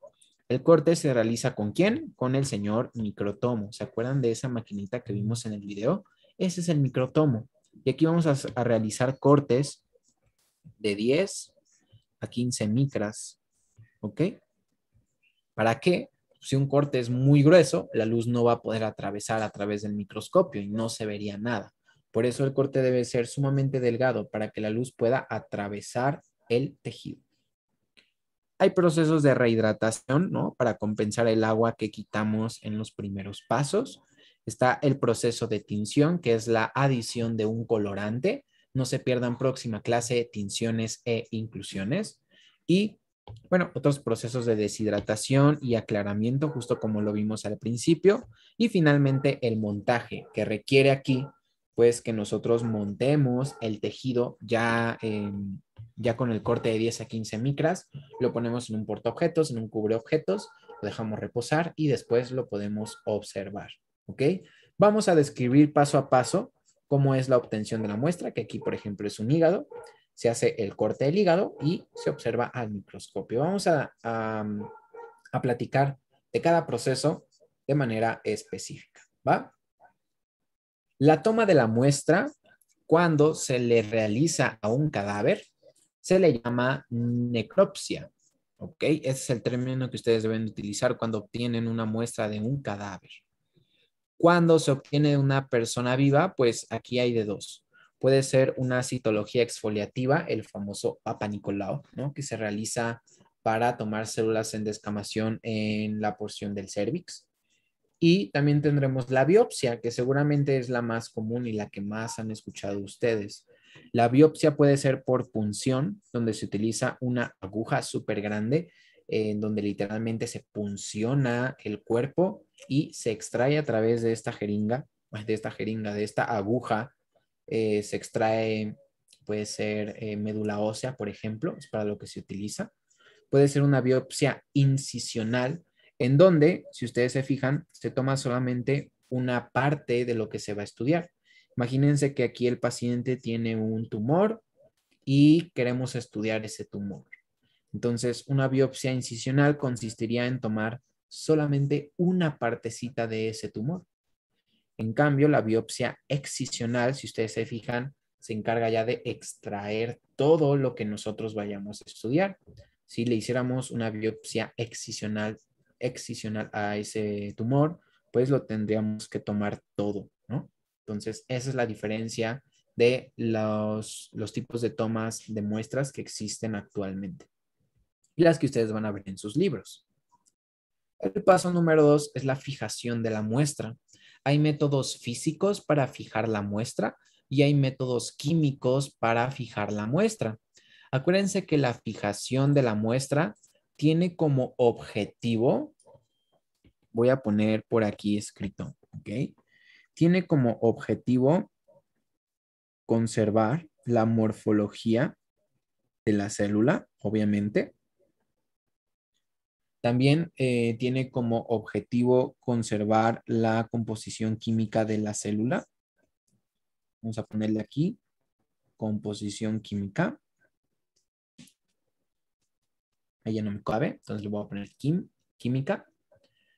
El corte se realiza con quién? Con el señor microtomo. ¿Se acuerdan de esa maquinita que vimos en el video? Ese es el microtomo. Y aquí vamos a realizar cortes de 10 a 15 micras ¿ok? ¿Para qué? Si un corte es muy grueso, la luz no va a poder atravesar a través del microscopio y no se vería nada. Por eso el corte debe ser sumamente delgado para que la luz pueda atravesar el tejido. Hay procesos de rehidratación, ¿no? Para compensar el agua que quitamos en los primeros pasos. Está el proceso de tinción, que es la adición de un colorante. No se pierdan próxima clase, tinciones e inclusiones. Y bueno, otros procesos de deshidratación y aclaramiento, justo como lo vimos al principio. Y finalmente el montaje, que requiere aquí, pues que nosotros montemos el tejido ya, eh, ya con el corte de 10 a 15 micras, lo ponemos en un portaobjetos, en un cubreobjetos, lo dejamos reposar y después lo podemos observar, ¿ok? Vamos a describir paso a paso cómo es la obtención de la muestra, que aquí, por ejemplo, es un hígado se hace el corte del hígado y se observa al microscopio. Vamos a, platicar de cada proceso de manera específica, ¿va? La toma de la muestra cuando se le realiza a un cadáver se le llama necropsia, ¿ok? Ese es el término que ustedes deben utilizar cuando obtienen una muestra de un cadáver. Cuando se obtiene de una persona viva, pues aquí hay de dos puede ser una citología exfoliativa, el famoso Papa que se realiza para tomar células en descamación en la porción del cérvix. Y también tendremos la biopsia, que seguramente es la más común y la que más han escuchado ustedes. La biopsia puede ser por punción, donde se utiliza una aguja súper grande, en donde literalmente se punciona el cuerpo y se extrae a través de esta jeringa, de esta jeringa, de esta aguja eh, se extrae, puede ser eh, médula ósea, por ejemplo, es para lo que se utiliza. Puede ser una biopsia incisional, en donde, si ustedes se fijan, se toma solamente una parte de lo que se va a estudiar. Imagínense que aquí el paciente tiene un tumor y queremos estudiar ese tumor. Entonces, una biopsia incisional consistiría en tomar solamente una partecita de ese tumor. En cambio, la biopsia excisional, si ustedes se fijan, se encarga ya de extraer todo lo que nosotros vayamos a estudiar. Si le hiciéramos una biopsia excisional, excisional a ese tumor, pues lo tendríamos que tomar todo, ¿no? Entonces, esa es la diferencia de los, los tipos de tomas de muestras que existen actualmente y las que ustedes van a ver en sus libros. El paso número dos es la fijación de la muestra hay métodos físicos para fijar la muestra y hay métodos químicos para fijar la muestra. Acuérdense que la fijación de la muestra tiene como objetivo, voy a poner por aquí escrito, ¿ok? Tiene como objetivo conservar la morfología de la célula, obviamente, también eh, tiene como objetivo conservar la composición química de la célula. Vamos a ponerle aquí, composición química. Ahí no me cabe, entonces le voy a poner química.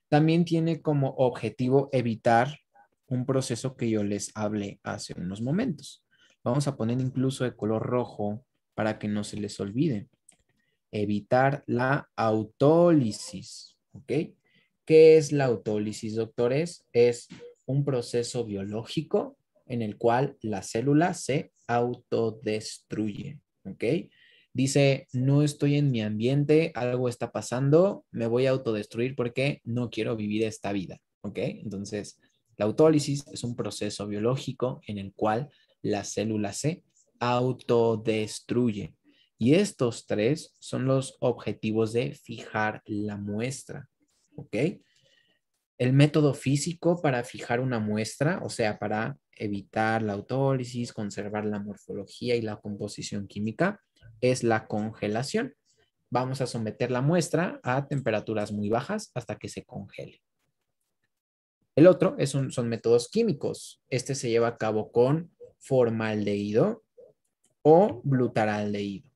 También tiene como objetivo evitar un proceso que yo les hablé hace unos momentos. Vamos a poner incluso de color rojo para que no se les olvide evitar la autólisis. ¿Ok? ¿Qué es la autólisis, doctores? Es un proceso biológico en el cual la célula se autodestruye. ¿Ok? Dice, no estoy en mi ambiente, algo está pasando, me voy a autodestruir porque no quiero vivir esta vida. ¿Ok? Entonces, la autólisis es un proceso biológico en el cual la célula se autodestruye. Y estos tres son los objetivos de fijar la muestra, ¿ok? El método físico para fijar una muestra, o sea, para evitar la autólisis, conservar la morfología y la composición química, es la congelación. Vamos a someter la muestra a temperaturas muy bajas hasta que se congele. El otro es son métodos químicos. Este se lleva a cabo con formaldehído o glutaraldehído.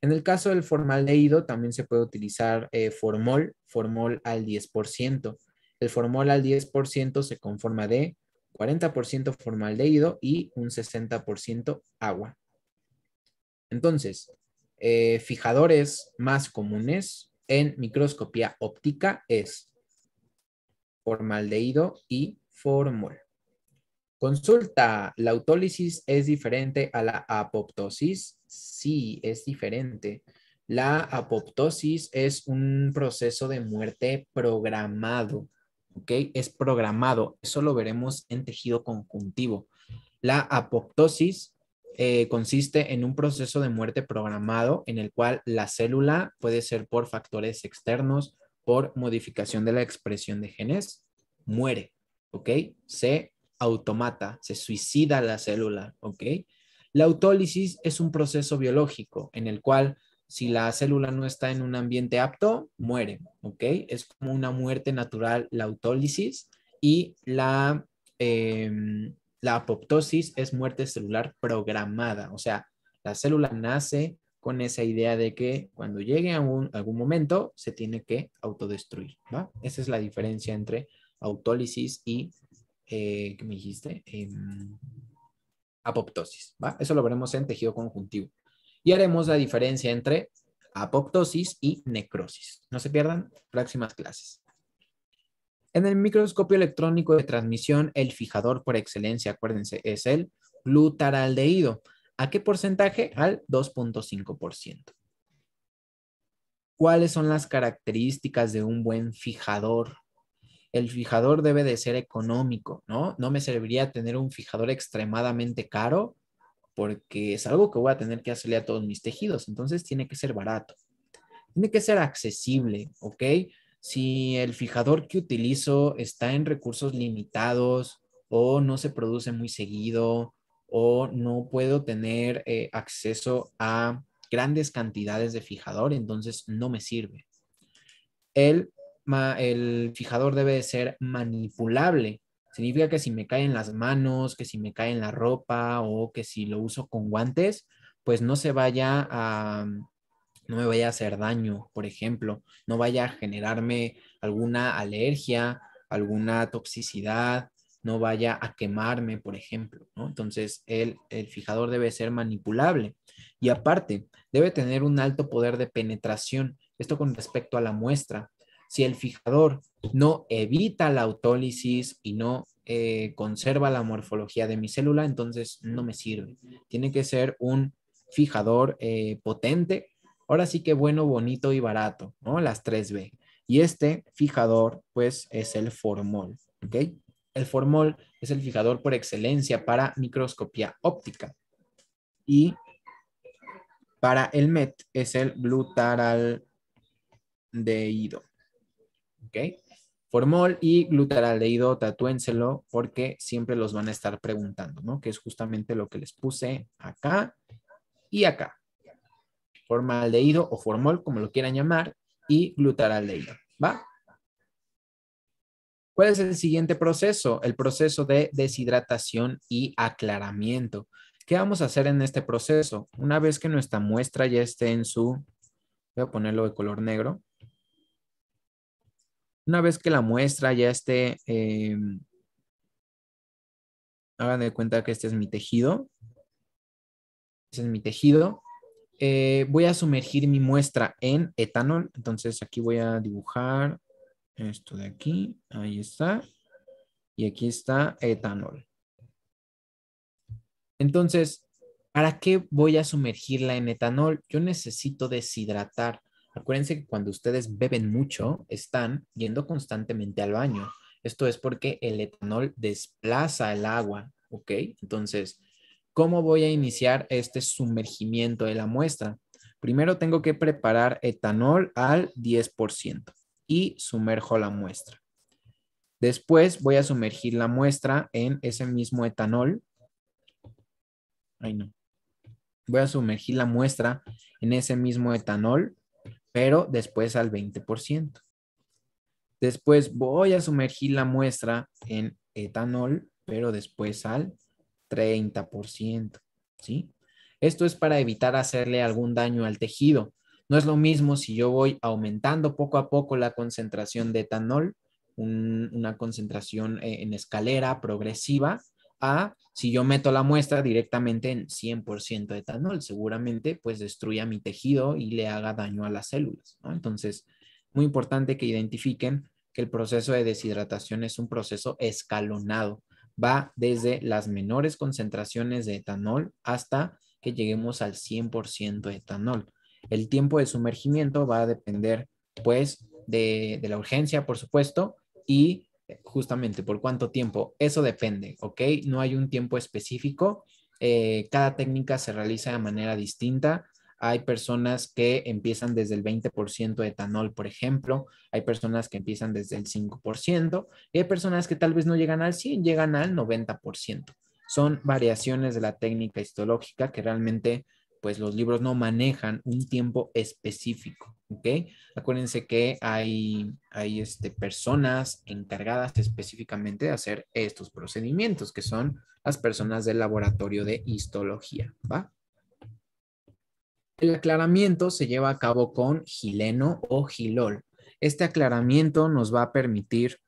En el caso del formaldehído también se puede utilizar eh, formol, formol al 10%. El formol al 10% se conforma de 40% formaldehído y un 60% agua. Entonces, eh, fijadores más comunes en microscopía óptica es formaldehído y formol. Consulta, la autólisis es diferente a la apoptosis sí es diferente. La apoptosis es un proceso de muerte programado, ¿ok? Es programado, eso lo veremos en tejido conjuntivo. La apoptosis eh, consiste en un proceso de muerte programado en el cual la célula puede ser por factores externos, por modificación de la expresión de genes, muere, ¿ok? Se automata, se suicida la célula, ¿ok? La autólisis es un proceso biológico en el cual si la célula no está en un ambiente apto, muere, ¿ok? Es como una muerte natural la autólisis y la, em, la apoptosis es muerte celular programada, o sea, la célula nace con esa idea de que cuando llegue a un, algún momento se tiene que autodestruir, ¿va? Esa es la diferencia entre autólisis y, eh, ¿qué me dijiste? Em, apoptosis. ¿va? Eso lo veremos en tejido conjuntivo. Y haremos la diferencia entre apoptosis y necrosis. No se pierdan próximas clases. En el microscopio electrónico de transmisión, el fijador por excelencia, acuérdense, es el glutaraldehído. ¿A qué porcentaje? Al 2.5%. ¿Cuáles son las características de un buen fijador el fijador debe de ser económico, ¿no? No me serviría tener un fijador extremadamente caro porque es algo que voy a tener que hacerle a todos mis tejidos, entonces tiene que ser barato, tiene que ser accesible, ¿ok? Si el fijador que utilizo está en recursos limitados o no se produce muy seguido o no puedo tener eh, acceso a grandes cantidades de fijador, entonces no me sirve. El el fijador debe ser manipulable. Significa que si me caen las manos, que si me cae en la ropa o que si lo uso con guantes, pues no se vaya a, no me vaya a hacer daño, por ejemplo, no vaya a generarme alguna alergia, alguna toxicidad, no vaya a quemarme, por ejemplo, Entonces, el, el fijador debe ser manipulable. Y aparte, debe tener un alto poder de penetración, esto con respecto a la muestra, si el fijador no evita la autólisis y no eh, conserva la morfología de mi célula, entonces no me sirve. Tiene que ser un fijador eh, potente. Ahora sí que bueno, bonito y barato, ¿no? Las 3B. Y este fijador, pues, es el formol, ¿ok? El formol es el fijador por excelencia para microscopía óptica. Y para el MET es el glutaraldehído. ¿ok? Formol y glutaraldehído, tatúenselo porque siempre los van a estar preguntando, ¿no? Que es justamente lo que les puse acá y acá. Formaldehído o formol, como lo quieran llamar, y glutaraldehído, ¿va? ¿Cuál es el siguiente proceso? El proceso de deshidratación y aclaramiento. ¿Qué vamos a hacer en este proceso? Una vez que nuestra muestra ya esté en su, voy a ponerlo de color negro, una vez que la muestra ya esté, em, hagan de cuenta que este es mi tejido. Este es mi tejido. Eh, voy a sumergir mi muestra en etanol. Entonces aquí voy a dibujar esto de aquí. Ahí está. Y aquí está etanol. Entonces, ¿para qué voy a sumergirla en etanol? Yo necesito deshidratar Acuérdense que cuando ustedes beben mucho, están yendo constantemente al baño. Esto es porque el etanol desplaza el agua, ¿ok? Entonces, ¿cómo voy a iniciar este sumergimiento de la muestra? Primero tengo que preparar etanol al 10% y sumerjo la muestra. Después voy a sumergir la muestra en ese mismo etanol. Ay, no. Voy a sumergir la muestra en ese mismo etanol pero después al 20%. Después voy a sumergir la muestra en etanol, pero después al 30%, ¿sí? Esto es para evitar hacerle algún daño al tejido. No es lo mismo si yo voy aumentando poco a poco la concentración de etanol, una concentración eh, en escalera progresiva, a si yo meto la muestra directamente en 100% de etanol, seguramente pues destruya mi tejido y le haga daño a las células, Entonces, muy importante que identifiquen que el proceso de deshidratación es un proceso escalonado, va desde las menores concentraciones de etanol hasta que lleguemos al 100% de etanol. El tiempo de sumergimiento va a depender pues de, de la urgencia, por supuesto, y justamente por cuánto tiempo, eso depende, ¿ok? No hay un tiempo específico, eh, cada técnica se realiza de manera distinta. Hay personas que empiezan desde el 20% de etanol, por ejemplo, hay personas que empiezan desde el 5% y hay personas que tal vez no llegan al 100, llegan al 90%. Son variaciones de la técnica histológica que realmente pues los libros no manejan un tiempo específico, ¿ok? Acuérdense que hay, hay este, personas encargadas específicamente de hacer estos procedimientos, que son las personas del laboratorio de histología, ¿va? El aclaramiento se lleva a cabo con gileno o gilol. Este aclaramiento nos va a permitir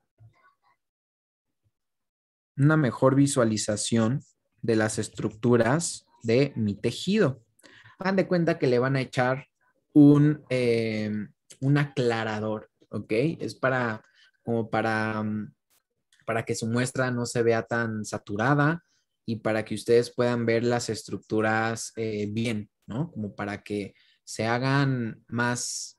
una mejor visualización de las estructuras de mi tejido hagan de cuenta que le van a echar un, eh, un aclarador, ¿ok? Es para, como para, mm, para que su muestra no se vea tan saturada y para que ustedes puedan ver las estructuras eh, bien, ¿no? Como para que se hagan más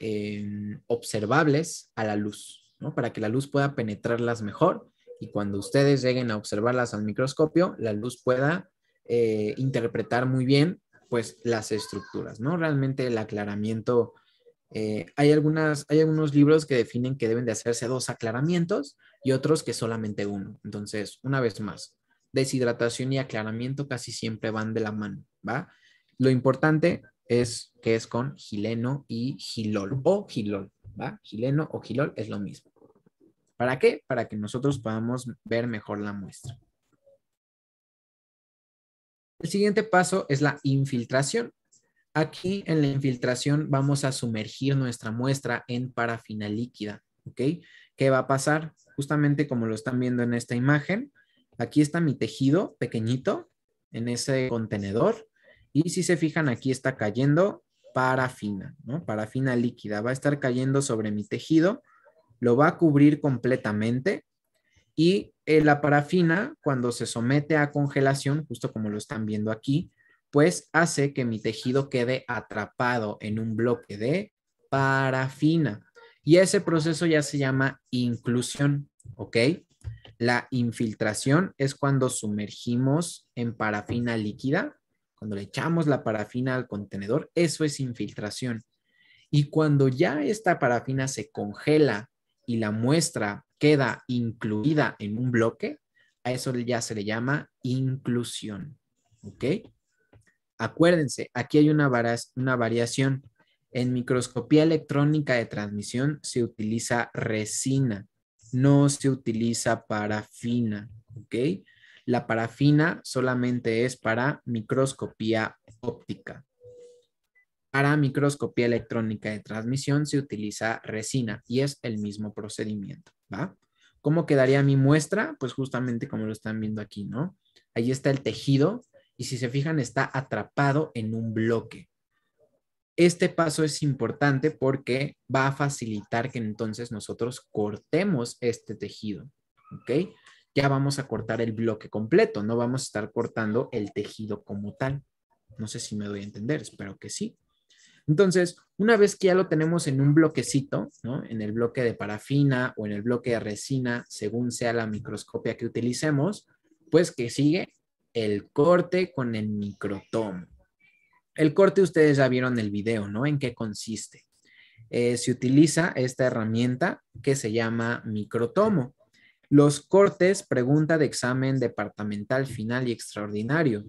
em, observables a la luz, ¿no? Para que la luz pueda penetrarlas mejor y cuando ustedes lleguen a observarlas al microscopio, la luz pueda eh, interpretar muy bien pues las estructuras, ¿no? Realmente el aclaramiento, eh, hay, algunas, hay algunos libros que definen que deben de hacerse dos aclaramientos y otros que solamente uno. Entonces, una vez más, deshidratación y aclaramiento casi siempre van de la mano, ¿va? Lo importante es que es con gileno y gilol o gilol, ¿va? Gileno o gilol es lo mismo. ¿Para qué? Para que nosotros podamos ver mejor la muestra. El siguiente paso es la infiltración. Aquí en la infiltración vamos a sumergir nuestra muestra en parafina líquida, ¿ok? ¿Qué va a pasar? Justamente como lo están viendo en esta imagen, aquí está mi tejido pequeñito en ese contenedor y si se fijan aquí está cayendo parafina, Parafina líquida va a estar cayendo sobre mi tejido, lo va a cubrir completamente y eh, la parafina, cuando se somete a congelación, justo como lo están viendo aquí, pues hace que mi tejido quede atrapado en un bloque de parafina. Y ese proceso ya se llama inclusión, ¿ok? La infiltración es cuando sumergimos en parafina líquida, cuando le echamos la parafina al contenedor, eso es infiltración. Y cuando ya esta parafina se congela y la muestra queda incluida en un bloque, a eso ya se le llama inclusión. ¿Ok? Acuérdense, aquí hay una, una variación. En microscopía electrónica de transmisión se utiliza resina, no se utiliza parafina. ¿Ok? La parafina solamente es para microscopía óptica. Para microscopía electrónica de transmisión se utiliza resina y es el mismo procedimiento. ¿va? ¿Cómo quedaría mi muestra? Pues justamente como lo están viendo aquí, ¿no? Ahí está el tejido y si se fijan está atrapado en un bloque. Este paso es importante porque va a facilitar que entonces nosotros cortemos este tejido, ¿ok? Ya vamos a cortar el bloque completo, no vamos a estar cortando el tejido como tal. No sé si me doy a entender, espero que sí. Entonces, una vez que ya lo tenemos en un bloquecito, ¿no? En el bloque de parafina o en el bloque de resina, según sea la microscopia que utilicemos, pues que sigue el corte con el microtomo. El corte ustedes ya vieron el video, ¿no? ¿En qué consiste? Eh, se utiliza esta herramienta que se llama microtomo. Los cortes, pregunta de examen departamental final y extraordinario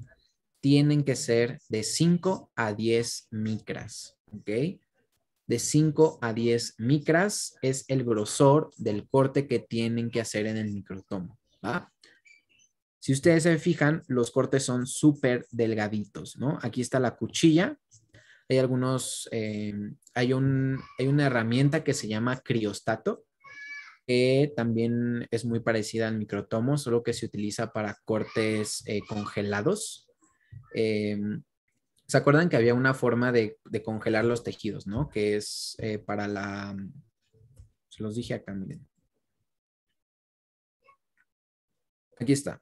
tienen que ser de 5 a 10 micras, ¿ok? De 5 a 10 micras es el grosor del corte que tienen que hacer en el microtomo, ¿va? Si ustedes se fijan, los cortes son súper delgaditos, ¿no? Aquí está la cuchilla. Hay algunos, eh, hay, un, una herramienta que se llama criostato, que también es muy parecida al microtomo, solo que se utiliza para cortes eh, congelados. Em, ¿se acuerdan que había una forma de, congelar los tejidos, ¿no? Que es eh, para la... Se los dije acá, miren. Aquí está.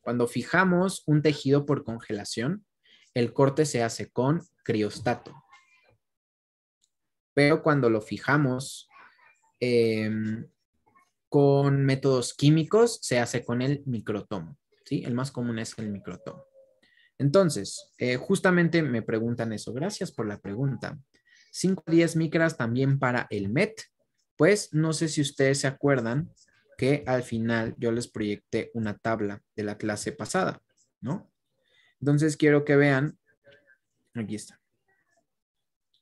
Cuando fijamos un tejido por congelación, el corte se hace con criostato. Pero cuando lo fijamos em, con métodos químicos, se hace con el microtomo. ¿sí? El más común es el microtomo. Entonces, eh, justamente me preguntan eso. Gracias por la pregunta. 5 a 10 micras también para el MET. Pues no sé si ustedes se acuerdan que al final yo les proyecté una tabla de la clase pasada, ¿no? Entonces quiero que vean, aquí está.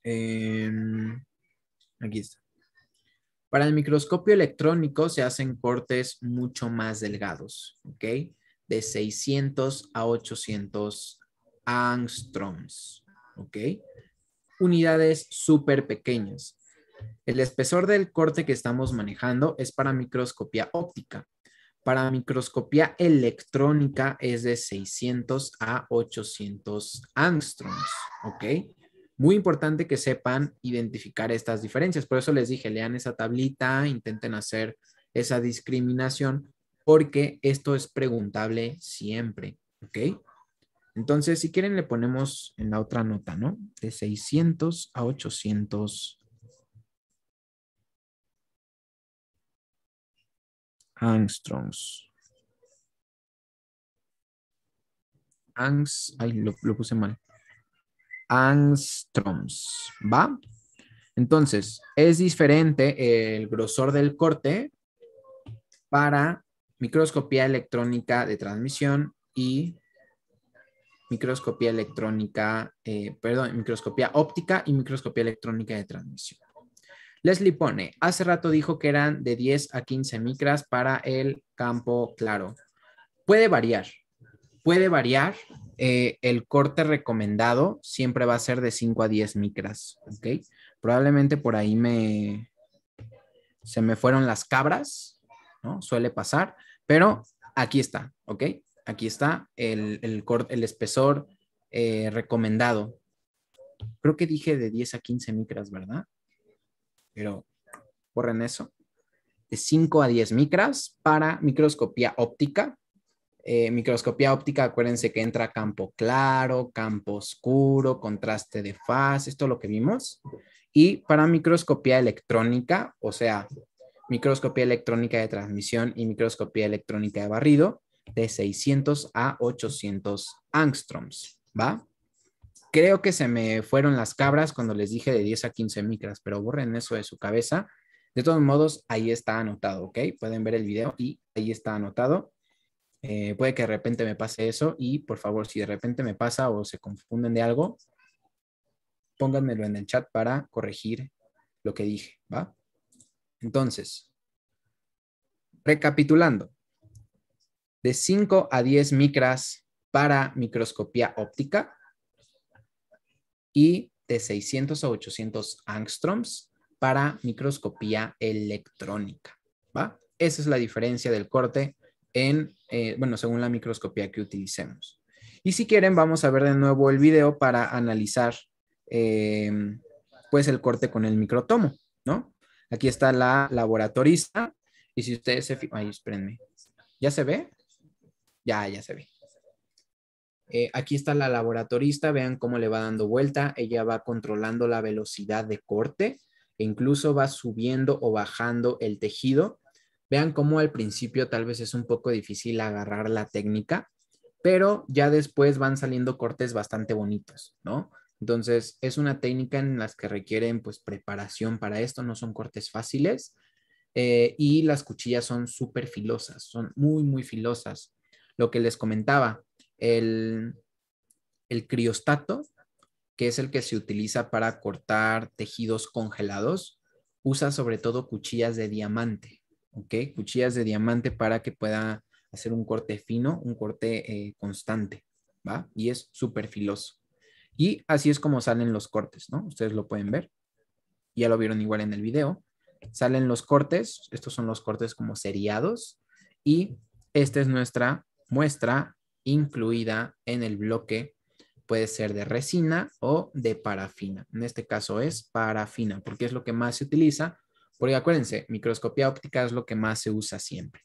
Em, aquí está. Para el microscopio electrónico se hacen cortes mucho más delgados, ¿ok? de 600 a 800 angstroms, ¿ok? Unidades súper pequeñas. El espesor del corte que estamos manejando es para microscopía óptica. Para microscopía electrónica es de 600 a 800 angstroms, ¿ok? Muy importante que sepan identificar estas diferencias. Por eso les dije, lean esa tablita, intenten hacer esa discriminación porque esto es preguntable siempre, ¿ok? Entonces, si quieren, le ponemos en la otra nota, ¿no? De 600 a 800. Angstroms. Angst, ay, lo, lo puse mal. Angstroms, ¿va? Entonces, es diferente el grosor del corte para microscopía electrónica de transmisión y microscopía electrónica, eh, perdón, microscopía óptica y microscopía electrónica de transmisión. Leslie pone, hace rato dijo que eran de 10 a 15 micras para el campo claro. Puede variar, puede variar. Eh, el corte recomendado siempre va a ser de 5 a 10 micras, ¿ok? Probablemente por ahí me... Se me fueron las cabras, Suele pasar, pero aquí está, ¿ok? Aquí está el, el, el espesor eh, recomendado. Creo que dije de 10 a 15 micras, ¿verdad? Pero corren eso. De 5 a 10 micras para microscopía óptica. Eh, microscopía óptica, acuérdense que entra campo claro, campo oscuro, contraste de faz, esto es lo que vimos. Y para microscopía electrónica, o sea, microscopía electrónica de transmisión y microscopía electrónica de barrido de 600 a 800 angstroms, ¿va? Creo que se me fueron las cabras cuando les dije de 10 a 15 micras, pero borren eso de su cabeza. De todos modos, ahí está anotado, ¿ok? Pueden ver el video y ahí está anotado. Eh, puede que de repente me pase eso y por favor, si de repente me pasa o se confunden de algo, pónganmelo en el chat para corregir lo que dije, ¿va? Entonces, recapitulando, de 5 a 10 micras para microscopía óptica y de 600 a 800 angstroms para microscopía electrónica. ¿va? Esa es la diferencia del corte en, eh, bueno, según la microscopía que utilicemos. Y si quieren, vamos a ver de nuevo el video para analizar, eh, pues, el corte con el microtomo, ¿no? Aquí está la laboratorista. Y si ustedes se... ahí espérenme. ¿Ya se ve? Ya, ya se ve. Eh, aquí está la laboratorista, vean cómo le va dando vuelta. Ella va controlando la velocidad de corte e incluso va subiendo o bajando el tejido. Vean cómo al principio tal vez es un poco difícil agarrar la técnica, pero ya después van saliendo cortes bastante bonitos, ¿no? Entonces, es una técnica en las que requieren pues preparación para esto, no son cortes fáciles eh, y las cuchillas son súper filosas, son muy, muy filosas. Lo que les comentaba, el, el criostato, que es el que se utiliza para cortar tejidos congelados, usa sobre todo cuchillas de diamante, ¿ok? Cuchillas de diamante para que pueda hacer un corte fino, un corte eh, constante, ¿va? Y es súper filoso. Y así es como salen los cortes, ¿no? Ustedes lo pueden ver. Ya lo vieron igual en el video. Salen los cortes, estos son los cortes como seriados. Y esta es nuestra muestra incluida en el bloque. Puede ser de resina o de parafina. En este caso es parafina, porque es lo que más se utiliza. Porque acuérdense, microscopía óptica es lo que más se usa siempre.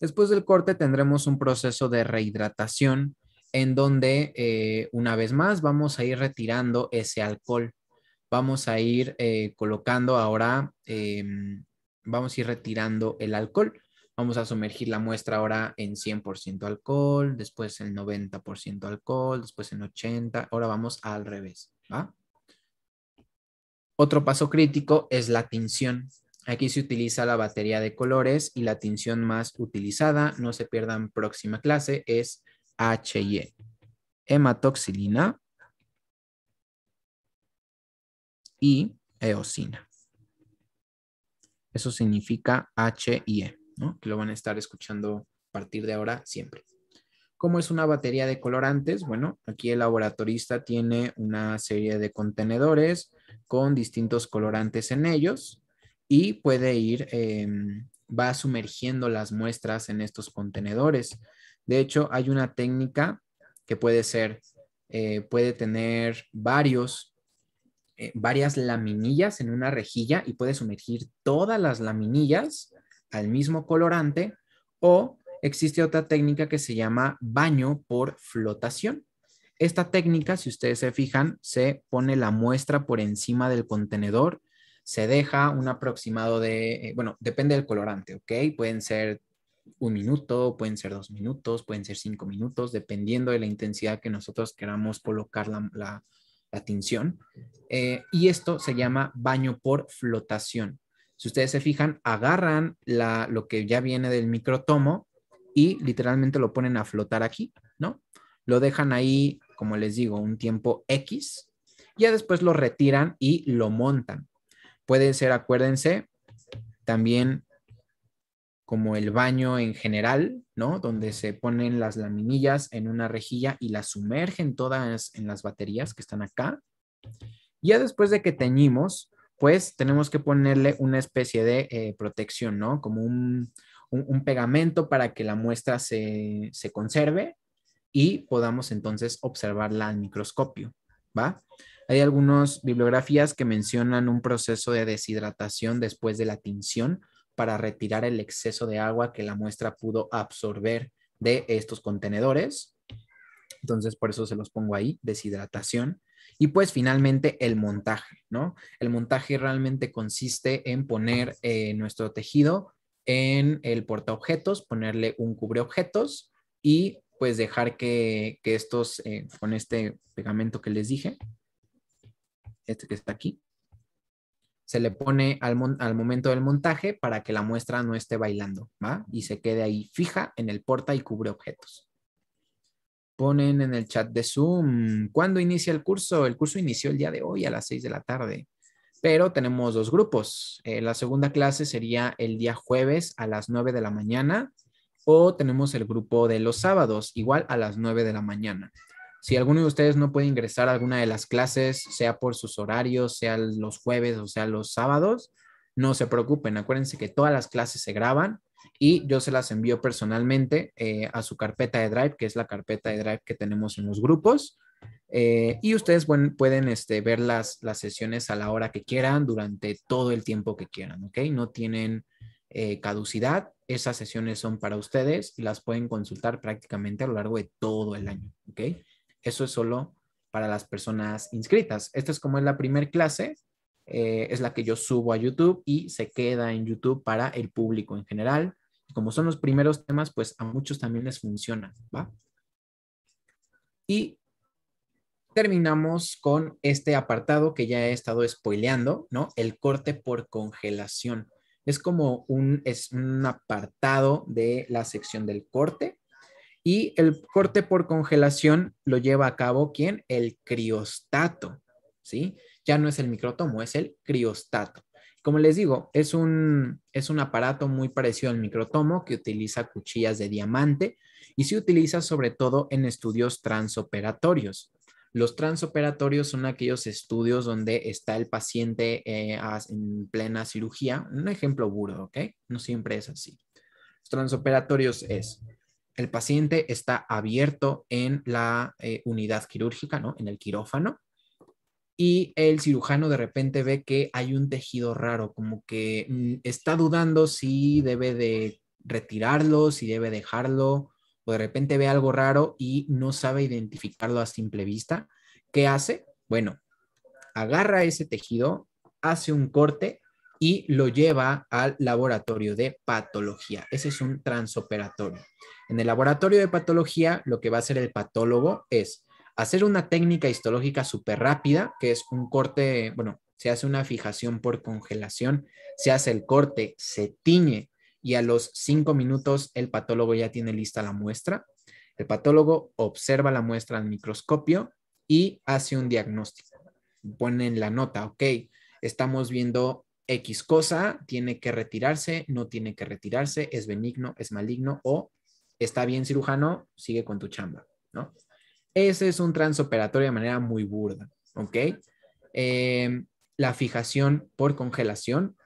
Después del corte tendremos un proceso de rehidratación en donde eh, una vez más vamos a ir retirando ese alcohol. Vamos a ir eh, colocando ahora, em, vamos a ir retirando el alcohol. Vamos a sumergir la muestra ahora en 100% alcohol, después en 90% alcohol, después en 80%. Ahora vamos al revés, ¿va? Otro paso crítico es la tinción. Aquí se utiliza la batería de colores y la tinción más utilizada, no se pierdan próxima clase, es HIE. Hematoxilina y eosina. Eso significa HIE, ¿no? que lo van a estar escuchando a partir de ahora siempre. ¿Cómo es una batería de colorantes? Bueno, aquí el laboratorista tiene una serie de contenedores con distintos colorantes en ellos y puede ir, em, va sumergiendo las muestras en estos contenedores. De hecho, hay una técnica que puede ser, eh, puede tener varios, eh, varias laminillas en una rejilla y puede sumergir todas las laminillas al mismo colorante o existe otra técnica que se llama baño por flotación. Esta técnica, si ustedes se fijan, se pone la muestra por encima del contenedor, se deja un aproximado de, eh, bueno, depende del colorante, ¿ok? Pueden ser un minuto, pueden ser dos minutos, pueden ser cinco minutos, dependiendo de la intensidad que nosotros queramos colocar la, la, tinción. Eh, y esto se llama baño por flotación. Si ustedes se fijan, agarran la, lo que ya viene del microtomo y literalmente lo ponen a flotar aquí, ¿no? Lo dejan ahí, como les digo, un tiempo X. Ya después lo retiran y lo montan. Puede ser, acuérdense, también como el baño en general, ¿no? Donde se ponen las laminillas en una rejilla y las sumergen todas en las baterías que están acá. Ya después de que teñimos, pues tenemos que ponerle una especie de eh, protección, ¿no? Como un, pegamento para que la muestra se, se conserve y podamos entonces observarla al microscopio, ¿va? Hay algunas bibliografías que mencionan un proceso de deshidratación después de la tinción, para retirar el exceso de agua que la muestra pudo absorber de estos contenedores. Entonces, por eso se los pongo ahí, deshidratación. Y pues finalmente el montaje, ¿no? El montaje realmente consiste en poner eh, nuestro tejido en el portaobjetos, ponerle un cubreobjetos y pues dejar que, estos, eh, con este pegamento que les dije, este que está aquí, se le pone al, momento del montaje para que la muestra no esté bailando, ¿va? Y se quede ahí fija en el porta y cubre objetos. Ponen en el chat de Zoom, ¿cuándo inicia el curso? El curso inició el día de hoy a las 6 de la tarde, pero tenemos dos grupos. Eh, la segunda clase sería el día jueves a las 9 de la mañana o tenemos el grupo de los sábados, igual a las 9 de la mañana. Si alguno de ustedes no puede ingresar a alguna de las clases, sea por sus horarios, sea los jueves o sea los sábados, no se preocupen. Acuérdense que todas las clases se graban y yo se las envío personalmente eh, a su carpeta de Drive, que es la carpeta de Drive que tenemos en los grupos. Eh, y ustedes pueden, este, ver las, sesiones a la hora que quieran, durante todo el tiempo que quieran, ¿ok? No tienen eh, caducidad, esas sesiones son para ustedes y las pueden consultar prácticamente a lo largo de todo el año, ¿ok? Eso es solo para las personas inscritas. Esta es como es la primer clase, eh, es la que yo subo a YouTube y se queda en YouTube para el público en general. Como son los primeros temas, pues a muchos también les funciona, ¿va? Y terminamos con este apartado que ya he estado spoileando, ¿no? El corte por congelación. Es como un, es un apartado de la sección del corte y el corte por congelación lo lleva a cabo ¿quién? El criostato, ¿sí? Ya no es el microtomo, es el criostato. Como les digo, es un, es un aparato muy parecido al microtomo que utiliza cuchillas de diamante y se utiliza sobre todo en estudios transoperatorios. Los transoperatorios son aquellos estudios donde está el paciente eh, en plena cirugía. Un ejemplo burdo, ¿ok? No siempre es así. Los transoperatorios es el paciente está abierto en la eh, unidad quirúrgica, ¿no? En el quirófano. Y el cirujano de repente ve que hay un tejido raro, como que mm, está dudando si debe de retirarlo, si debe dejarlo, o de repente ve algo raro y no sabe identificarlo a simple vista. ¿Qué hace? Bueno, agarra ese tejido, hace un corte y lo lleva al laboratorio de patología. Ese es un transoperatorio. En el laboratorio de patología, lo que va a hacer el patólogo es hacer una técnica histológica súper rápida, que es un corte, bueno, se hace una fijación por congelación, se hace el corte, se tiñe y a los cinco minutos el patólogo ya tiene lista la muestra. El patólogo observa la muestra al microscopio y hace un diagnóstico. en la nota, ok, estamos viendo X cosa, tiene que retirarse, no tiene que retirarse, es benigno, es maligno o está bien cirujano, sigue con tu chamba, ¿no? Ese es un transoperatorio de manera muy burda, ¿ok? Em, la fijación por congelación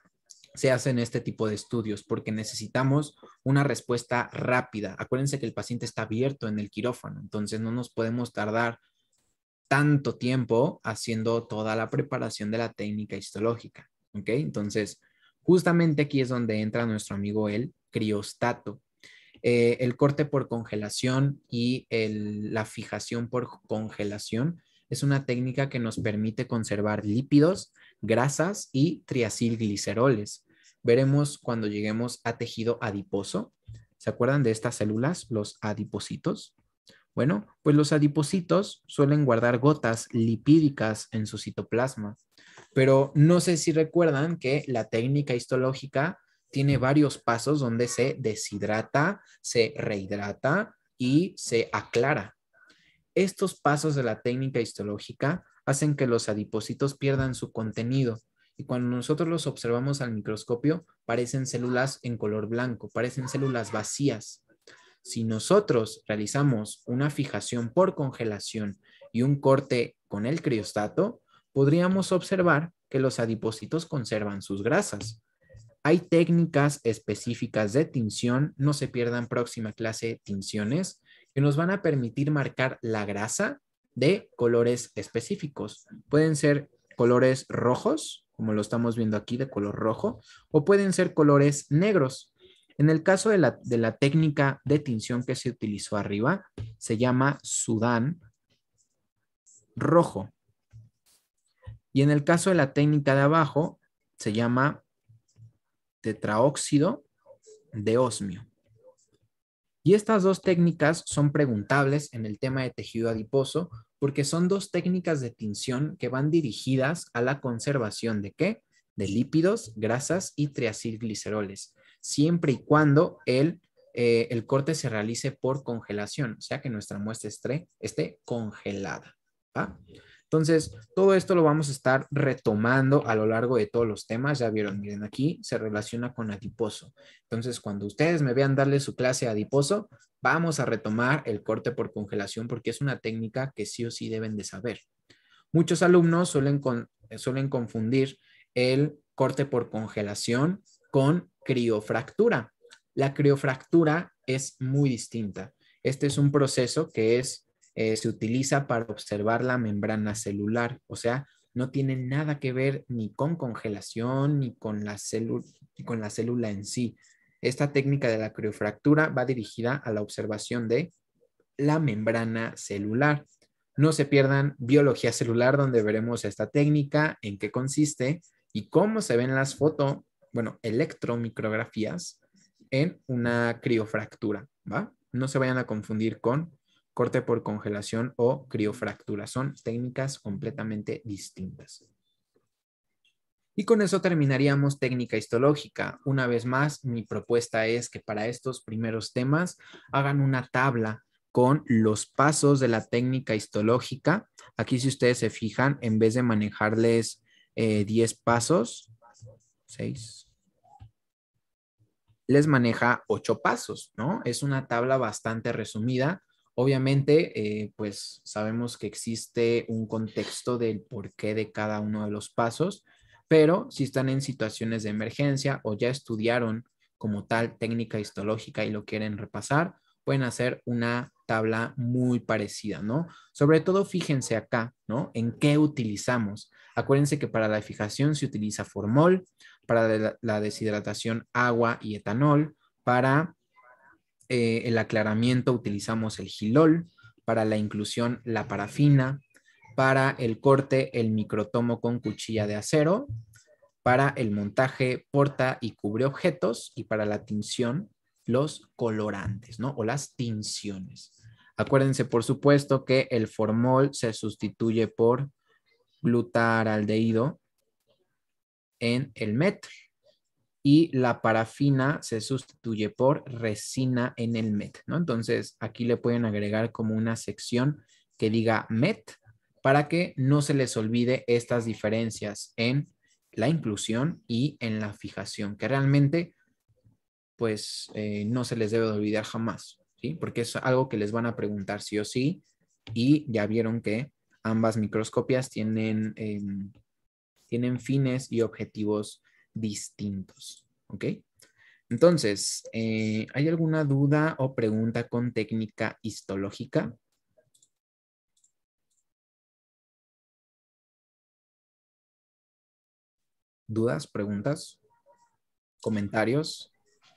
se hace en este tipo de estudios porque necesitamos una respuesta rápida. Acuérdense que el paciente está abierto en el quirófano, entonces no nos podemos tardar tanto tiempo haciendo toda la preparación de la técnica histológica. ¿ok? Entonces, justamente aquí es donde entra nuestro amigo el criostato. Eh, el corte por congelación y la fijación por congelación es una técnica que nos permite conservar lípidos, grasas y triacilgliceroles. Veremos cuando lleguemos a tejido adiposo. ¿Se acuerdan de estas células, los adipocitos? Bueno, pues los adipocitos suelen guardar gotas lipídicas en su citoplasma, pero no sé si recuerdan que la técnica histológica tiene varios pasos donde se deshidrata, se rehidrata y se aclara. Estos pasos de la técnica histológica hacen que los adipocitos pierdan su contenido y cuando nosotros los observamos al microscopio parecen células en color blanco, parecen células vacías. Si nosotros realizamos una fijación por congelación y un corte con el criostato, podríamos observar que los adipósitos conservan sus grasas. Hay técnicas específicas de tinción, no se pierdan próxima clase tinciones, que nos van a permitir marcar la grasa de colores específicos. Pueden ser colores rojos, como lo estamos viendo aquí de color rojo, o pueden ser colores negros, en el caso de la, técnica de tinción que se utilizó arriba, se llama Sudán rojo. Y en el caso de la técnica de abajo, se llama tetraóxido de osmio. Y estas dos técnicas son preguntables en el tema de tejido adiposo porque son dos técnicas de tinción que van dirigidas a la conservación de qué? De lípidos, grasas y triacilgliceroles siempre y cuando el, eh, el corte se realice por congelación, o sea que nuestra muestra esté, esté congelada. ¿va? Entonces, todo esto lo vamos a estar retomando a lo largo de todos los temas. Ya vieron, miren, aquí se relaciona con adiposo. Entonces, cuando ustedes me vean darle su clase adiposo, vamos a retomar el corte por congelación porque es una técnica que sí o sí deben de saber. Muchos alumnos suelen, suelen confundir el corte por congelación con criofractura. La criofractura es muy distinta. Este es un proceso que es, eh, se utiliza para observar la membrana celular, o sea, no tiene nada que ver ni con congelación ni con la, con la célula en sí. Esta técnica de la criofractura va dirigida a la observación de la membrana celular. No se pierdan biología celular donde veremos esta técnica, en qué consiste y cómo se ven las, fotos bueno, electromicrografías en una criofractura, ¿va? No se vayan a confundir con corte por congelación o criofractura. Son técnicas completamente distintas. Y con eso terminaríamos técnica histológica. Una vez más, mi propuesta es que para estos primeros temas hagan una tabla con los pasos de la técnica histológica. Aquí si ustedes se fijan, en vez de manejarles 10 eh, pasos, 6, les maneja ocho pasos, ¿no? Es una tabla bastante resumida. Obviamente, eh, pues sabemos que existe un contexto del porqué de cada uno de los pasos, pero si están en situaciones de emergencia o ya estudiaron como tal técnica histológica y lo quieren repasar, pueden hacer una tabla muy parecida, ¿no? Sobre todo fíjense acá, ¿no? En qué utilizamos. Acuérdense que para la fijación se utiliza formol, para la deshidratación agua y etanol, para eh, el aclaramiento utilizamos el gilol, para la inclusión la parafina, para el corte el microtomo con cuchilla de acero, para el montaje porta y cubre objetos y para la tinción los colorantes, ¿no? O las tinciones. Acuérdense, por supuesto, que el formol se sustituye por glutaraldehído en el MET y la parafina se sustituye por resina en el MET, ¿no? Entonces aquí le pueden agregar como una sección que diga MET para que no se les olvide estas diferencias en la inclusión y en la fijación, que realmente pues eh, no se les debe olvidar jamás, ¿sí? Porque es algo que les van a preguntar sí o sí y ya vieron que ambas microscopias tienen... Em, tienen fines y objetivos distintos. ¿Ok? Entonces, eh, ¿hay alguna duda o pregunta con técnica histológica? ¿Dudas, preguntas, comentarios?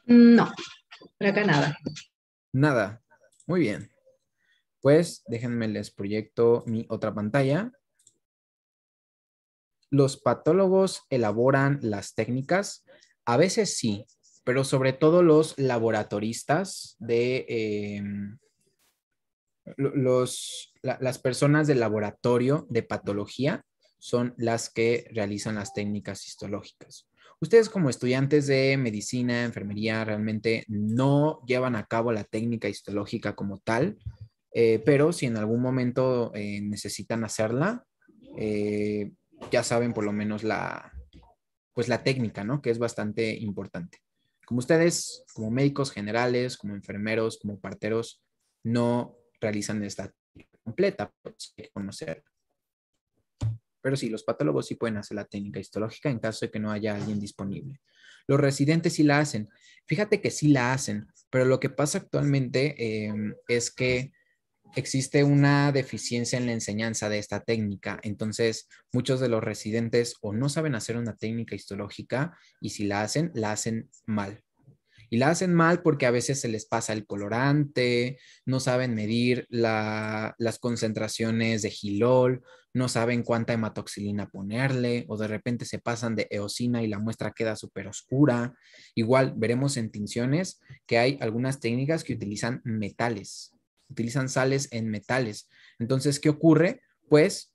No, por acá nada. Nada. Muy bien. Pues déjenme les proyecto mi otra pantalla ¿Los patólogos elaboran las técnicas? A veces sí, pero sobre todo los laboratoristas de em, las personas del laboratorio de patología son las que realizan las técnicas histológicas. Ustedes como estudiantes de medicina, enfermería, realmente no llevan a cabo la técnica histológica como tal, eh, pero si en algún momento eh, necesitan hacerla, eh, ya saben por lo menos la, pues la técnica, ¿no? Que es bastante importante. Como ustedes, como médicos generales, como enfermeros, como parteros, no realizan esta técnica completa, pues hay que Pero sí, los patólogos sí pueden hacer la técnica histológica en caso de que no haya alguien disponible. Los residentes sí la hacen. Fíjate que sí la hacen, pero lo que pasa actualmente eh, es que existe una deficiencia en la enseñanza de esta técnica, entonces muchos de los residentes o no saben hacer una técnica histológica y si la hacen, la hacen mal. Y la hacen mal porque a veces se les pasa el colorante, no saben medir las concentraciones de gilol, no saben cuánta hematoxilina ponerle o de repente se pasan de eosina y la muestra queda súper oscura. Igual veremos en tinciones que hay algunas técnicas que utilizan metales, utilizan sales en metales. Entonces, ¿qué ocurre? Pues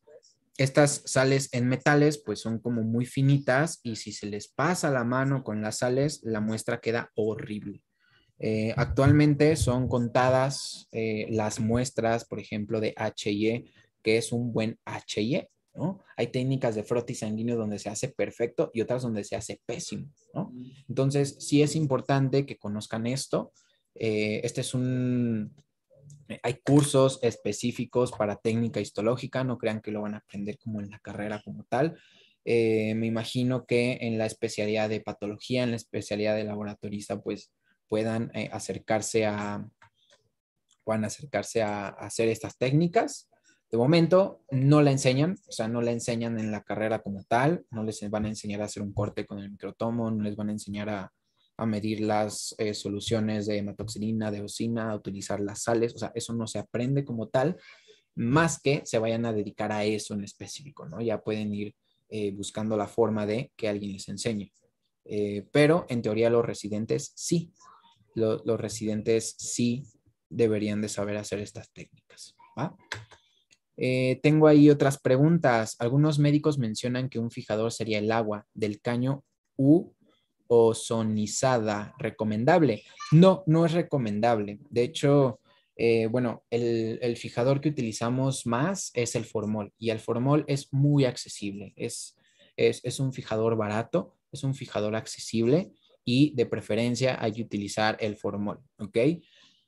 estas sales en metales pues son como muy finitas y si se les pasa la mano con las sales, la muestra queda horrible. Eh, actualmente son contadas eh, las muestras, por ejemplo, de HIE, que es un buen HIE, ¿no? Hay técnicas de frotis sanguíneo donde se hace perfecto y otras donde se hace pésimo, ¿no? Entonces, sí es importante que conozcan esto. Eh, este es un, eh, hay cursos específicos para técnica histológica, no crean que lo van a aprender como en la carrera como tal. Eh, me imagino que en la especialidad de patología, en la especialidad de laboratorista, pues puedan eh, acercarse a puedan acercarse a, a, hacer estas técnicas. De momento no la enseñan, o sea, no la enseñan en la carrera como tal, no les van a enseñar a hacer un corte con el microtomo, no les van a enseñar a, a medir las eh, soluciones de hematoxilina, de osina, a utilizar las sales, o sea, eso no se aprende como tal, más que se vayan a dedicar a eso en específico, ¿no? Ya pueden ir eh, buscando la forma de que alguien les enseñe. Eh, pero en teoría los residentes sí, los residentes sí deberían de saber hacer estas técnicas. tengo ahí otras preguntas. Algunos médicos mencionan que un fijador sería el agua del caño u sonizada recomendable. No, no es recomendable. De hecho, eh, bueno, el, el, fijador que utilizamos más es el formol y el formol es muy accesible. Es, es, es un fijador barato, es un fijador accesible y de preferencia hay que utilizar el formol, ¿ok?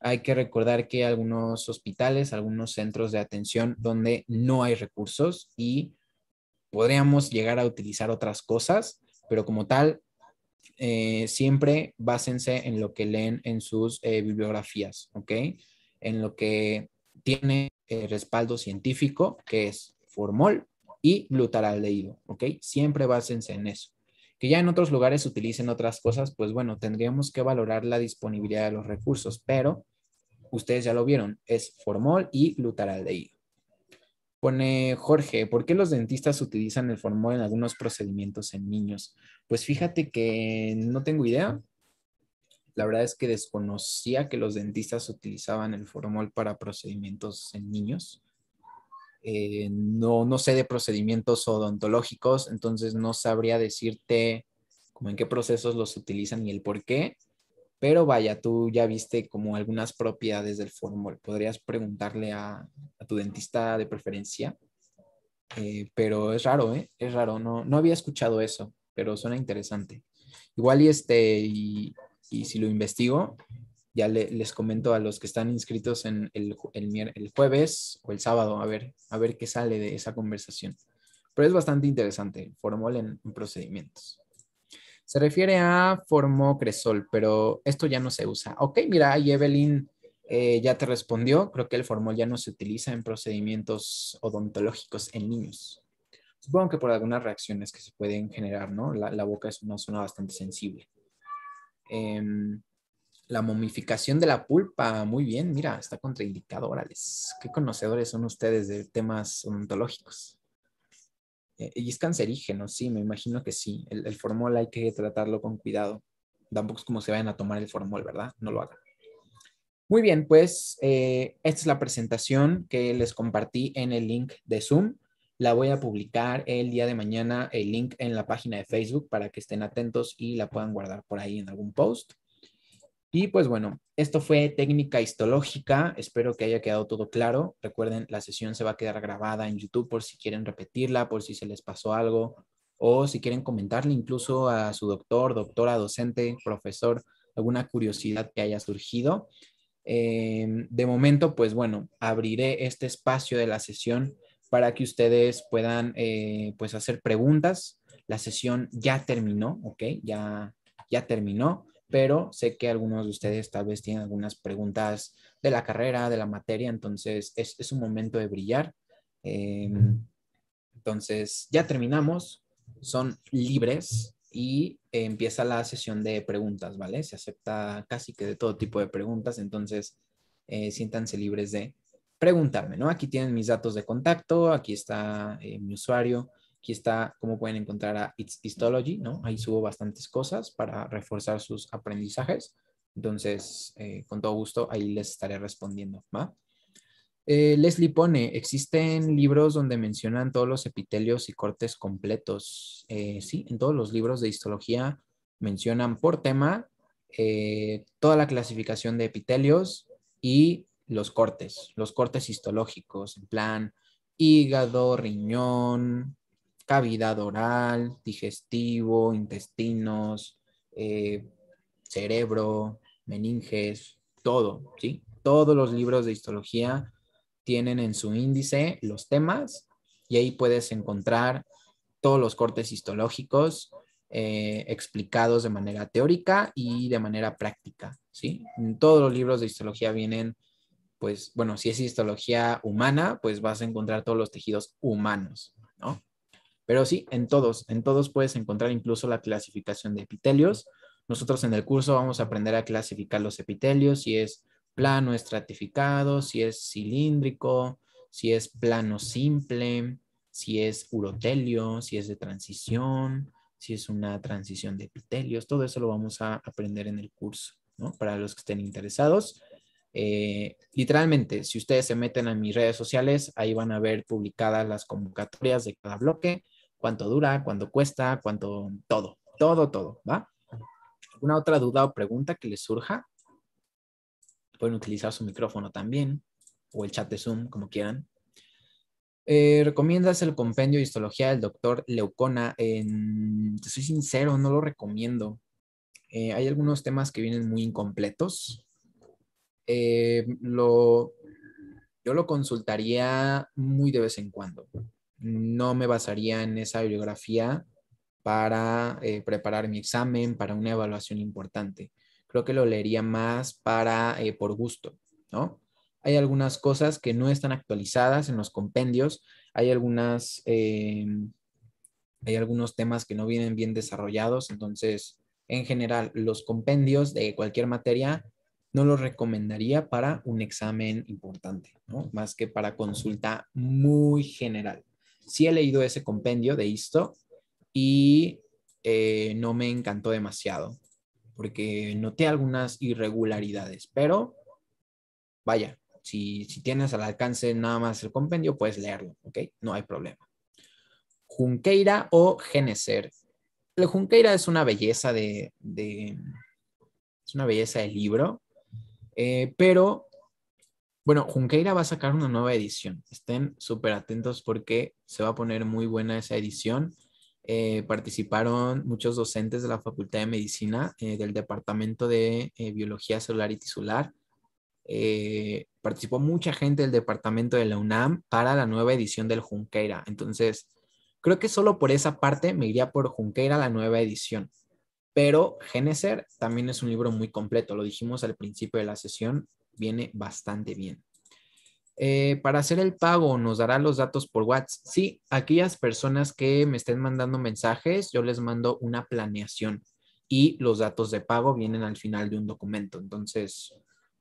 Hay que recordar que algunos hospitales, algunos centros de atención donde no hay recursos y podríamos llegar a utilizar otras cosas, pero como tal, eh, siempre básense en lo que leen en sus eh, bibliografías, ¿ok? En lo que tiene eh, respaldo científico, que es formol y glutaraldehído, ¿ok? Siempre básense en eso. Que ya en otros lugares utilicen otras cosas, pues bueno, tendríamos que valorar la disponibilidad de los recursos, pero ustedes ya lo vieron, es formol y glutaraldehído. Pone Jorge, ¿por qué los dentistas utilizan el formol en algunos procedimientos en niños? Pues fíjate que no tengo idea. La verdad es que desconocía que los dentistas utilizaban el formol para procedimientos en niños. Eh, no, no sé de procedimientos odontológicos, entonces no sabría decirte como en qué procesos los utilizan y el por qué. Pero vaya, tú ya viste como algunas propiedades del formol. Podrías preguntarle a, tu dentista de preferencia. Eh, pero es raro, ¿eh? Es raro. No, no había escuchado eso, pero suena interesante. Igual y este, y, si lo investigo, ya les comento a los que están inscritos en el, el, el, jueves o el sábado, a ver, a ver qué sale de esa conversación. Pero es bastante interesante, formol en, en procedimientos. Se refiere a formocresol, pero esto ya no se usa. Ok, mira, ahí Evelyn eh, ya te respondió. Creo que el formol ya no se utiliza en procedimientos odontológicos en niños. Supongo que por algunas reacciones que se pueden generar, ¿no? La, boca es una zona bastante sensible. Em, la momificación de la pulpa, muy bien, mira, está contraindicado, órales. Qué conocedores son ustedes de temas odontológicos. Eh, y es cancerígeno, sí, me imagino que sí. El, el formol hay que tratarlo con cuidado. Tampoco es como se vayan a tomar el formol, ¿verdad? No lo hagan. Muy bien, pues eh, esta es la presentación que les compartí en el link de Zoom. La voy a publicar el día de mañana, el link en la página de Facebook para que estén atentos y la puedan guardar por ahí en algún post. Y pues bueno, esto fue técnica histológica. Espero que haya quedado todo claro. Recuerden, la sesión se va a quedar grabada en YouTube por si quieren repetirla, por si se les pasó algo o si quieren comentarle incluso a su doctor, doctora, docente, profesor, alguna curiosidad que haya surgido. Em, de momento, pues bueno, abriré este espacio de la sesión para que ustedes puedan eh, pues hacer preguntas. La sesión ya terminó, ¿ok? Ya, ya terminó pero sé que algunos de ustedes tal vez tienen algunas preguntas de la carrera, de la materia, entonces es, un momento de brillar. Eh, entonces, ya terminamos, son libres y empieza la sesión de preguntas, ¿vale? Se acepta casi que de todo tipo de preguntas, entonces eh, siéntanse libres de preguntarme, ¿no? Aquí tienen mis datos de contacto, aquí está eh, mi usuario, Aquí está cómo pueden encontrar a It's Histology, ¿no? Ahí subo bastantes cosas para reforzar sus aprendizajes. Entonces, eh, con todo gusto, ahí les estaré respondiendo, ¿va? Eh, Leslie pone, existen libros donde mencionan todos los epitelios y cortes completos. Eh, sí, en todos los libros de histología mencionan por tema toda la clasificación de epitelios y los cortes, los cortes histológicos, en plan hígado, riñón, cavidad oral, digestivo, intestinos, eh, cerebro, meninges, todo, ¿sí? Todos los libros de histología tienen en su índice los temas y ahí puedes encontrar todos los cortes histológicos eh, explicados de manera teórica y de manera práctica, ¿sí? En todos los libros de histología vienen, pues, bueno, si es histología humana, pues vas a encontrar todos los tejidos humanos, ¿no? Pero sí, en todos, en todos puedes encontrar incluso la clasificación de epitelios. Nosotros en el curso vamos a aprender a clasificar los epitelios, si es plano estratificado, si es cilíndrico, si es plano simple, si es urotelio, si es de transición, si es una transición de epitelios, todo eso lo vamos a aprender en el curso, ¿no? Para los que estén interesados. Eh, literalmente, si ustedes se meten a mis redes sociales, ahí van a ver publicadas las convocatorias de cada bloque cuánto dura, cuánto cuesta, cuánto, todo, todo, todo, ¿va? ¿Alguna otra duda o pregunta que les surja? Pueden utilizar su micrófono también o el chat de Zoom, como quieran. Eh, ¿Recomiendas el compendio de histología del doctor Leucona? te soy sincero, no lo recomiendo. Eh, hay algunos temas que vienen muy incompletos. Eh, yo lo consultaría muy de vez en cuando no me basaría en esa bibliografía para eh, preparar mi examen, para una evaluación importante. Creo que lo leería más para, eh, por gusto, ¿no? Hay algunas cosas que no están actualizadas en los compendios, hay algunas, eh, hay algunos temas que no vienen bien desarrollados, entonces, en general, los compendios de cualquier materia no los recomendaría para un examen importante, ¿no? Más que para consulta muy general. Sí he leído ese compendio de Isto y eh, no me encantó demasiado porque noté algunas irregularidades, pero vaya, si, si tienes al alcance nada más el compendio, puedes leerlo, ¿ok? No hay problema. Junqueira o Geneser. El Junqueira es una belleza de, es una belleza de libro, eh, pero bueno, Junqueira va a sacar una nueva edición. Estén súper atentos porque se va a poner muy buena esa edición. Eh, participaron muchos docentes de la Facultad de Medicina, eh, del Departamento de eh, Biología Celular y Tisular. participó mucha gente del Departamento de la UNAM para la nueva edición del Junqueira. Entonces, creo que solo por esa parte me iría por Junqueira la nueva edición. Pero Geneser también es un libro muy completo, lo dijimos al principio de la sesión, viene bastante bien. Eh, para hacer el pago, ¿nos dará los datos por WhatsApp? Sí, aquellas personas que me estén mandando mensajes, yo les mando una planeación y los datos de pago vienen al final de un documento. Entonces,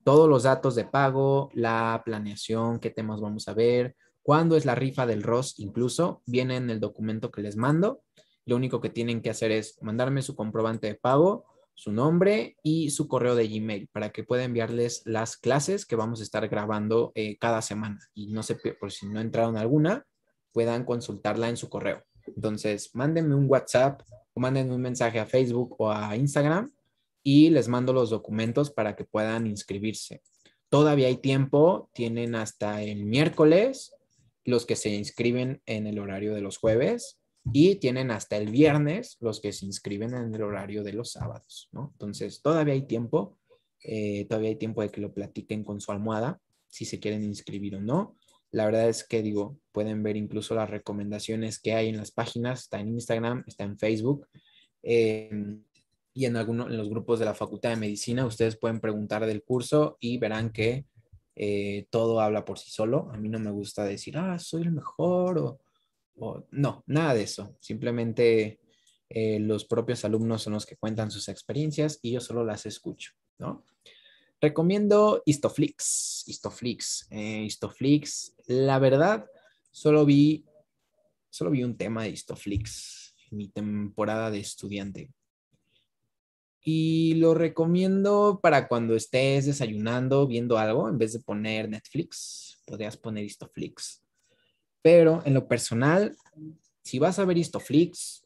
todos los datos de pago, la planeación, qué temas vamos a ver, cuándo es la rifa del ROS, incluso viene en el documento que les mando. Lo único que tienen que hacer es mandarme su comprobante de pago su nombre y su correo de Gmail para que pueda enviarles las clases que vamos a estar grabando eh, cada semana. Y no sé, por si no entraron alguna, puedan consultarla en su correo. Entonces, mándenme un WhatsApp o mándenme un mensaje a Facebook o a Instagram y les mando los documentos para que puedan inscribirse. Todavía hay tiempo, tienen hasta el miércoles los que se inscriben en el horario de los jueves y tienen hasta el viernes los que se inscriben en el horario de los sábados, ¿no? Entonces, todavía hay tiempo, eh, todavía hay tiempo de que lo platiquen con su almohada, si se quieren inscribir o no. La verdad es que digo, pueden ver incluso las recomendaciones que hay en las páginas, está en Instagram, está en Facebook. Em, y en, algunos, en los grupos de la Facultad de Medicina, ustedes pueden preguntar del curso y verán que eh, todo habla por sí solo. A mí no me gusta decir, ah, soy el mejor o no, nada de eso. Simplemente eh, los propios alumnos son los que cuentan sus experiencias y yo solo las escucho, ¿no? Recomiendo Histoflix, Histoflix, eh, Histoflix. La verdad, solo vi, solo vi un tema de Histoflix en mi temporada de estudiante. Y lo recomiendo para cuando estés desayunando, viendo algo, en vez de poner Netflix, podrías poner Histoflix. Pero en lo personal, si vas a ver Histoflix,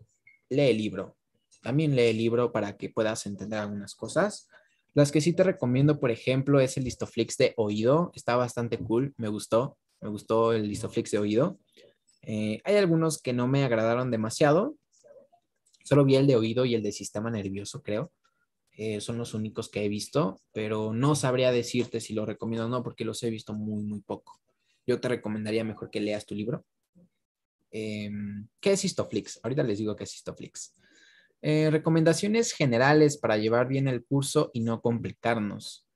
lee el libro. También lee el libro para que puedas entender algunas cosas. Las que sí te recomiendo, por ejemplo, es el Histoflix de oído. Está bastante cool, me gustó. Me gustó el Histoflix de oído. Eh, hay algunos que no me agradaron demasiado. Solo vi el de oído y el de sistema nervioso, creo. Eh, son los únicos que he visto, pero no sabría decirte si lo recomiendo o no, porque los he visto muy, muy poco yo te recomendaría mejor que leas tu libro. Em, ¿Qué es Histoflix? Ahorita les digo qué es Histoflix. Eh, recomendaciones generales para llevar bien el curso y no complicarnos.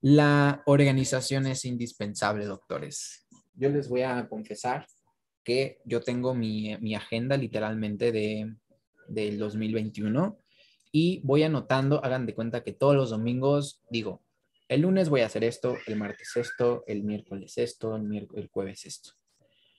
La organización es indispensable, doctores. Yo les voy a confesar que yo tengo mi, agenda literalmente de, del 2021 y voy anotando, hagan de cuenta que todos los domingos digo, el lunes voy a hacer esto, el martes esto, el miércoles esto, el, jueves esto.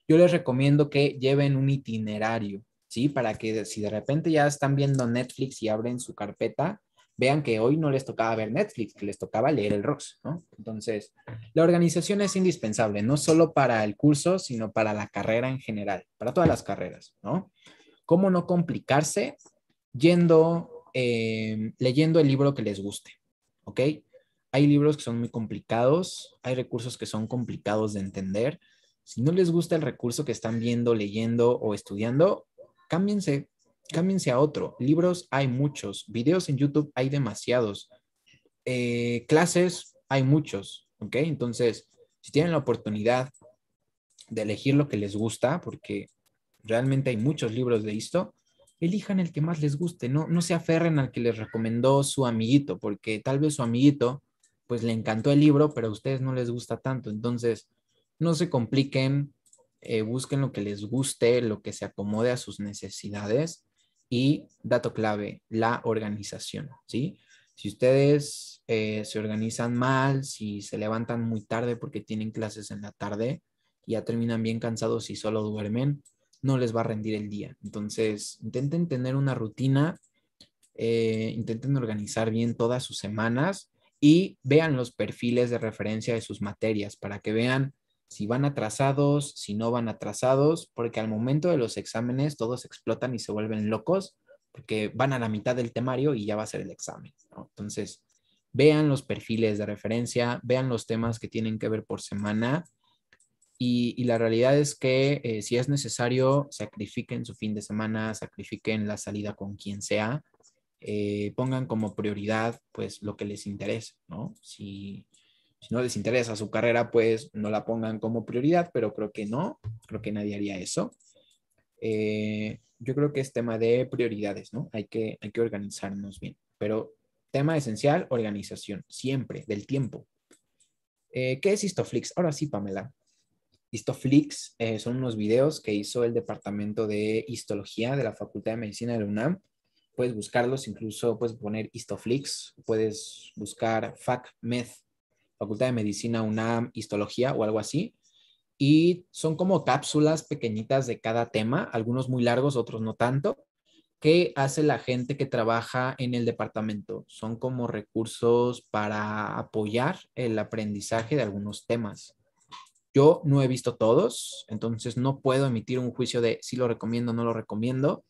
Yo les recomiendo que lleven un itinerario, ¿sí? Para que si de repente ya están viendo Netflix y abren su carpeta, vean que hoy no les tocaba ver Netflix, que les tocaba leer el rox. ¿no? Entonces, la organización es indispensable, no solo para el curso, sino para la carrera en general, para todas las carreras, ¿no? ¿Cómo no complicarse yendo, eh, leyendo el libro que les guste, ¿ok? Hay libros que son muy complicados, hay recursos que son complicados de entender. Si no les gusta el recurso que están viendo, leyendo o estudiando, cámbiense, cámbiense a otro. Libros hay muchos, videos en YouTube hay demasiados, eh, clases hay muchos, ¿ok? Entonces, si tienen la oportunidad de elegir lo que les gusta, porque realmente hay muchos libros de esto, elijan el que más les guste, no, no se aferren al que les recomendó su amiguito, porque tal vez su amiguito pues le encantó el libro, pero a ustedes no les gusta tanto. Entonces, no se compliquen, eh, busquen lo que les guste, lo que se acomode a sus necesidades y, dato clave, la organización, ¿sí? Si ustedes eh, se organizan mal, si se levantan muy tarde porque tienen clases en la tarde, ya terminan bien cansados y solo duermen, no les va a rendir el día. Entonces, intenten tener una rutina, eh, intenten organizar bien todas sus semanas y vean los perfiles de referencia de sus materias para que vean si van atrasados, si no van atrasados, porque al momento de los exámenes todos explotan y se vuelven locos porque van a la mitad del temario y ya va a ser el examen. Entonces, vean los perfiles de referencia, vean los temas que tienen que ver por semana y, la realidad es que eh, si es necesario, sacrifiquen su fin de semana, sacrifiquen la salida con quien sea, eh, pongan como prioridad pues lo que les interesa, ¿no? Si, no les interesa su carrera, pues no la pongan como prioridad, pero creo que no, creo que nadie haría eso. Eh, yo creo que es tema de prioridades, ¿no? Hay que, hay que organizarnos bien, pero tema esencial, organización, siempre, del tiempo. Eh, ¿Qué es Histoflix? Ahora sí, Pamela. Histoflix son unos videos que hizo el Departamento de Histología de la Facultad de Medicina de la UNAM puedes buscarlos, incluso puedes poner Histoflix, puedes buscar FACMED, Facultad de Medicina UNAM, Histología o algo así. Y son como cápsulas pequeñitas de cada tema, algunos muy largos, otros no tanto. que hace la gente que trabaja en el departamento? Son como recursos para apoyar el aprendizaje de algunos temas. Yo no he visto todos, entonces no puedo emitir un juicio de si lo recomiendo o no lo recomiendo.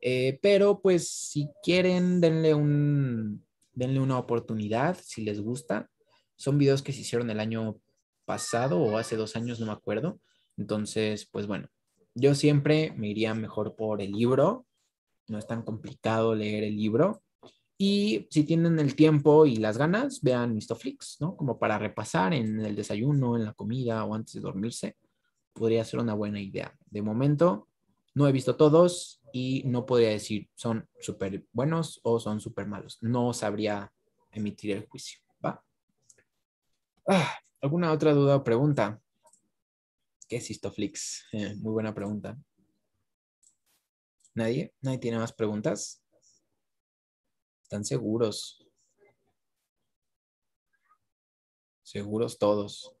Eh, pero pues si quieren, denle, un, denle una oportunidad si les gusta. Son videos que se hicieron el año pasado o hace dos años, no me acuerdo. Entonces, pues bueno, yo siempre me iría mejor por el libro. No es tan complicado leer el libro. Y si tienen el tiempo y las ganas, vean Mistoflix, ¿no? Como para repasar en el desayuno, en la comida o antes de dormirse. Podría ser una buena idea. De momento, no he visto todos, y no podría decir son súper buenos o son súper malos. No sabría emitir el juicio. ¿va? Ah, ¿Alguna otra duda o pregunta? ¿Qué es esto Eh, muy buena pregunta. ¿Nadie? ¿Nadie tiene más preguntas? ¿Están seguros? Seguros todos.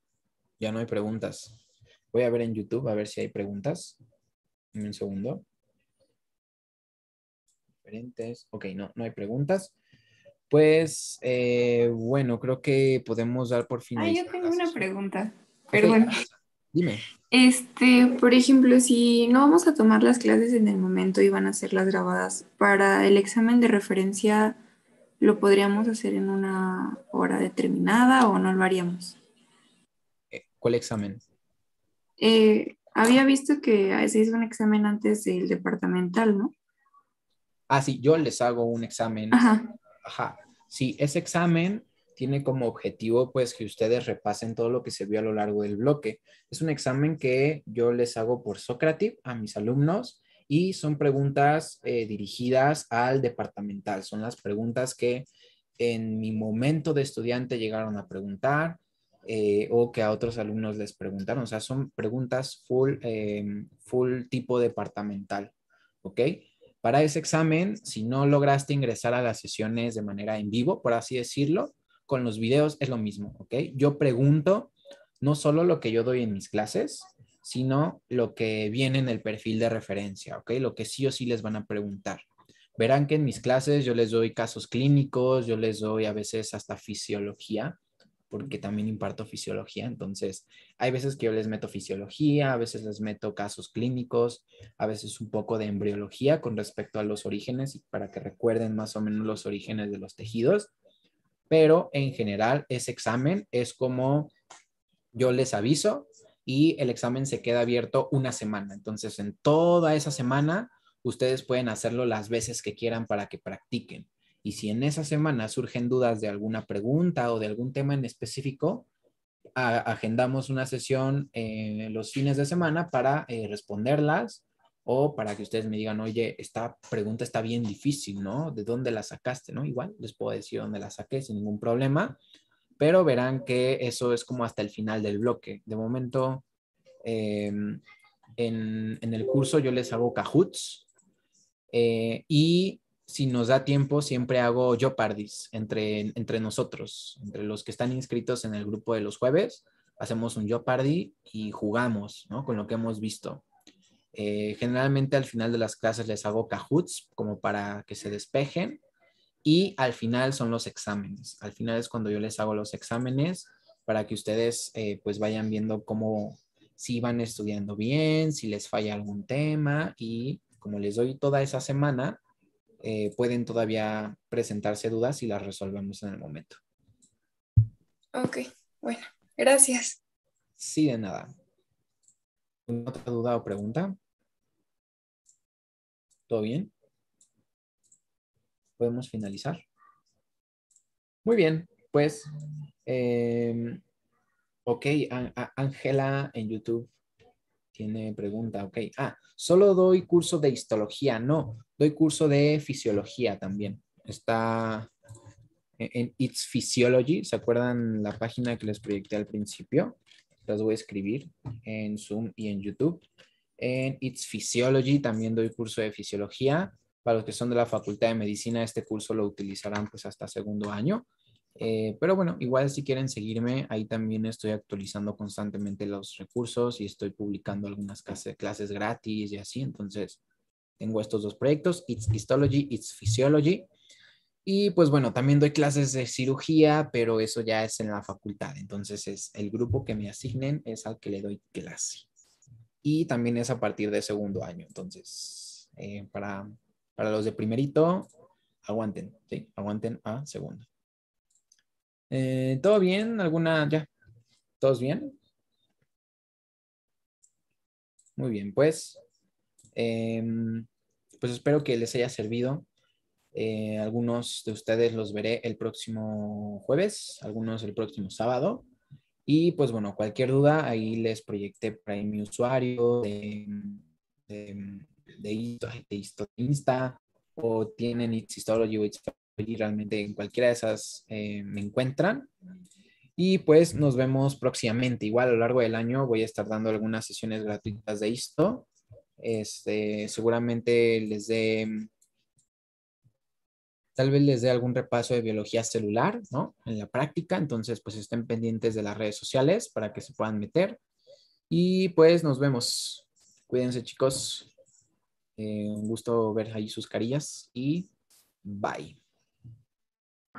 Ya no hay preguntas. Voy a ver en YouTube a ver si hay preguntas. En un segundo. Ok, no, no hay preguntas. Pues eh, bueno, creo que podemos dar por fin. Ah, yo tengo una pregunta. Pero Dime. Este, por ejemplo, si no vamos a tomar las clases en el momento y van a ser las grabadas, para el examen de referencia, ¿lo podríamos hacer en una hora determinada o no lo haríamos? Eh, ¿Cuál examen? Eh, había visto que se hizo un examen antes del departamental, ¿no? ah, sí, yo les hago un examen. Ajá. Sí, ese examen tiene como objetivo pues que ustedes repasen todo lo que se vio a lo largo del bloque. Es un examen que yo les hago por Socrative a mis alumnos y son preguntas eh, dirigidas al departamental. Son las preguntas que en mi momento de estudiante llegaron a preguntar eh, o que a otros alumnos les preguntaron. O sea, son preguntas full, em, full tipo departamental. ¿Ok? Para ese examen, si no lograste ingresar a las sesiones de manera en vivo, por así decirlo, con los videos es lo mismo, ¿ok? Yo pregunto no solo lo que yo doy en mis clases, sino lo que viene en el perfil de referencia, ¿ok? Lo que sí o sí les van a preguntar. Verán que en mis clases yo les doy casos clínicos, yo les doy a veces hasta fisiología, porque también imparto fisiología, entonces hay veces que yo les meto fisiología, a veces les meto casos clínicos, a veces un poco de embriología con respecto a los orígenes para que recuerden más o menos los orígenes de los tejidos, pero en general ese examen es como yo les aviso y el examen se queda abierto una semana, entonces en toda esa semana ustedes pueden hacerlo las veces que quieran para que practiquen. Y si en esa semana surgen dudas de alguna pregunta o de algún tema en específico, agendamos una sesión eh, los fines de semana para eh, responderlas o para que ustedes me digan, oye, esta pregunta está bien difícil, ¿no? ¿De dónde la sacaste, no? Igual les puedo decir dónde la saqué sin ningún problema, pero verán que eso es como hasta el final del bloque. De momento, em, en, el curso yo les hago cajuts eh, y si nos da tiempo, siempre hago yo entre, entre nosotros, entre los que están inscritos en el grupo de los jueves. Hacemos un yo y jugamos ¿no? con lo que hemos visto. Eh, generalmente al final de las clases les hago cajuts como para que se despejen y al final son los exámenes. Al final es cuando yo les hago los exámenes para que ustedes eh, pues vayan viendo cómo si van estudiando bien, si les falla algún tema y como les doy toda esa semana, eh, pueden todavía presentarse dudas y las resolvemos en el momento. Ok, bueno, gracias. Sí, de nada. ¿Otra duda o pregunta? ¿Todo bien? ¿Podemos finalizar? Muy bien, pues, em, ok, Ángela en YouTube tiene pregunta, ok. Ah, solo doy curso de histología, no, doy curso de fisiología también. Está en, It's Physiology, ¿se acuerdan la página que les proyecté al principio? Las voy a escribir en Zoom y en YouTube. En It's Physiology también doy curso de fisiología. Para los que son de la Facultad de Medicina, este curso lo utilizarán pues hasta segundo año. Eh, pero bueno, igual si quieren seguirme, ahí también estoy actualizando constantemente los recursos y estoy publicando algunas clases gratis y así. Entonces, tengo estos dos proyectos, It's Histology, It's Physiology. Y pues bueno, también doy clases de cirugía, pero eso ya es en la facultad. Entonces, es el grupo que me asignen es al que le doy clase. Y también es a partir de segundo año. Entonces, eh, para, para los de primerito, aguanten, ¿sí? Aguanten a segundo. Eh, ¿Todo bien? ¿Alguna? Ya. ¿Todos bien? Muy bien, pues. Em, pues espero que les haya servido. Eh, algunos de ustedes los veré el próximo jueves, algunos el próximo sábado. Y pues bueno, cualquier duda, ahí les proyecté para mi usuario de, Insta o tienen It's Histology o It's y realmente en cualquiera de esas eh, me encuentran. Y pues nos vemos próximamente. Igual a lo largo del año voy a estar dando algunas sesiones gratuitas de esto. Este, seguramente les dé, tal vez les dé algún repaso de biología celular, ¿no? En la práctica. Entonces, pues estén pendientes de las redes sociales para que se puedan meter. Y pues nos vemos. Cuídense chicos. Eh, un gusto ver ahí sus carillas y bye.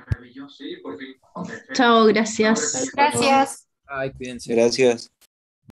Maravilloso. Sí, por fin. Chao, gracias. Gracias. Ay, cuídense. Gracias.